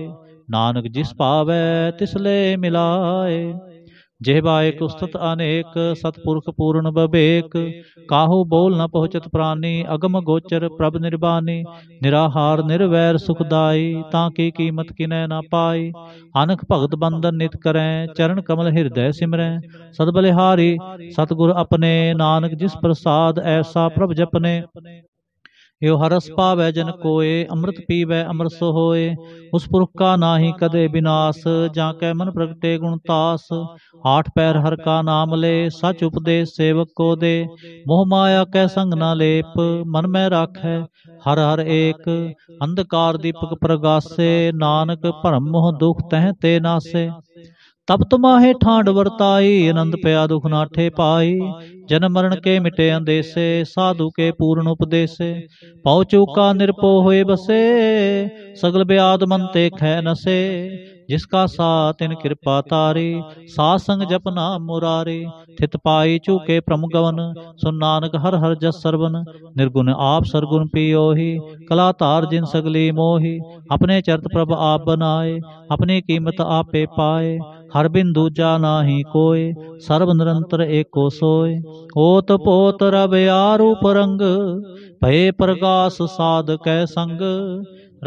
ਨਾਨਕ ਜਿਸ ਪਾਵੇ ਤਿਸ ਲੈ ਮਿਲਾਏ ਜਿਹਵਾ ਏਕ ਉਸਤਤ ਅਨੇਕ ਸਤਪੁਰਖ ਪੂਰਨ ਬਵੇਕ ਕਾਹੂ ਬੋਲ ਨ ਪਹੁੰਚਤ ਪ੍ਰਾਨੀ ਅਗਮ ਗੋਚਰ ਪ੍ਰਭ ਨਿਰਬਾਨੀ ਨਿਰਾਹਾਰ ਨਿਰਵੈਰ ਸੁਖਦਾਈ ਤਾਂ ਕੀ ਕੀਮਤ ਕਿਨੈ ਨਾ ਪਾਈ ਅਨਖ ਭਗਤ ਬੰਦਨ ਨਿਤ ਕਰੈ ਚਰਨ ਕਮਲ ਹਿਰਦੈ ਸਿਮਰੈ ਸਦ ਬਲਿਹਾਰੀ ਸਤਗੁਰ ਆਪਣੇ ਨਾਨਕ ਜਿਸ ਪ੍ਰਸਾਦ ਐਸਾ ਪ੍ਰਭ ਜਪਨੇ ਇਹੋ ਹਰਸ ਪਾਵੈ ਜਨ ਕੋਏ ਅੰਮ੍ਰਿਤ ਪੀਵੈ ਅਮਰ ਸੋ ਹੋਏ ਉਸ ਪੁਰਖ ਕਾ ਨਾਹੀ ਕਦੇ ਬినాਸ਼ ਜਾਂ ਕੈ ਮਨ ਪ੍ਰਗਟੇ ਗੁਣ ਤਾਸ ਆਠ ਪੈਰ ਹਰ ਕਾ ਨਾਮ ਲੇ ਸਚ ਉਪਦੇਸ਼ ਸੇਵਕ ਕੋ ਦੇ ਮੋਹ ਮਾਇਆ ਕੈ ਸੰਗ ਨਾ ਲੇਪ ਮਨ ਮੈਂ ਰਾਖੈ ਹਰ ਹਰ ਏਕ ਅੰਧਕਾਰ ਦੀਪਕ ਪ੍ਰਗਾਸੇ ਨਾਨਕ ਭਰਮ ਮੋਹ ਦੁਖ ਤਹ ਤੇ ਨਾਸੇ ਤਪਤ ਮਾਹੇ ਠਾਂਡ ਵਰਤਾਈ ਅਨੰਦ ਪਿਆ ਦੁਖ ਨਾਠੇ ਪਾਈ ਜਨਮ ਮਰਨ ਕੇ ਮਿਟੇ ਅੰਦੇਸੇ ਸਾਧੂ ਕੇ ਪੂਰਨ ਉਪਦੇਸੇ ਪਉ ਚੂਕਾ ਨਿਰਪੋ ਹੋਏ ਬਸੇ ਸਗਲ ਬਿਆਦ ਮਨ ਤੇ ਖੈ ਨਸੇ ਜਿਸ ਕਾ ਸਾ ਤਿਨ ਕਿਰਪਾ ਤਾਰੇ ਸਾਧ ਸੰਗ ਜਪਨਾ ਮੁਰਾਰੇ ਥਿਤ ਪਾਈ ਝੂਕੇ ਪ੍ਰਮ ਗਵਨ ਸੁਨ ਨਾਨਕ ਹਰ ਹਰ ਜਸ ਸਰਵਨ ਨਿਰਗੁਣ ਆਪ ਸਰਗੁਣ ਪੀਓਹੀ ਕਲਾ ਧਾਰ ਜਿਨ ਸਗਲੀ ਮੋਹੀ ਆਪਣੇ ਚਰਤ ਪ੍ਰਭ ਆਪ ਬਨਾਏ ਆਪਣੀ ਕੀਮਤ ਆਪੇ ਪਾਏ ਹਰ ਬਿਨ ਦੂਜਾ ਨਾਹੀ ਕੋਏ ਸਰਬ ਨਿਰੰਤਰ ਏਕੋ ਸੋਏ ਓਤ ਪੋਤ ਰਬ ਆਰੂਪ ਰੰਗ ਭਏ ਪ੍ਰਗਾਸ ਸਾਧ ਕੈ ਸੰਗ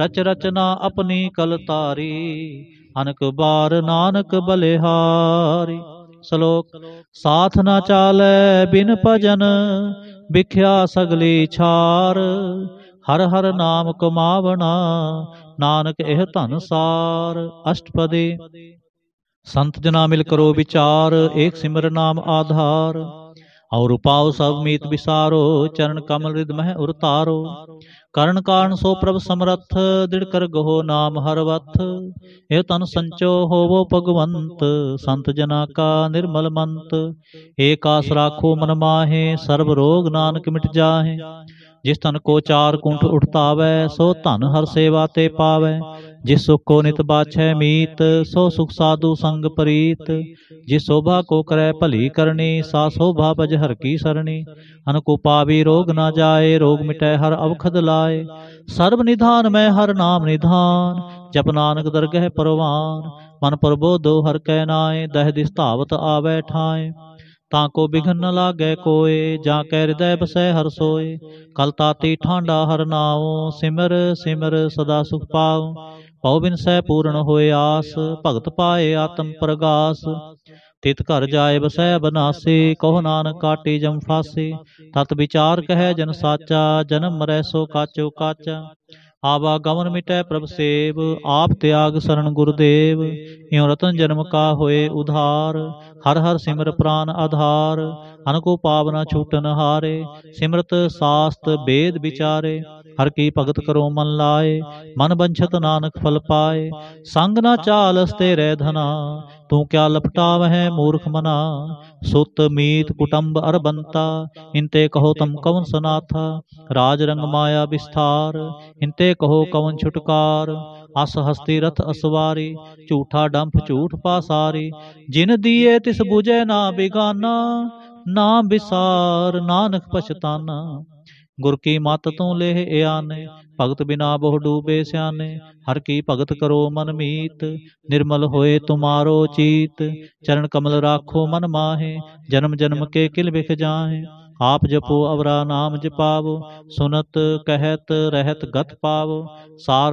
ਰਚ ਰਚਨਾ ਆਪਣੀ ਕਲ ਤਾਰੀ ਅਨਕ ਬਾਰ ਨਾਨਕ ਬਲਿਹਾਰੀ ਸ਼ਲੋਕ ਸਾਥ ਨਾ ਚਾਲੈ ਬਿਨ ਭਜਨ ਵਿਖਿਆ ਸਗਲੀ ਛਾਰ ਹਰ ਹਰ ਨਾਮ ਕਮਾਵਣਾ ਨਾਨਕ ਇਹ ਧਨ ਸਾਰ ਅਸ਼ਟਪਦੀ ਸੰਤ ਜਨਾ ਮਿਲ ਕਰੋ ਵਿਚਾਰ ਏਕ ਸਿਮਰ ਨਾਮ ਆਧਾਰ ਔਰ ਉਪਾਉ ਸਭ ਮੀਤ ਵਿਸਾਰੋ ਚਰਨ ਕਮਲ ਰਿਦ ਮਹਿ ਉਰਤਾਰੋ ਕਰਨ ਕਾਰਨ ਸੋ ਪ੍ਰਭ ਸਮਰੱਥ ਦਿੜ ਕਰ ਗਹੋ ਨਾਮ ਹਰ ਵਥ ਇਹ ਤਨ ਸੰਚੋ ਹੋਵੋ ਭਗਵੰਤ ਸੰਤ ਜਨਾ ਕਾ ਨਿਰਮਲ ਮੰਤ ਏਕ ਆਸ ਰਾਖੋ ਮਨ ਮਾਹੇ ਸਰਬ ਰੋਗ ਨਾਨਕ ਮਿਟ ਜਾਹੇ ਜਿਸ ਤਨ ਕੋ ਚਾਰ ਕੁੰਠ ਉਠਤਾਵੈ ਸੋ ਧਨ ਹਰ ਸੇਵਾ ਤੇ ਪਾਵੈ ਜਿਸ ਸੁਖ ਕੋ ਨਿਤ ਬਾਛੈ ਮੀਤ ਸੋ ਸੁਖ ਸਾਧੂ ਸੰਗ ਪ੍ਰੀਤ ਜਿਸ ਸੋਭਾ ਕੋ ਕਰੈ ਭਲੀ ਕਰਨੀ ਸਾ ਸੋਭਾ ਬਜ ਹਰ ਕੀ ਸਰਣੀ ਹਨ ਕੋ ਪਾਵੀ ਰੋਗ ਨਾ ਜਾਏ ਰੋਗ ਮਿਟੈ ਹਰ ਅਵਖਦ ਲਾਏ ਸਰਬ ਨਿਧਾਨ ਮੈਂ ਹਰ ਨਾਮ ਨਿਧਾਨ ਜਪ ਨਾਨਕ ਦਰਗਹਿ ਪਰਵਾਨ ਮਨ ਪਰਬੋਧੋ ਹਰ ਕੈ ਨਾਏ ਦਹਿ ਦਿਸ ਧਾਵਤ ਆਵੈ ਠਾਏ ਤਾਂ ਕੋ ਬਿਘਨ ਨ ਲਾਗੇ ਕੋਏ ਜਾਂ ਕੈ ਰਦੈ ਬਸੈ ਹਰ ਸੋਏ ਕਲ ਤਾਤੀ ਠਾਂਡਾ ਹਰ ਨਾਉ ਸਿਮਰ ਸਿਮਰ ਸਦਾ ਸੁਖ ਪਾਉ ਪਉ ਬਿਨ ਸਹਿ ਪੂਰਨ ਹੋਏ ਆਸ ਭਗਤ ਪਾਏ ਆਤਮ ਪ੍ਰਗਾਸ ਤਿਤ ਘਰ ਜਾਏ ਬਸੈ ਬਨਾਸੀ ਕਹੋ ਨਾਨਕ ਕਾਟੀ ਜਮ ਫਾਸੀ ਤਤ ਵਿਚਾਰ ਕਹੈ ਜਨ ਸਾਚਾ ਜਨਮ ਮਰੈ ਸੋ ਕਾਚੋ ਕਾਚਾ ਆਵਾ ਗਵਨ ਮਿਟੈ ਪ੍ਰਭ ਸੇਵ ਆਪ ਤਿਆਗ ਸਰਨ ਗੁਰਦੇਵ ਇਉ ਰਤਨ ਜਨਮ ਕਾ ਹੋਏ ਉਧਾਰ ਹਰ ਹਰ ਸਿਮਰ ਪ੍ਰਾਨ ਆਧਾਰ ਅਨਕੋ ਪਾਵਨਾ ਛੂਟਨ ਹਾਰੇ ਸਿਮਰਤ ਸਾਸਤ ਬੇਦ ਵਿਚਾਰੇ ਹਰ ਕੀ ਭਗਤ ਕਰੋ ਮਨ ਲਾਏ ਮਨ ਬੰਛਤ ਨਾਨਕ ਫਲ ਪਾਏ ਸੰਗ ਨਾ ਚਾਲਸ ਤੇ ਰਹਿ ਧਨਾ ਤੂੰ ਕਿਆ ਲਪਟਾਵ ਹੈ ਮੂਰਖ ਮਨਾ ਸੁਤ ਮੀਤ ਕੁਟੰਬ ਅਰਬੰਤਾ ਇਨਤੇ ਕਹੋ ਤਮ ਕਵਨ ਸਨਾਥਾ ਰਾਜ ਰੰਗ ਮਾਇਆ ਵਿਸਥਾਰ ਇਨਤੇ ਕਹੋ ਕਵਨ ਛੁਟਕਾਰ ਅਸ ਹਸਤੀ ਰਥ ਅਸਵਾਰੀ ਝੂਠਾ ਡੰਫ ਝੂਠ ਪਾਸਾਰੀ ਜਿਨ ਦੀਏ ਤਿਸ 부ਜੈ ਨਾ ਬਿਗਾਨਾ ਨਾ ਵਿਸਾਰ ਨਾਨਕ ਪਛਤਾਨਾ ਗੁਰ ਕੀ ਮਤ ਤੋਂ ਲੇਹ ਇਆਨੇ ਭਗਤ ਬਿਨਾ ਬਹੁ ਡੂਬੇ ਸਿਆਨੇ ਹਰ ਕੀ ਭਗਤ ਕਰੋ ਮਨ ਮੀਤ ਨਿਰਮਲ ਹੋਏ ਤੁਮਾਰੋ ਚੀਤ ਚਰਨ ਕਮਲ ਰਾਖੋ ਮਨ ਮਾਹੇ ਜਨਮ ਜਨਮ ਕੇ ਕਿਲ ਵਿਖ ਜਾਹੇ ਆਪ ਜਪੋ ਅਵਰਾ ਨਾਮ ਜਪਾਵੋ ਸੁਨਤ ਕਹਿਤ ਰਹਿਤ ਗਤ ਪਾਵੋ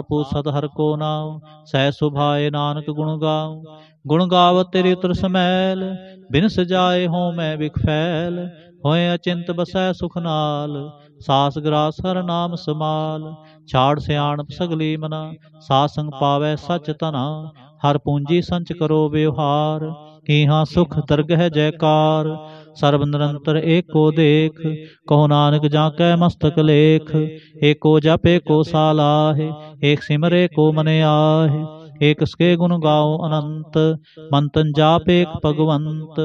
ਪੂ ਸਦ ਹਰ ਕੋ ਨਾਮ ਸਹਿ ਸੁਭਾਏ ਨਾਨਕ ਗੁਣ ਗਾਉ ਗੁਣ ਗਾਵਤ ਤੇਰੇ ਉਤਰ ਸਮੈਲ ਬਿਨ ਸਜਾਏ ਹੋ ਮੈਂ ਵਿਖ ਫੈਲ ਹੋਏ ਅਚਿੰਤ ਬਸੈ ਸੁਖ ਨਾਲ ਸਾਸ ਗਰਾਸ ਹਰ ਨਾਮ ਸਮਾਲ ਛਾੜ ਸਿਆਣਪ ਸਗਲੀ ਮਨਾ ਸਾਸੰਗ ਪਾਵੈ ਸਚ ਤਨਾ ਹਰ ਪੂੰਜੀ ਸੰਚ ਕਰੋ ਵਿਵਹਾਰ ਕੀਹਾਂ ਸੁਖ ਤਰਗ ਹੈ ਜੈਕਾਰ ਸਰਬ ਨਿਰੰਤਰ ਏਕੋ ਦੇਖ ਕਹੋ ਨਾਨਕ ਜਾਂ ਕੈ ਮਸਤਕ ਲੇਖ ਏਕੋ ਜਪ ਕੋ ਸਾਲਾਹ ਏਕ ਸਿਮਰੇ ਕੋ ਮਨ ਆਹੇ ਏਕ ਸਕੇ ਗੁਣ ਗਾਓ ਅਨੰਤ ਮੰਤਨ ਜਾਪ ਏਕ ਭਗਵੰਤ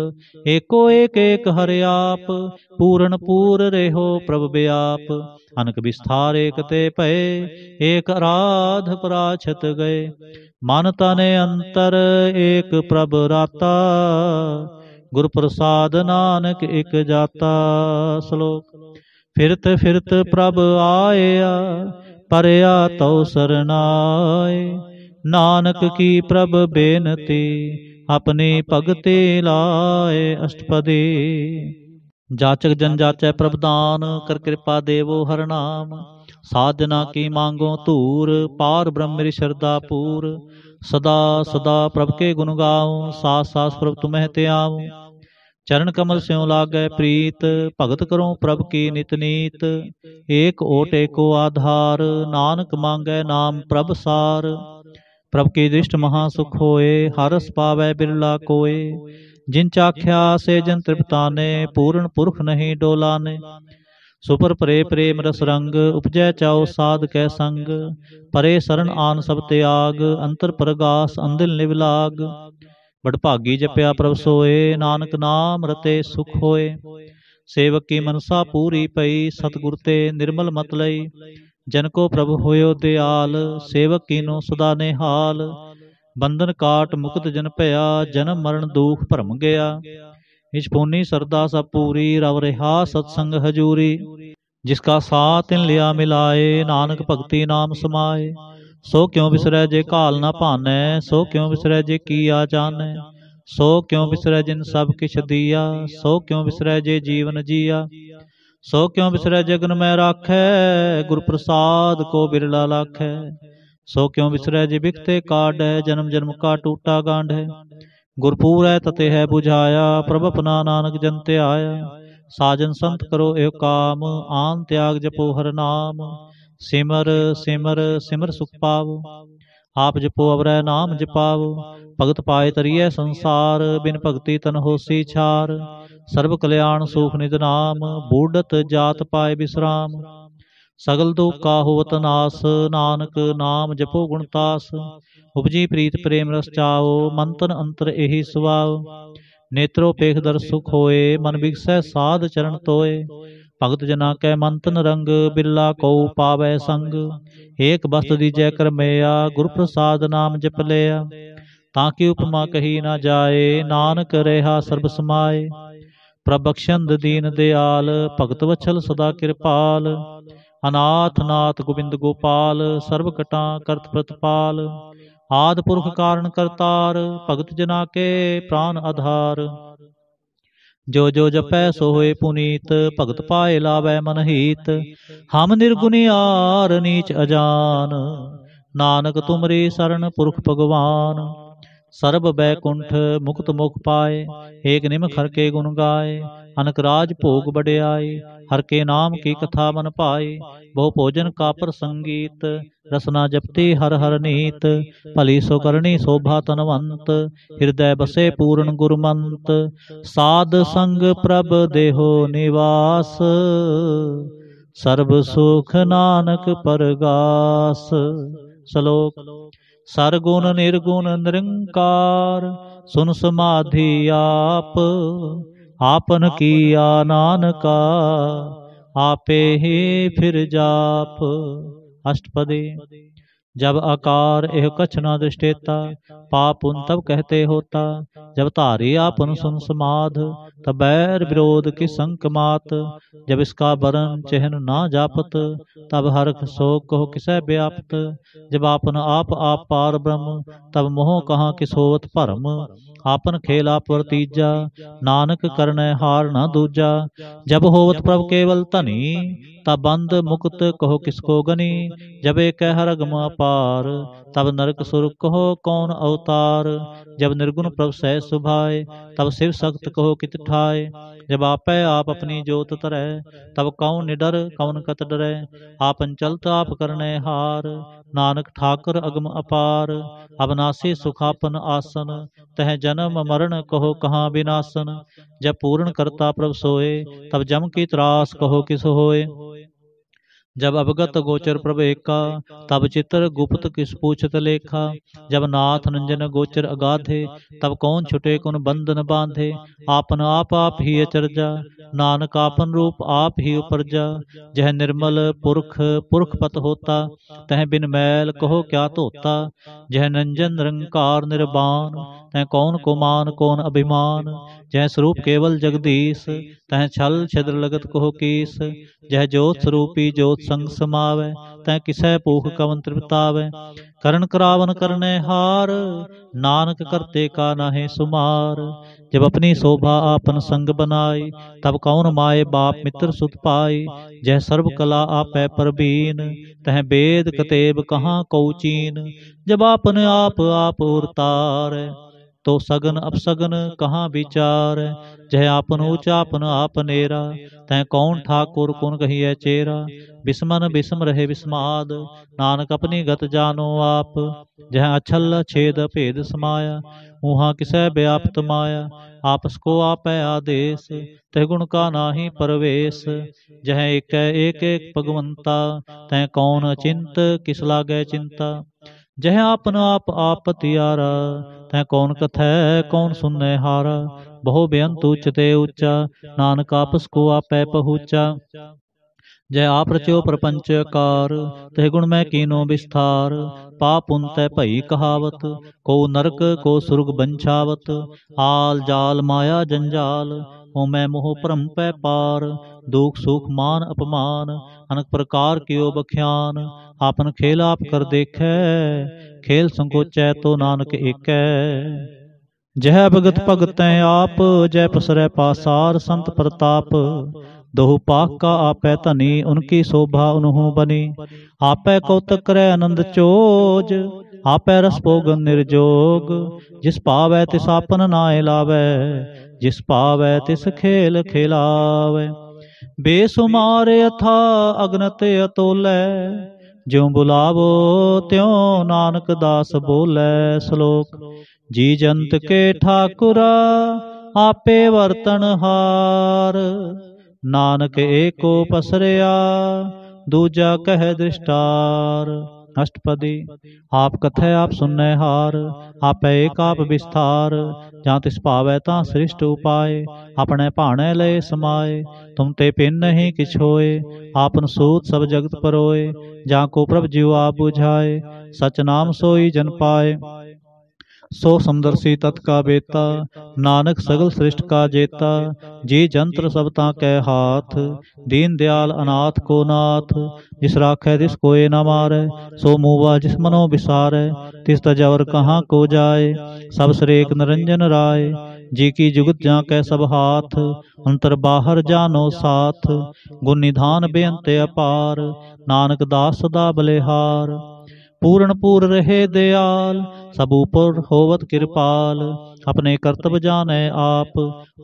ਏਕੋ ਏਕ ਏਕ ਹਰਿ ਆਪ ਪੂਰਨ ਪੂਰ ਰਹਿਓ ਪ੍ਰਭ ਬਿਆਪ ਅਨਕ ਵਿਸਥਾਰ ਏਕ ਤੇ ਭਏ ਏਕ ਆਰਾਧ ਪ੍ਰਾਛਤ ਗਏ ਮਨ ਤਨੇ ਅੰਤਰ ਏਕ ਪ੍ਰਭ ਰਾਤਾ ਗੁਰ ਪ੍ਰਸਾਦ ਨਾਨਕ ਇਕ ਜਾਤਾ ਸ਼ਲੋਕ ਫਿਰਤ ਫਿਰਤ ਪ੍ਰਭ ਆਇਆ ਪਰਿਆ ਤਉ ਸਰਨਾਏ ਨਾਨਕ ਕੀ ਪ੍ਰਭ ਬੇਨਤੀ ਆਪਣੇ ਭਗਤੇ ਲਾਏ ਅਸ਼ਟਪਦੇ ਜਾਚਕ ਜਨ ਜਾਚੈ ਪ੍ਰਭਦਾਨ ਕਰ ਕਿਰਪਾ ਦੇਵੋ ਹਰ ਨਾਮ ਸਾਧਨਾ ਕੀ ਮੰਗੋ ਧੂਰ ਪਾਰ ਬ੍ਰਹਮ ਮੇਰੀ ਸ਼ਰਧਾ ਪੂਰ ਸਦਾ ਸਦਾ ਪ੍ਰਭ ਕੇ ਗੁਣ ਗਾਉ ਸਾਸ ਸਾਸ ਪ੍ਰਭ ਤੁਮਹਿ ਤੇ ਆਉ ਚਰਨ ਕਮਲ ਸਿਉ ਲਾਗੈ ਪ੍ਰੀਤ ਭਗਤ ਕਰੋ ਪ੍ਰਭ ਕੀ ਨਿਤ ਨੀਤ ਏਕ ਓਟ ਏਕੋ ਆਧਾਰ ਨਾਨਕ ਮੰਗੈ ਨਾਮ ਪ੍ਰਭ ਸਾਰ ਪ੍ਰਭ ਕੀ ਦ੍ਰਿਸ਼ਟ ਮਹਾ ਸੁਖ ਹੋਏ ਹਰਸ ਪਾਵੈ ਬਿਰਲਾ ਕੋਏ ਜਿਨ ਚਾਖਿਆ ਸੇ ਜਨ ਤ੍ਰਿਪਤਾਨੇ ਪੂਰਨ ਪੁਰਖ ਨਹੀਂ ਡੋਲਾਨੇ ਸੁਪਰ ਪਰੇ ਪ੍ਰੇਮ ਰਸ ਰੰਗ ਉਪਜੈ ਚਾਉ ਸਾਧ ਕੈ ਸੰਗ ਪਰੇ ਸਰਨ ਆਨ ਸਭ ਤਿਆਗ ਅੰਤਰ ਪ੍ਰਗਾਸ ਅੰਦਿਲ ਨਿਵਲਾਗ ਬੜ ਭਾਗੀ ਜਪਿਆ ਪ੍ਰਭ ਸੋਏ ਨਾਨਕ ਨਾਮ ਰਤੇ ਸੁਖ ਹੋਏ ਸੇਵਕ ਕੀ ਮਨਸਾ ਪੂਰੀ ਪਈ ਸਤਗੁਰ ਤੇ ਨਿਰਮਲ ਮਤ ਲਈ ਜਨ ਕੋ ਪ੍ਰਭ ਹੋਇਓ ਦਿਆਲ ਸੇਵਕ ਕੀਨੋ ਸਦਾ ਨਿਹਾਲ ਬੰਧਨ ਕਾਟ ਮੁਕਤ ਜਨ ਭਇਆ ਜਨਮ ਮਰਨ ਦੁਖ ਭਰਮ ਗਿਆ ਇਸ ਪੋਨੀ ਸਰਦਾ ਸਭ ਪੂਰੀ ਰਵ ਰਹਾ ਸਤਸੰਗ ਹਜੂਰੀ ਜਿਸ ਕਾ ਸਾਥ ਇਨ ਲਿਆ ਮਿਲਾਏ ਨਾਨਕ ਭਗਤੀ ਨਾਮ ਸਮਾਏ ਸੋ ਕਿਉ ਵਿਸਰੈ ਜੇ ਕਾਲ ਨਾ ਭਾਨੈ ਸੋ ਕਿਉ ਵਿਸਰੈ ਜੇ ਕੀਆ ਜਾਣੈ ਸੋ ਕਿਉ ਵਿਸਰੈ ਜਿਨ ਸਭ ਕਿਛ ਦੀਆ ਸੋ ਕਿਉ ਵਿਸਰੈ ਜੇ ਜੀਵਨ ਜੀਆ ਸੋ ਕਿਉ ਵਿਸਰੈ ਜਗਨ ਮੈਂ ਰਾਖੈ ਗੁਰ ਪ੍ਰਸਾਦ ਕੋ ਬਿਰਲਾ ਲਾਖੈ ਸੋ ਕਿਉ ਵਿਸਰੈ ਜਿ ਬਿਖਤੇ ਕਾਡੈ ਜਨਮ ਜਨਮ ਕਾ ਟੂਟਾ ਗਾਂਢੈ ਗੁਰਪੂਰੈ ਤਤੇ ਹੈ 부ਝਾਇਆ ਪ੍ਰਭ ਆਪਣਾ ਨਾਨਕ ਜਨ ਤੇ ਆਇਆ ਸਾਜਨ ਸੰਤ ਕਰੋ ਏ ਕਾਮ ਆਨ ਤਿਆਗ ਜਪੋ ਹਰ ਨਾਮ ਸਿਮਰ ਸਿਮਰ ਸਿਮਰ ਸੁਖ ਪਾਵੋ ਆਪ ਜਪੋ ਅਵਰੈ ਨਾਮ ਜਪਾਵੋ ਭਗਤ ਪਾਏ ਤਰੀਐ ਸੰਸਾਰ ਬਿਨ ਭਗਤੀ ਤਨ ਹੋਸੀ ਛਾਰ ਸਰਬ ਕਲਿਆਣ ਸੂਖ ਨਿਤ ਨਾਮ ਬੂਢਤ ਜਾਤ ਪਾਏ ਬਿਸਰਾਮ ਸਗਲ ਦੁਖ ਕਾ ਹੋਵਤ ਨਾਸ ਨਾਨਕ ਨਾਮ ਜਪੋ ਗੁਣ ਤਾਸ ਉਪਜੀ ਪ੍ਰੀਤ ਪ੍ਰੇਮ ਰਸ ਚਾਓ ਮੰਤਨ ਅੰਤਰ ਇਹੀ ਸੁਭਾਵ ਨੇਤਰੋ ਪੇਖ ਦਰ ਸੁਖ ਹੋਏ ਮਨ ਵਿਗਸੈ ਸਾਧ ਚਰਨ ਤੋਏ ਭਗਤ ਜਨਾ ਕੈ ਮੰਤਨ ਰੰਗ ਬਿੱਲਾ ਕਉ ਪਾਵੈ ਸੰਗ ਏਕ ਬਸਤ ਦੀ ਜੈ ਕਰਮਿਆ ਗੁਰ ਪ੍ਰਸਾਦ ਨਾਮ ਜਪ ਲਿਆ ਤਾਂ ਕਿ ਉਪਮਾ ਕਹੀ ਨਾ ਜਾਏ ਨਾਨਕ ਰਹਾ ਸਰਬ ਸਮਾਏ ਪ੍ਰਭ ਅਖਸ਼ੰਦ ਦੀਨ ਦਿਆਲ ਭਗਤ ਵਛਲ ਸਦਾ ਕਿਰਪਾਲ ਅਨਾਥ ਨਾਥ ਗੋਬਿੰਦ ਗੋਪਾਲ ਸਰਬ ਕਟਾਂ ਕਰਤ ਪ੍ਰਤਪਾਲ ਆਦ ਪੁਰਖ ਕਾਰਨ ਕਰਤਾਰ ਭਗਤ ਜਨਾ ਕੇ ਪ੍ਰਾਨ ਆਧਾਰ ਜੋ ਜੋ ਜਪੈ ਸੋ ਹੋਏ ਪੁਨੀਤ ਭਗਤ ਪਾਏ ਲਾਵੇ ਮਨ ਹੀਤ ਹਮ ਨਿਰਗੁਣੀ ਆਰ ਨੀਚ ਅਜਾਨ ਨਾਨਕ ਤੁਮਰੀ ਸਰਣ ਪੁਰਖ ਭਗਵਾਨ ਸਰਬ ਬੈਕੁੰਠ ਮੁਕਤ ਮੁਖ ਪਾਏ ਏਕ ਨਿਮਖ ਹਰ ਕੇ ਗੁਣ ਗਾਏ ਅਨਕ ਰਾਜ ਭੋਗ ਬੜਿਆਈ ਹਰ ਕੇ ਨਾਮ ਕੀ ਕਥਾ ਮਨ ਪਾਏ ਬਹੁ ਭੋਜਨ ਕਾ ਪ੍ਰਸੰਗੀਤ ਰਸਨਾ ਜਪਤੇ ਹਰ ਹਰ ਨੀਤ ਭਲੀ ਸੋ ਕਰਨੀ ਸੋਭਾ ਤਨਵੰਤ ਹਿਰਦੈ ਬਸੇ ਪੂਰਨ ਗੁਰਮੰਤ ਸਾਧ ਸੰਗ ਪ੍ਰਭ ਦੇਹੋ ਨਿਵਾਸ ਸਰਬ ਸੁਖ ਨਾਨਕ ਪਰਗਾਸ ਸ਼ਲੋਕ ਸਰਗੁਣ ਨਿਰਗੁਣ ਨਿਰੰਕਾਰ ਸੁਨ ਸਮਾਧੀ ਆਪ ਆਪਨ ਕੀਆ ਨਾਨਕਾ ਆਪੇ ਹੀ ਫਿਰ ਜਾਪ ਅਸ਼ਟਪਦੀ जब आकार एह कछना दृष्टेता पापुन तब कहते होता जब धारी आपन सुन समाध तब बैर विरोध की संकमात जब इसका वरण चेहन ना जापत तब हरख शोक कहो किसे व्याप्त जब आपन आप आप पार ब्रह्म तब मोह कहाँ किस होवत भरम ਆਪਨ ਖੇਲਾ ਪੁਰ ਤੀਜਾ ਨਾਨਕ ਕਰਨੈ ਹਾਰ ਨਾ ਦੂਜਾ ਜਬ ਹੋਵਤ ਪ੍ਰਭ ਕੇਵਲ ਧਨੀ ਤਾ ਬੰਦ ਮੁਕਤ ਕਹੋ ਕਿਸ ਕੋ ਗਨੀ ਜਬੇ ਕਹਿ ਹਰ ਅਗਮ ਅਪਾਰ ਤਬ ਨਰਕ ਸੁਰ ਕਹੋ ਕੌਣ ਅਵਤਾਰ ਜਬ ਨਿਰਗੁਣ ਪ੍ਰਭ ਸਹਿ ਸੁਭਾਏ ਤਬ ਸਿਵ ਸਖਤ ਕਹੋ ਕਿਤ ਠਾਏ ਜਬ ਆਪੇ ਆਪ ਆਪਣੀ ਜੋਤ ਤਰੈ ਤਬ ਕਉ ਨਿਡਰ कौन ਕਤ ਡਰੈ आप अंचलत ਆਪ ਕਰਨੇ ਹਾਰ ਨਾਨਕ ਠਾਕੁਰ ਅਗਮ ਅਪਾਰ ਅਬਨਾਸੀ ਸੁਖਾਪਨ ਆਸਨ ਤਹ ਜਨਮ ਮਰਨ ਕਹੋ ਕਹਾ ਬਿਨਾਸਨ ਜਬ ਪੂਰਨ ਕਰਤਾ ਪ੍ਰਭ ਸੋਏ ਤਬ ਜਮ ਕੀ ਤਰਾਸ ਕਹੋ ਕਿਸ ਹੋਏ जब अवगत गोचर प्रभ एका तब चित्र गुप्त किस पूछत लेखा जब नाथ नंजन गोचर अगाधे तब कौन छुटे कुन बंधन बांधे आपन आप आप ही अचरजा नानक आपन रूप आप ही उपरजा जह निर्मल पुरख पुरख पत होता तह बिन मैल कहो क्या धोता जह नंजन निरंकार निर्बान तह कौन को मान कौन अभिमान ਜੈ ਸਰੂਪ ਕੇਵਲ ਜਗਦੀਸ਼ ਤਹ ਛਲ ਛਦਰ ਲਗਤ ਕੋ ਕੀਸ ਜਹ ਜੋਤ ਸਰੂਪੀ ਜੋਤ ਸੰਗ ਸਮਾਵੈ ਤਹ ਕਿਸੈ ਪੂਖ ਕਵਨ ਤ੍ਰਿਪਤਾਵੈ ਕਰਨ ਕਰਾਵਨ ਕਰਨੇ ਹਾਰ ਨਾਨਕ ਕਰਤੇ ਕਾ ਨਾਹੇ ਸੁਮਾਰ ਜਬ ਆਪਣੀ ਸੋਭਾ ਆਪਨ ਸੰਗ ਬਨਾਈ ਤਬ ਕੌਣ ਮਾਏ ਬਾਪ ਮਿੱਤਰ ਸੁਤ ਪਾਈ ਜੈ ਸਰਬ ਕਲਾ ਆਪੈ ਪਰਬੀਨ ਤਹ ਬੇਦ ਕਤੇਬ ਕਹਾ ਕਉ ਚੀਨ ਜਬ ਆਪਨ ਆਪ ਆਪ ਉਰਤਾਰ ਤੋ ਸਗਨ ਅਪਸਗਨ ਕਹਾ ਵਿਚਾਰ ਜਹ ਆਪਨ ਉਚਾਪਨ ਆਪ ਨੇਰਾ ਤੈ ਕੌਣ ਠਾਕੁਰ ਕੁਨ ਕਹੀਐ ਚੇਰਾ ਬਿਸਮਨ ਬਿਸਮ ਰਹੇ ਬਿਸਮਾਦ ਨਾਨਕ ਆਪਣੀ ਗਤ ਜਾਨੋ ਆਪ ਜਹ ਅਛਲ ਛੇਦ ਭੇਦ ਸਮਾਇਆ ਉਹਾਂ ਕਿਸੈ ਬਿਆਪਤ ਮਾਇਆ ਆਪਸ ਕੋ ਆਪੈ ਆਦੇਸ ਤੈ ਗੁਣ ਕਾ ਨਾਹੀ ਪਰਵੇਸ ਜਹ ਏਕੈ ਏਕ ਏਕ ਭਗਵੰਤਾ ਤੈ ਕੌਣ ਅਚਿੰਤ ਕਿਸ ਲਾਗੈ ਚਿੰਤਾ ਜਹ ਆਪਨ ਆਪ ਆਪ ਤਿਆਰਾ ਤੈ ਕੌਣ ਕਥੈ ਕੌਣ ਸੁਨੈ ਹਾਰ ਬਹੁ ਬੇਅੰਤ ਉਚ ਤੇ ਉਚਾ ਨਾਨਕ ਆਪਸ ਕੋ ਆਪੈ ਪਹੂਚਾ ਜੈ ਆਪ ਰਚਿਓ ਪ੍ਰਪੰਚ ਆਕਾਰ ਤੇ ਗੁਣ ਮੈਂ ਕੀਨੋ ਵਿਸਥਾਰ ਪਾਪ ਉਨਤੈ ਭਈ ਕਹਾਵਤ ਕੋ ਨਰਕ ਕੋ ਸੁਰਗ ਬੰਛਾਵਤ ਆਲ ਜਾਲ ਮਾਇਆ ਜੰਜਾਲ ਹਉ ਮੈਂ ਮੋਹ ਭਰਮ ਪੈ ਪਾਰ ਦੁਖ ਸੁਖ ਮਾਨ ਅਪਮਾਨ ਅਨਕ ਪ੍ਰਕਾਰ ਕਿਉ ਬਖਿਆਨ ਆਪਨ ਖੇਲ ਆਪ ਕਰ ਦੇਖੈ ਖੇਲ ਸੰਕੋਚੈ ਤੋ ਨਾਨਕ ਏਕੈ ਜਹ ਭਗਤ ਭਗਤੈ ਆਪ ਜੈ ਪਸਰੈ ਪਾਸਾਰ ਸੰਤ ਪ੍ਰਤਾਪ ਦੋਹ ਪਾਕ ਕਾ ਆਪੈ ਧਨੀ ਉਨਕੀ ਸੋਭਾ ਉਨਹੁ ਬਨੀ ਆਪੈ ਕਉ ਕਰੈ ਅਨੰਦ ਚੋਜ ਆਪੈ ਰਸ ਭੋਗਨ ਨਿਰਜੋਗ ਜਿਸ ਪਾਵੈ ਤਿਸ ਆਪਨ ਨਾਏ ਲਾਵੈ ਜਿਸ ਪਾਵੈ ਤਿਸ ਖੇਲ ਖਿਲਾਵੈ ਬੇਸੁਮਾਰ ਅਥਾ ਅਗਨਤ ਅਤੋਲੇ ਜਿਉ ਬੁਲਾਵੋ ਤਿਉ ਨਾਨਕ ਦਾਸ ਬੋਲੇ ਸ਼ਲੋਕ ਜੀ ਜੰਤ ਕੇ ਠਾਕੁਰਾ ਆਪੇ ਵਰਤਨ ਹਾਰ ਨਾਨਕ ਏਕੋ ਪਸਰਿਆ ਦੂਜਾ ਕਹਿ ਦ੍ਰਿਸ਼ਟਾਰ ਅਸ਼ਟਪਦੀ ਆਪ ਕਥੈ ਆਪ ਸੁਨੈ ਹਾਰ ਆਪੈ ਏਕ ਆਪ ਵਿਸਥਾਰ ਜਾਂ ਤਿਸ ਭਾਵੈ ਤਾਂ ਸ੍ਰਿਸ਼ਟ ਉਪਾਏ ਆਪਣੇ ਭਾਣੇ ਲੈ ਸਮਾਏ ਤੁਮ ਤੇ ਪਿੰਨ ਨਹੀਂ ਕਿਛ ਹੋਏ ਆਪਨ ਸੂਤ ਸਭ ਜਗਤ ਪਰੋਏ ਜਾਂ ਕੋ ਪ੍ਰਭ ਜੀਵ ਆਪ ਬੁਝਾਏ ਸਚ ਨਾਮ ਸੋਈ ਜਨ ਪਾਏ ਸੋ ਸਮਦਰਸੀ ਤਤ ਕਾ ਬੇਤਾ ਨਾਨਕ ਸਗਲ ਸ੍ਰਿਸ਼ਟ ਕਾ ਜੇਤਾ ਜੀ ਜੰਤਰ ਸਭ ਤਾਂ ਕੈ ਹਾਥ ਦੀਨ ਦਿਆਲ ਅਨਾਥ ਕੋ ਨਾਥ ਜਿਸ ਰਾਖੈ ਤਿਸ ਕੋਏ ਨਾ ਮਾਰੈ ਸੋ ਮੂਵਾ ਜਿਸ ਮਨੋ ਵਿਸਾਰੈ ਤਿਸ ਤਜਵਰ ਕਹਾ ਕੋ ਜਾਏ ਸਭ ਸਰੇਕ ਨਰੰਜਨ ਰਾਏ ਜੀ ਕੀ ਜੁਗਤ ਜਾਂ ਕੈ ਸਭ ਹਾਥ ਅੰਤਰ ਬਾਹਰ ਜਾਨੋ ਸਾਥ ਗੁਨ ਨਿਧਾਨ ਬੇਅੰਤ ਅਪਾਰ ਨਾਨਕ ਦਾਸ ਸਦਾ ਬਲੇਹਾਰ ਪੂਰਨ ਪੂਰ ਰਹੇ ਦਿਆਲ ਸਭ ਉਪਰ ਹੋਵਤ ਕਿਰਪਾਲ ਆਪਣੇ ਕਰਤਬ ਜਾਣੈ ਆਪ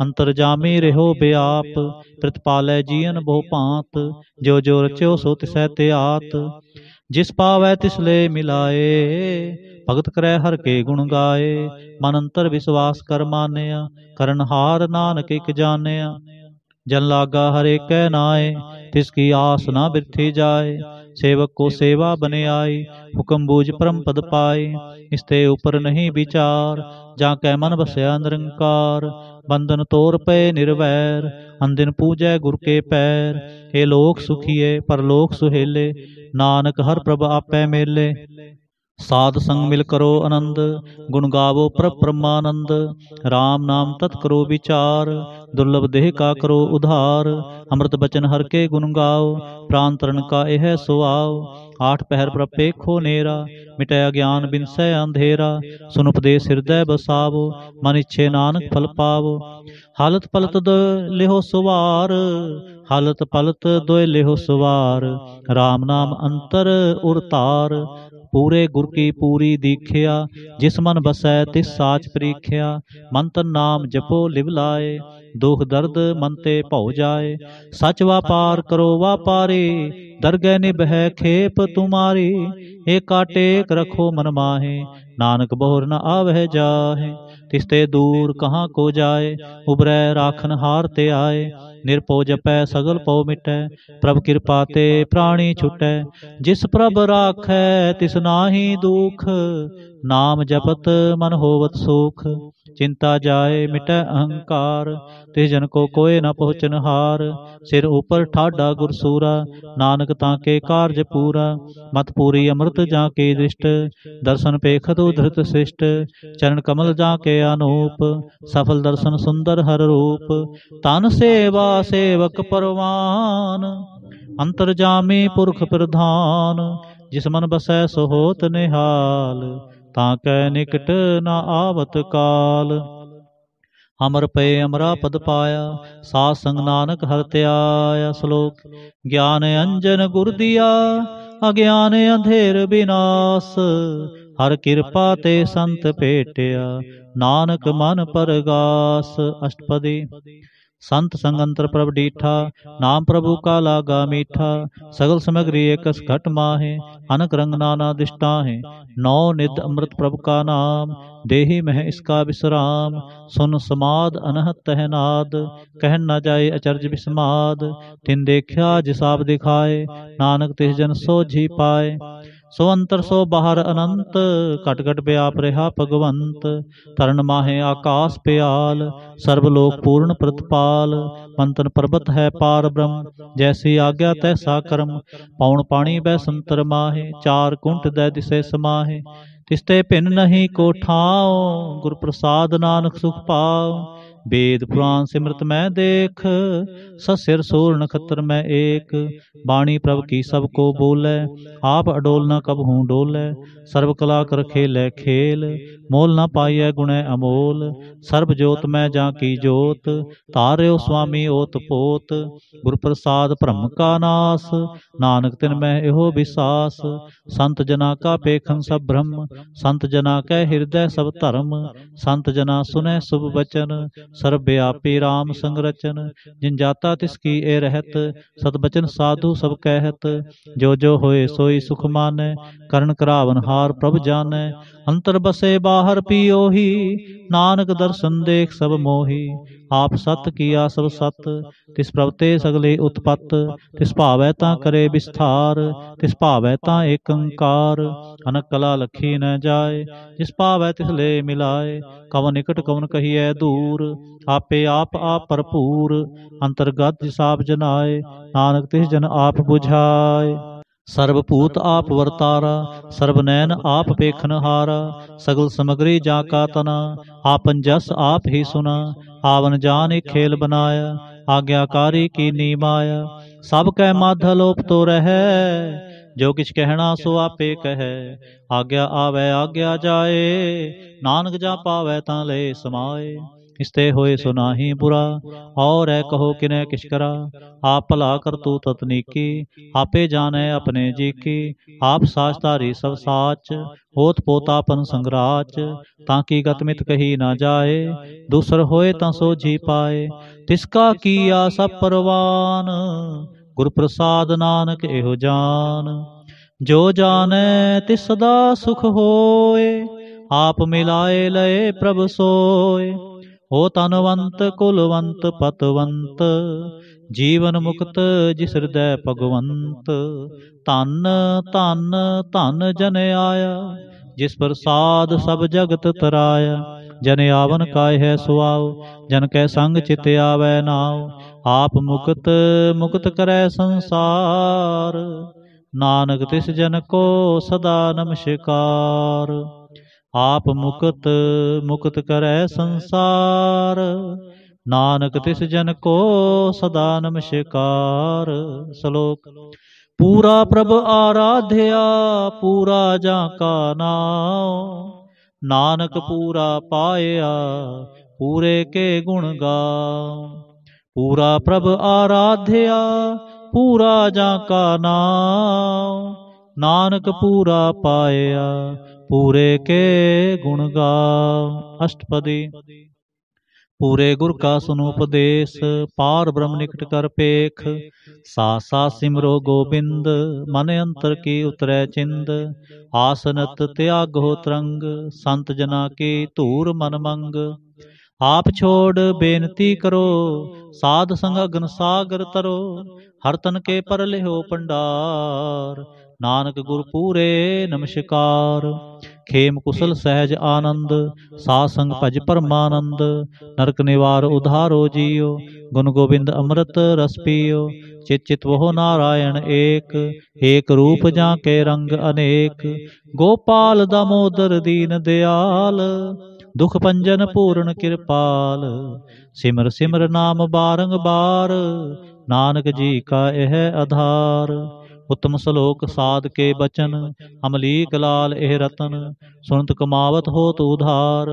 ਅੰਤਰ ਜਾਮੀ ਰਹੋ ਬਿਆਪ ਪ੍ਰਤਪਾਲੈ ਜੀਨ ਬਹੁ ਭਾਂਤ ਜੋ ਜੋ ਰਚਿਓ ਸੋ ਤਿਸੈ ਤੇ ਆਤ ਜਿਸ ਪਾਵੈ ਤਿਸ ਲੈ ਮਿਲਾਏ ਭਗਤ ਕਰੈ ਹਰ ਕੇ ਗੁਣ ਗਾਏ ਮਨ ਅੰਤਰ ਵਿਸ਼ਵਾਸ ਕਰ ਮਾਨਿਆ ਕਰਨ ਹਾਰ ਨਾਨਕ ਇਕ ਜਾਣਿਆ ਜਨ ਲਾਗਾ ਹਰੇ ਕੈ ਨਾਏ ਤਿਸ ਕੀ ਆਸ ਨਾ ਬਿਰਥੀ ਜਾਏ ਸੇਵਕ ਕੋ ਸੇਵਾ ਬਨੇ ਆਈ ਹੁਕਮ ਬੂਝ ਪਰਮ ਪਦ ਪਾਏ ਇਸ ਤੇ ਉਪਰ ਨਹੀਂ ਵਿਚਾਰ ਜਾਂ ਕੈ ਮਨ ਬਸਿਆ ਨਿਰੰਕਾਰ ਬੰਧਨ ਤੋਰ ਪਏ ਨਿਰਵੈਰ ਅੰਦਿਨ ਪੂਜੈ ਗੁਰ ਕੇ ਪੈਰ ਏ ਲੋਕ ਸੁਖੀਏ ਪਰਲੋਕ ਸੁਹੇਲੇ ਨਾਨਕ ਹਰ ਪ੍ਰਭ ਆਪੇ ਮੇਲੇ ਸਾਧ ਸੰਗ ਮਿਲ ਕਰੋ ਆਨੰਦ ਗੁਣ ਗਾਵੋ ਪ੍ਰਭ ਪ੍ਰਮਾਨੰਦ RAM ਨਾਮ ਤਤ ਕਰੋ ਵਿਚਾਰ ਦੁਰਲਭ ਦੇਹ ਕਾ ਕਰੋ ਉਧਾਰ ਅੰਮ੍ਰਿਤ ਬਚਨ ਹਰ ਕੇ ਗੁਣ ਗਾਓ ਪ੍ਰਾਨ ਤਰਨ ਕਾ ਇਹ ਸੁਆਓ ਆਠ ਪਹਿਰ ਪ੍ਰਪੇਖੋ ਨੇਰਾ ਮਿਟੈ ਅਗਿਆਨ ਬਿਨਸੈ ਅੰਧੇਰਾ ਸੁਨ ਉਪਦੇਸ ਹਿਰਦੈ ਬਸਾਵੋ ਮਨ ਇਛੇ ਨਾਨਕ ਫਲ ਪਾਵੋ ਹਾਲਤ ਪਲਤ ਲਿਹੋ ਸੁਵਾਰ ਹਾਲਤ ਪਲਤ ਦੋਇ ਲਿਹੋ ਸੁਵਾਰ RAM ਨਾਮ ਅੰਤਰ ਉਰਤਾਰ ਪੂਰੇ ਗੁਰ ਕੀ ਪੂਰੀ ਦੀਖਿਆ ਜਿਸ ਮਨ ਬਸੈ ਤਿਸ ਸਾਚ ਪ੍ਰੀਖਿਆ ਮੰਤਨ ਨਾਮ ਜਪੋ ਲਿਵ ਲਾਏ ਦੁਖ ਦਰਦ ਮਨ ਤੇ ਭਉ ਜਾਏ ਸਚ ਵਾਪਾਰ ਕਰੋ ਵਾਪਾਰੇ ਨਿ ਬਹਿ ਖੇਪ ਤੁਮਾਰੀ ਏ ਕਾਟੇਕ ਰਖੋ ਮਨ ਮਾਹੇ ਨਾਨਕ ਬਹੁਰ ਨ ਆਵਹਿ ਜਾਹੇ ਤਿਸ ਤੇ ਦੂਰ ਕਹਾਂ ਕੋ ਜਾਏ ਉਬਰੈ ਰਾਖਨ ਹਾਰ ਤੇ ਆਏ ਨਿਰਪਉ ਜਪੈ ਸਗਲ ਪਉ ਮਿਟੈ ਪ੍ਰਭ ਕਿਰਪਾ ਤੇ ਪ੍ਰਾਣੀ ਛੁਟੈ ਜਿਸ ਪ੍ਰਭ ਰਾਖੈ ਤਿਸ ਨਾਹੀ ਦੁਖ ਨਾਮ ਜਪਤ ਮਨ ਹੋਵਤ ਸੁਖ ਚਿੰਤਾ ਜਾਏ ਮਿਟੈ ਅਹੰਕਾਰ ਤੇ ਜਨ ਕੋ ਕੋਏ ਨ ਪਹੁੰਚਨ ਹਾਰ ਸਿਰ ਉਪਰ ਠਾਡਾ ਗੁਰ ਸੂਰਾ ਨਾਨਕ ਤਾਂ ਕੇ ਕਾਰਜ ਪੂਰਾ ਮਤ ਪੂਰੀ ਅੰਮ੍ਰਿਤ ਜਾਂ ਕੇ ਦ੍ਰਿਸ਼ਟ ਦਰਸ਼ਨ ਪੇਖਤ ਉਧਰਤ ਸਿਸ਼ਟ ਚਰਨ ਕਮਲ ਜਾਂ ਕੇ ਅਨੂਪ ਸਫਲ ਦਰਸ਼ਨ ਸੁੰਦਰ ਹਰ ਰੂਪ ਤਨ ਸੇਵਾ ਸਦਾ ਸੇਵਕ ਪਰਵਾਨ ਅੰਤਰਜਾਮੀ ਪੁਰਖ ਪ੍ਰਧਾਨ ਜਿਸ ਮਨ ਬਸੈ ਸੋ ਹੋਤ ਨਿਹਾਲ ਤਾਂ ਕੈ ਨਿਕਟ ਨਾ ਆਵਤ ਕਾਲ ਅਮਰ ਪਏ ਅਮਰਾ ਪਦ ਪਾਇਆ ਸਾਧ ਸੰਗ ਨਾਨਕ ਹਰ ਧਿਆਇਆ ਸ਼ਲੋਕ ਗਿਆਨ ਅੰਜਨ ਗੁਰ ਦੀਆ ਅਗਿਆਨ ਅੰਧੇਰ ਬਿਨਾਸ਼ ਹਰ ਕਿਰਪਾ ਤੇ ਸੰਤ ਭੇਟਿਆ ਨਾਨਕ ਮਨ ਪਰਗਾਸ ਅਸ਼ਟਪਦੀ ਸੰਤ ਸੰਗ ਅੰਤਰ ਪ੍ਰਭ ਡੀਠਾ ਨਾਮ ਪ੍ਰਭੂ ਕਾ ਲਾਗਾ ਮੀਠਾ ਸਗਲ ਸਮਗਰੀ ਇਕਸ ਘਟ ਮਾਹੇ ਅਨਕ ਰੰਗ ਨਾਨਾ ਦਿਸ਼ਟਾ ਹੈ ਨੌ ਨਿਤ ਅੰਮ੍ਰਿਤ ਪ੍ਰਭ ਕਾ ਨਾਮ ਦੇਹੀ ਮਹਿ ਇਸਕਾ ਵਿਸਰਾਮ ਸੁਨ ਸਮਾਦ ਅਨਹਤ ਤਹਿਨਾਦ ਕਹਿ ਨਾ ਜਾਏ ਅਚਰਜ ਬਿਸਮਾਦ ਤਿਨ ਦੇਖਿਆ ਜਿਸ ਆਪ ਦਿਖਾਏ ਨਾਨਕ ਤਿਸ ਜਨ ਸੋਝੀ ਪਾਏ ਸੋ ਅੰਤਰ ਸੋ ਬਾਹਰ ਅਨੰਤ ਘਟ ਘਟ ਵਿਆਪ ਰਿਹਾ ਭਗਵੰਤ ਤਰਨ ਮਾਹੇ ਆਕਾਸ ਪਿਆਲ ਸਰਬ ਲੋਕ ਪੂਰਨ ਪ੍ਰਤਪਾਲ ਮੰਤਨ ਪਰਬਤ ਹੈ ਪਾਰ ਬ੍ਰਹਮ ਜੈਸੀ ਆਗਿਆ ਤੈਸਾ ਕਰਮ ਪਾਉਣ ਪਾਣੀ ਬੈ ਸੰਤਰ ਮਾਹੇ ਚਾਰ ਕੁੰਟ ਦੇ ਦਿਸੇ ਸਮਾਹੇ ਤਿਸਤੇ ਭਿੰਨ ਨਹੀਂ ਕੋ ਗੁਰ ਪ੍ਰਸਾਦ ਨਾਨਕ ਸੁਖ ਪਾਉ ਵੇਦ ਪੁਰਾਨ ਸਿਮਰਤ ਮੈਂ ਦੇਖ ਸਸਿਰ ਸੂਰਨ ਨਖਤਰ ਮੈਂ ਏਕ ਬਾਣੀ ਪ੍ਰਭ ਕੀ ਸਭ ਕੋ ਬੋਲੇ ਆਪ ਅਡੋਲ ਨਾ ਕਬ ਹੂੰ ਡੋਲੇ ਸਰਬ ਕਲਾ ਕਰ ਖੇਲੇ ਖੇਲ ਮੋਲ ਨਾ ਪਾਈਐ ਗੁਣੈ ਅਮੋਲ ਸਰਬ ਜੋਤ ਮੈਂ ਜਾਂ ਕੀ ਜੋਤ ਤਾਰਿਓ ਸੁਆਮੀ ਓਤ ਪੋਤ ਗੁਰ ਪ੍ਰਸਾਦ ਭ੍ਰਮ ਕਾ ਨਾਸ ਨਾਨਕ ਤਿਨ ਮੈਂ ਇਹੋ ਵਿਸਾਸ ਸੰਤ ਜਨਾ ਕਾ ਪੇਖਨ ਸਭ ਬ੍ਰਹਮ ਸੰਤ ਜਨਾ ਕੈ ਹਿਰਦੈ ਸਭ ਧਰਮ ਸੰਤ ਜਨਾ ਸੁਨੇ ਸੁਭ ਬਚਨ ਸਰਬ ਵਿਆਪੀ RAM ਸੰਗਰਚਨ ਜਿਨ ਜਾਤਾ ਤਿਸ ਕੀ ਇਹ ਰਹਿਤ ਸਤ ਬਚਨ ਸਾਧੂ ਸਭ ਕਹਿਤ ਜੋ ਜੋ ਹੋਏ ਸੋਈ ਸੁਖ ਮਾਨੈ ਕਰਨ ਕਰਾਵਨ ਹਾਰ ਪ੍ਰਭ ਜਾਣੈ ਅੰਤਰ ਬਸੇ ਬਾਹਰ ਪੀਓਹੀ ਨਾਨਕ ਦਰਸ਼ਨ ਦੇਖ ਸਭ ਮੋਹੀ ਆਪ ਸਤ ਕੀਆ ਸਭ ਸਤ ਤਿਸ ਪ੍ਰਵਤੇ ਸਗਲੇ ਉਤਪਤ ਤਿਸ ਭਾਵੈ ਤਾਂ ਕਰੇ ਵਿਸਥਾਰ ਤਿਸ ਭਾਵੈ ਤਾਂ ਏਕ ਅਨਕਲਾ ਅਨਕ ਲਖੀ ਨ ਜਾਏ ਜਿਸ ਭਾਵੈ ਤਿਸ ਲੈ ਮਿਲਾਏ ਕਵਨ ਨਿਕਟ ਕਵਨ ਕਹੀਐ ਦੂਰ ਆਪੇ ਆਪ ਆਪ ਭਰਪੂਰ ਅੰਤਰਗਤ ਜਿਸਾਬ ਜਨਾਏ ਨਾਨਕ ਤਿਸ ਜਨ ਆਪ 부ਝਾਏ ਸਰਬ ਭੂਤ ਆਪ ਵਰਤਾਰਾ ਸਰਬ ਨੈਣ ਆਪ ਵੇਖਨਹਾਰਾ ਸਗਲ ਸਮਗਰੀ ਜਾ ਕਾ ਤਨਾ ਆਪਨ ਜਸ ਆਪ ਹੀ ਸੁਨਾ ਆਵਨ ਜਾਨ ਖੇਲ ਬਨਾਇਆ ਆਗਿਆਕਾਰੀ ਕੀ ਨੀਮ ਆਇਆ ਸਭ ਕੈ ਮਾਧ ਲੋਪ ਤੋ ਰਹੈ ਜੋ ਕਿਛ ਕਹਿਣਾ ਸੋ ਆਪੇ ਕਹੈ ਆਗਿਆ ਆਵੇ ਆਗਿਆ ਜਾਏ ਨਾਨਕ ਜਾ ਪਾਵੇ ਤਾਂ ਲੈ ਸਮਾਏ ਇਸਤੇ ਹੋਏ ਸੋ ਨਾਹੀ ਬੁਰਾ ਔਰ ਐ ਕਹੋ ਕਿਨੇ ਕਿਛ ਕਰਾ ਆਪ ਭਲਾ ਕਰ ਤੂ ਤਤ ਨੀਕੀ ਆਪੇ ਜਾਣੈ ਆਪਣੇ ਜੀ ਕੀ ਆਪ ਸਾਚ ਧਾਰੀ ਸਭ ਸਾਚ ਹੋਤ ਪੋਤਾ ਪਨ ਸੰਗਰਾਚ ਤਾਂ ਕੀ ਗਤਮਿਤ ਕਹੀ ਨਾ ਜਾਏ ਦੂਸਰ ਹੋਏ ਤਾਂ ਸੋ ਜੀ ਪਾਏ ਤਿਸ ਕਾ ਕੀਆ ਸਭ ਪਰਵਾਨ ਗੁਰ ਪ੍ਰਸਾਦ ਨਾਨਕ ਇਹੋ ਜਾਨ ਜੋ ਜਾਣੈ ਤਿਸ ਸਦਾ ਸੁਖ ਹੋਏ ਆਪ ਮਿਲਾਏ ਲਏ ਪ੍ਰਭ ਸੋਏ ਹੋ ਤਨਵੰਤ ਕੁਲਵੰਤ ਪਤਵੰਤ ਜੀਵਨ ਮੁਕਤ ਜਿਸ ਹਿਰਦੈ ਭਗਵੰਤ ਤਨ ਤਨ ਧੰਨ ਜਨ ਆਇਆ ਜਿਸ ਪ੍ਰਸਾਦ ਸਭ ਜਗਤ ਤਰਾਇਆ ਜਨ ਆਵਨ ਕਾਇ ਹੈ ਸੁਆਉ ਜਨ ਕੈ ਸੰਗ ਚਿਤ ਆਵੈ ਨਾਉ ਆਪ ਮੁਕਤ ਮੁਕਤ ਕਰੈ ਸੰਸਾਰ ਨਾਨਕ ਤਿਸ ਜਨ ਕੋ ਸਦਾ ਨਮਸਕਾਰ ਆਪ ਮੁਕਤ ਮੁਕਤ ਕਰੈ ਸੰਸਾਰ ਨਾਨਕ ਤਿਸ ਜਨ ਕੋ ਸਦਾ ਨਮਸ਼ਕਾਰ ਸ਼ਲੋਕ ਪੂਰਾ ਪ੍ਰਭ ਆਰਾਧਿਆ ਪੂਰਾ ਜਾਂ ਕਾ ਨਾਉ ਨਾਨਕ ਪੂਰਾ ਪਾਇਆ ਪੂਰੇ ਕੇ ਗੁਣ ਗਾਉ ਪੂਰਾ ਪ੍ਰਭ ਆਰਾਧਿਆ ਪੂਰਾ ਜਾਂ ਕਾ ਨਾਉ ਨਾਨਕ ਪੂਰਾ ਪਾਇਆ ਪੂਰੇ ਕੇ ਗੁਣ ਗਾ ਅਸ਼ਟਪਦੀ ਪੂਰੇ ਗੁਰ ਕਾ ਸੁਨੋ ਉਪਦੇਸ਼ ਪਾਰ ਬ੍ਰਹਮ ਨਿਕਟ ਕਰ ਪੇਖ ਸਾ ਸਾ ਸਿਮਰੋ ਗੋਬਿੰਦ ਮਨ ਅੰਤਰ ਕੀ ਉਤਰੈ ਚਿੰਦ ਆਸਨਤ ਤਿਆਗੋ ਤਰੰਗ ਸੰਤ ਜਨਾ ਕੀ ਧੂਰ ਮਨ ਮੰਗ ਆਪ ਛੋੜ ਬੇਨਤੀ ਕਰੋ ਸਾਧ ਸੰਗ ਅਗਨ ਸਾਗਰ ਤਰੋ ਹਰ ਤਨ ਕੇ ਪਰ ਲਿਓ ਪੰਡਾਰ ਨਾਨਕ ਗੁਰ ਪੂਰੇ ਨਮਸਕਾਰ ਖੇਮ ਕੁਸਲ ਸਹਿਜ ਆਨੰਦ ਸਾਧ ਸੰਗ ਭਜ ਪਰਮਾਨੰਦ ਨਰਕ ਨਿਵਾਰ ਉਧਾਰੋ ਜੀਓ ਗੁਣ ਗੋਬਿੰਦ ਅੰਮ੍ਰਿਤ ਰਸ ਪੀਓ ਚਿਤ ਚਿਤ ਵੋ ਨਾਰਾਇਣ ਏਕ ਏਕ ਰੂਪ ਜਾਂ ਕੇ ਰੰਗ ਅਨੇਕ ਗੋਪਾਲ ਦਮੋਦਰ ਦੀਨ ਦਿਆਲ ਦੁਖ ਪੰਜਨ ਪੂਰਨ ਕਿਰਪਾਲ ਸਿਮਰ ਸਿਮਰ ਨਾਮ ਬਾਰੰਗ ਬਾਰ ਨਾਨਕ ਜੀ ਕਾ ਇਹ ਆਧਾਰ ਉਤਮ ਸਲੋਕ ਸਾਧ ਕੇ ਬਚਨ ਅਮਲੀਕ ਲਾਲ ਇਹ ਰਤਨ ਸੁਨਤ ਕਮਾਵਤ ਹੋ ਤੂ ਉਧਾਰ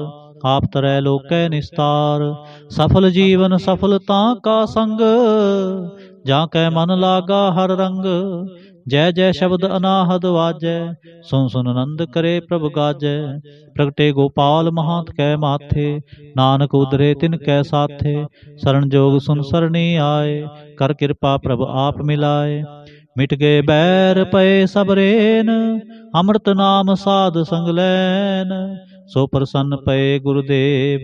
ਆਪ ਤਰੈ ਲੋਕੈ ਨਿਸਤਾਰ ਸਫਲ ਜੀਵਨ ਸਫਲ ਤਾਂ ਕਾ ਸੰਗ ਜਾਂ ਕੈ ਮਨ ਲਾਗਾ ਹਰ ਰੰਗ ਜੈ ਜੈ ਸ਼ਬਦ ਅਨਾਹਦ ਵਾਜੈ ਸੁਨ ਸੁਨ ਆਨੰਦ ਕਰੇ ਪ੍ਰਭ ਗਾਜੈ ਪ੍ਰਗਟੇ ਗੋਪਾਲ ਮਹਾਂਤ ਕੈ ਮਾਥੇ ਨਾਨਕ ਉਦਰੇ ਤਿਨ ਕੈ ਸਾਥੇ ਸਰਣ ਜੋਗ ਸੁਨ ਸਰਣੀ ਆਏ ਕਰ ਕਿਰਪਾ ਪ੍ਰਭ ਆਪ ਮਿਲਾਏ ਮਿਟ ਗਏ ਬੈਰ ਪਏ ਸਭ ਰੇਨ ਅੰਮ੍ਰਿਤ ਨਾਮ ਸਾਧ ਸੰਗ ਲੈਨ ਸੋ ਪ੍ਰਸੰਨ ਪਏ ਗੁਰਦੇਵ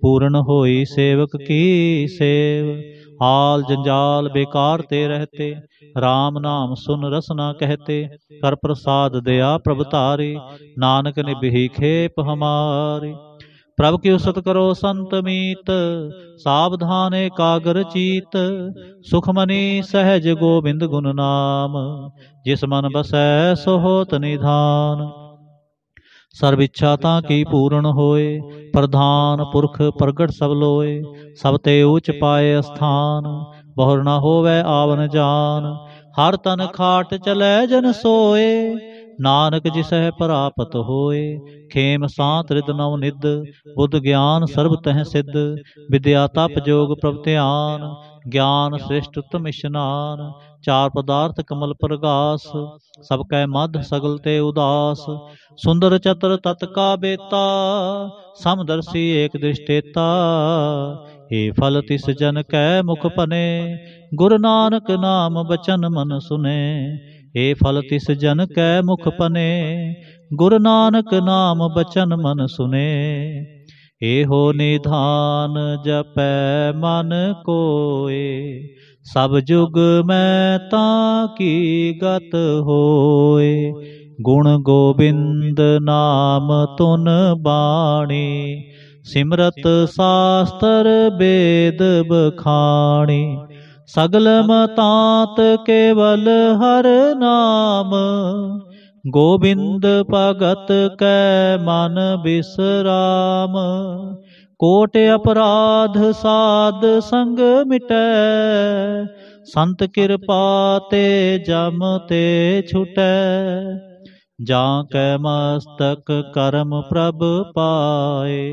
ਪੂਰਨ ਹੋਈ ਸੇਵਕ ਕੀ ਸੇਵ ਹਾਲ ਜੰਜਾਲ ਬੇਕਾਰ ਤੇ ਰਹਤੇ RAM ਨਾਮ ਸੁਨ ਰਸਨਾ ਕਹਤੇ ਕਰ ਪ੍ਰਸਾਦ ਦਇਆ ਪ੍ਰਭ ਧਾਰੇ ਨਾਨਕ ਨੇ ਬਿਹੀ ਖੇਪ ਹਮਾਰੇ ਪ੍ਰਭ ਕੀ ਉਸਤ ਕਰੋ ਸੰਤ ਮੀਤ ਸਾਵਧਾਨ ਏਕਾਗਰ ਚੀਤ ਸੁਖਮਨੀ ਸਹਿਜ ਗੋਬਿੰਦ ਗੁਣ ਨਾਮ ਜਿਸ ਮਨ ਬਸੈ ਸੋ ਹੋਤ ਨਿਧਾਨ ਸਰਬ ਇੱਛਾ ਤਾਂ ਕੀ ਪੂਰਨ ਹੋਏ ਪ੍ਰਧਾਨ ਪੁਰਖ ਪ੍ਰਗਟ ਸਭ ਲੋਏ ਸਭ ਤੇ ਉੱਚ ਪਾਏ ਅਸਥਾਨ ਬਹੁਰ ਨਾ ਹੋਵੇ ਆਵਨ ਜਾਨ ਹਰ ਤਨ ਖਾਟ ਚਲੇ ਜਨ ਸੋਏ ਨਾਨਕ ਜਿਸਹਿ ਪ੍ਰਾਪਤ ਹੋਏ ਖੇਮ ਸਾਤ ਰਿਦ ਨਉ ਨਿਦ ਬੁੱਧ ਗਿਆਨ ਸਰਬ ਤਹ ਸਿੱਧ ਵਿਦਿਆ ਤਪ ਜੋਗ ਪ੍ਰਭ ਧਿਆਨ ਗਿਆਨ ਸ੍ਰਿਸ਼ਟ ਉਤਮ ਇਸ਼ਨਾਨ ਚਾਰ ਪਦਾਰਥ ਕਮਲ ਪ੍ਰਗਾਸ ਸਭ ਕੈ ਮਧ ਸਗਲ ਤੇ ਉਦਾਸ ਸੁੰਦਰ ਚਤਰ ਤਤ ਕਾ ਬੇਤਾ ਸਮਦਰਸੀ ਏਕ ਦ੍ਰਿਸ਼ਟੇਤਾ ਏ ਫਲ ਤਿਸ ਜਨ ਕੈ ਮੁਖ ਭਨੇ ਗੁਰੂ ਨਾਨਕ ਨਾਮ ਬਚਨ ਮਨ ਸੁਨੇ ਏ ਫਲ ਤਿਸ ਜਨ ਕੈ ਮੁਖ ਪਨੇ ਗੁਰ ਨਾਨਕ ਨਾਮ ਬਚਨ ਮਨ ਸੁਨੇ ਏ ਹੋ ਨਿਧਾਨ ਜਪੈ ਮਨ ਕੋਏ ਸਭ ਜੁਗ ਮੈਂ ਤਾਂ ਕੀ ਗਤ ਹੋਏ ਗੁਣ ਗੋਬਿੰਦ ਨਾਮ ਤੁਨ ਬਾਣੀ ਸਿਮਰਤ ਸਾਸਤਰ ਬੇਦ ਬਖਾਣੀ ਸਗਲ ਮਤਾਂਤ ਕੇਵਲ ਹਰ ਨਾਮ ਗੋਬਿੰਦ ਭਗਤ ਕੈ ਮਨ ਬਿਸਰਾਮ ਕੋਟ ਅਪਰਾਧ ਸਾਧ ਸੰਗ ਮਿਟੈ ਸੰਤ ਕਿਰਪਾ ਤੇ ਜਮ ਤੇ ਛੁਟੈ ਜਾਂ ਕੈ ਮਸਤਕ ਕਰਮ ਪ੍ਰਭ ਪਾਏ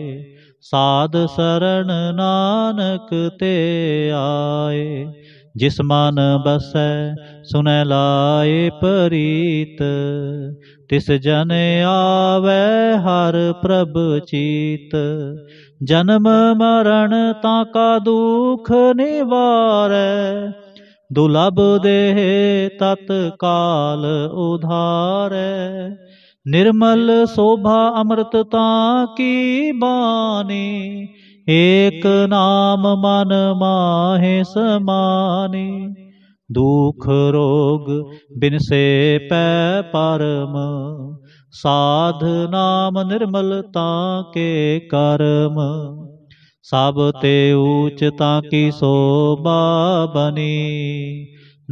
ਸਾਧ ਸਰਣ ਨਾਨਕ ਤੇ ਆਏ ਜਿਸ ਮਨ ਬਸੈ ਸੁਨੈ ਲਾਏ ਪ੍ਰੀਤ ਤਿਸ ਜਨ ਆਵੇ ਹਰ ਪ੍ਰਭ ਚੀਤ ਜਨਮ ਮਰਨ ਤਾਂ ਕਾ ਦੁਖ ਨਿਵਾਰੈ ਦੁਲਬ ਦੇਹ ਤਤ ਕਾਲ ਉਧਾਰੈ ਨਿਰਮਲ ਸੋਭਾ ਅੰਮ੍ਰਿਤ ਤਾਂ ਕੀ ਬਾਣੀ ਏਕ ਨਾਮ ਮਨ ਮਾਹੇ ਸਮਾਨੀ ਦੁਖ ਰੋਗ ਬਿਨ ਸੇ ਪੈ ਪਰਮ ਸਾਧ ਨਾਮ ਨਿਰਮਲ ਤਾਂ ਕੇ ਕਰਮ ਸਭ ਤੇ ਊਚ ਤਾਂ ਕੀ ਸੋਭਾ ਬਣੀ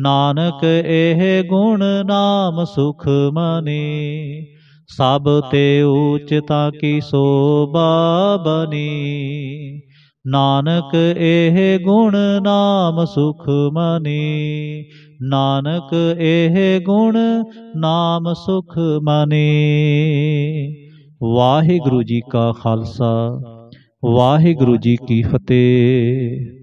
ਨਾਨਕ ਇਹ ਗੁਣ ਨਾਮ ਸੁਖ ਮਨੀ ਸਭ ਤੇ ਉਚਤਾ ਕੀ ਸੋਭਾ ਬਨੀ ਨਾਨਕ ਇਹ ਗੁਣ ਨਾਮ ਸੁਖ ਮਨੀ ਨਾਨਕ ਇਹ ਗੁਣ ਨਾਮ ਸੁਖ ਮਨੀ ਵਾਹਿਗੁਰੂ ਜੀ ਕਾ ਖਾਲਸਾ ਵਾਹਿਗੁਰੂ ਜੀ ਕੀ ਫਤਿਹ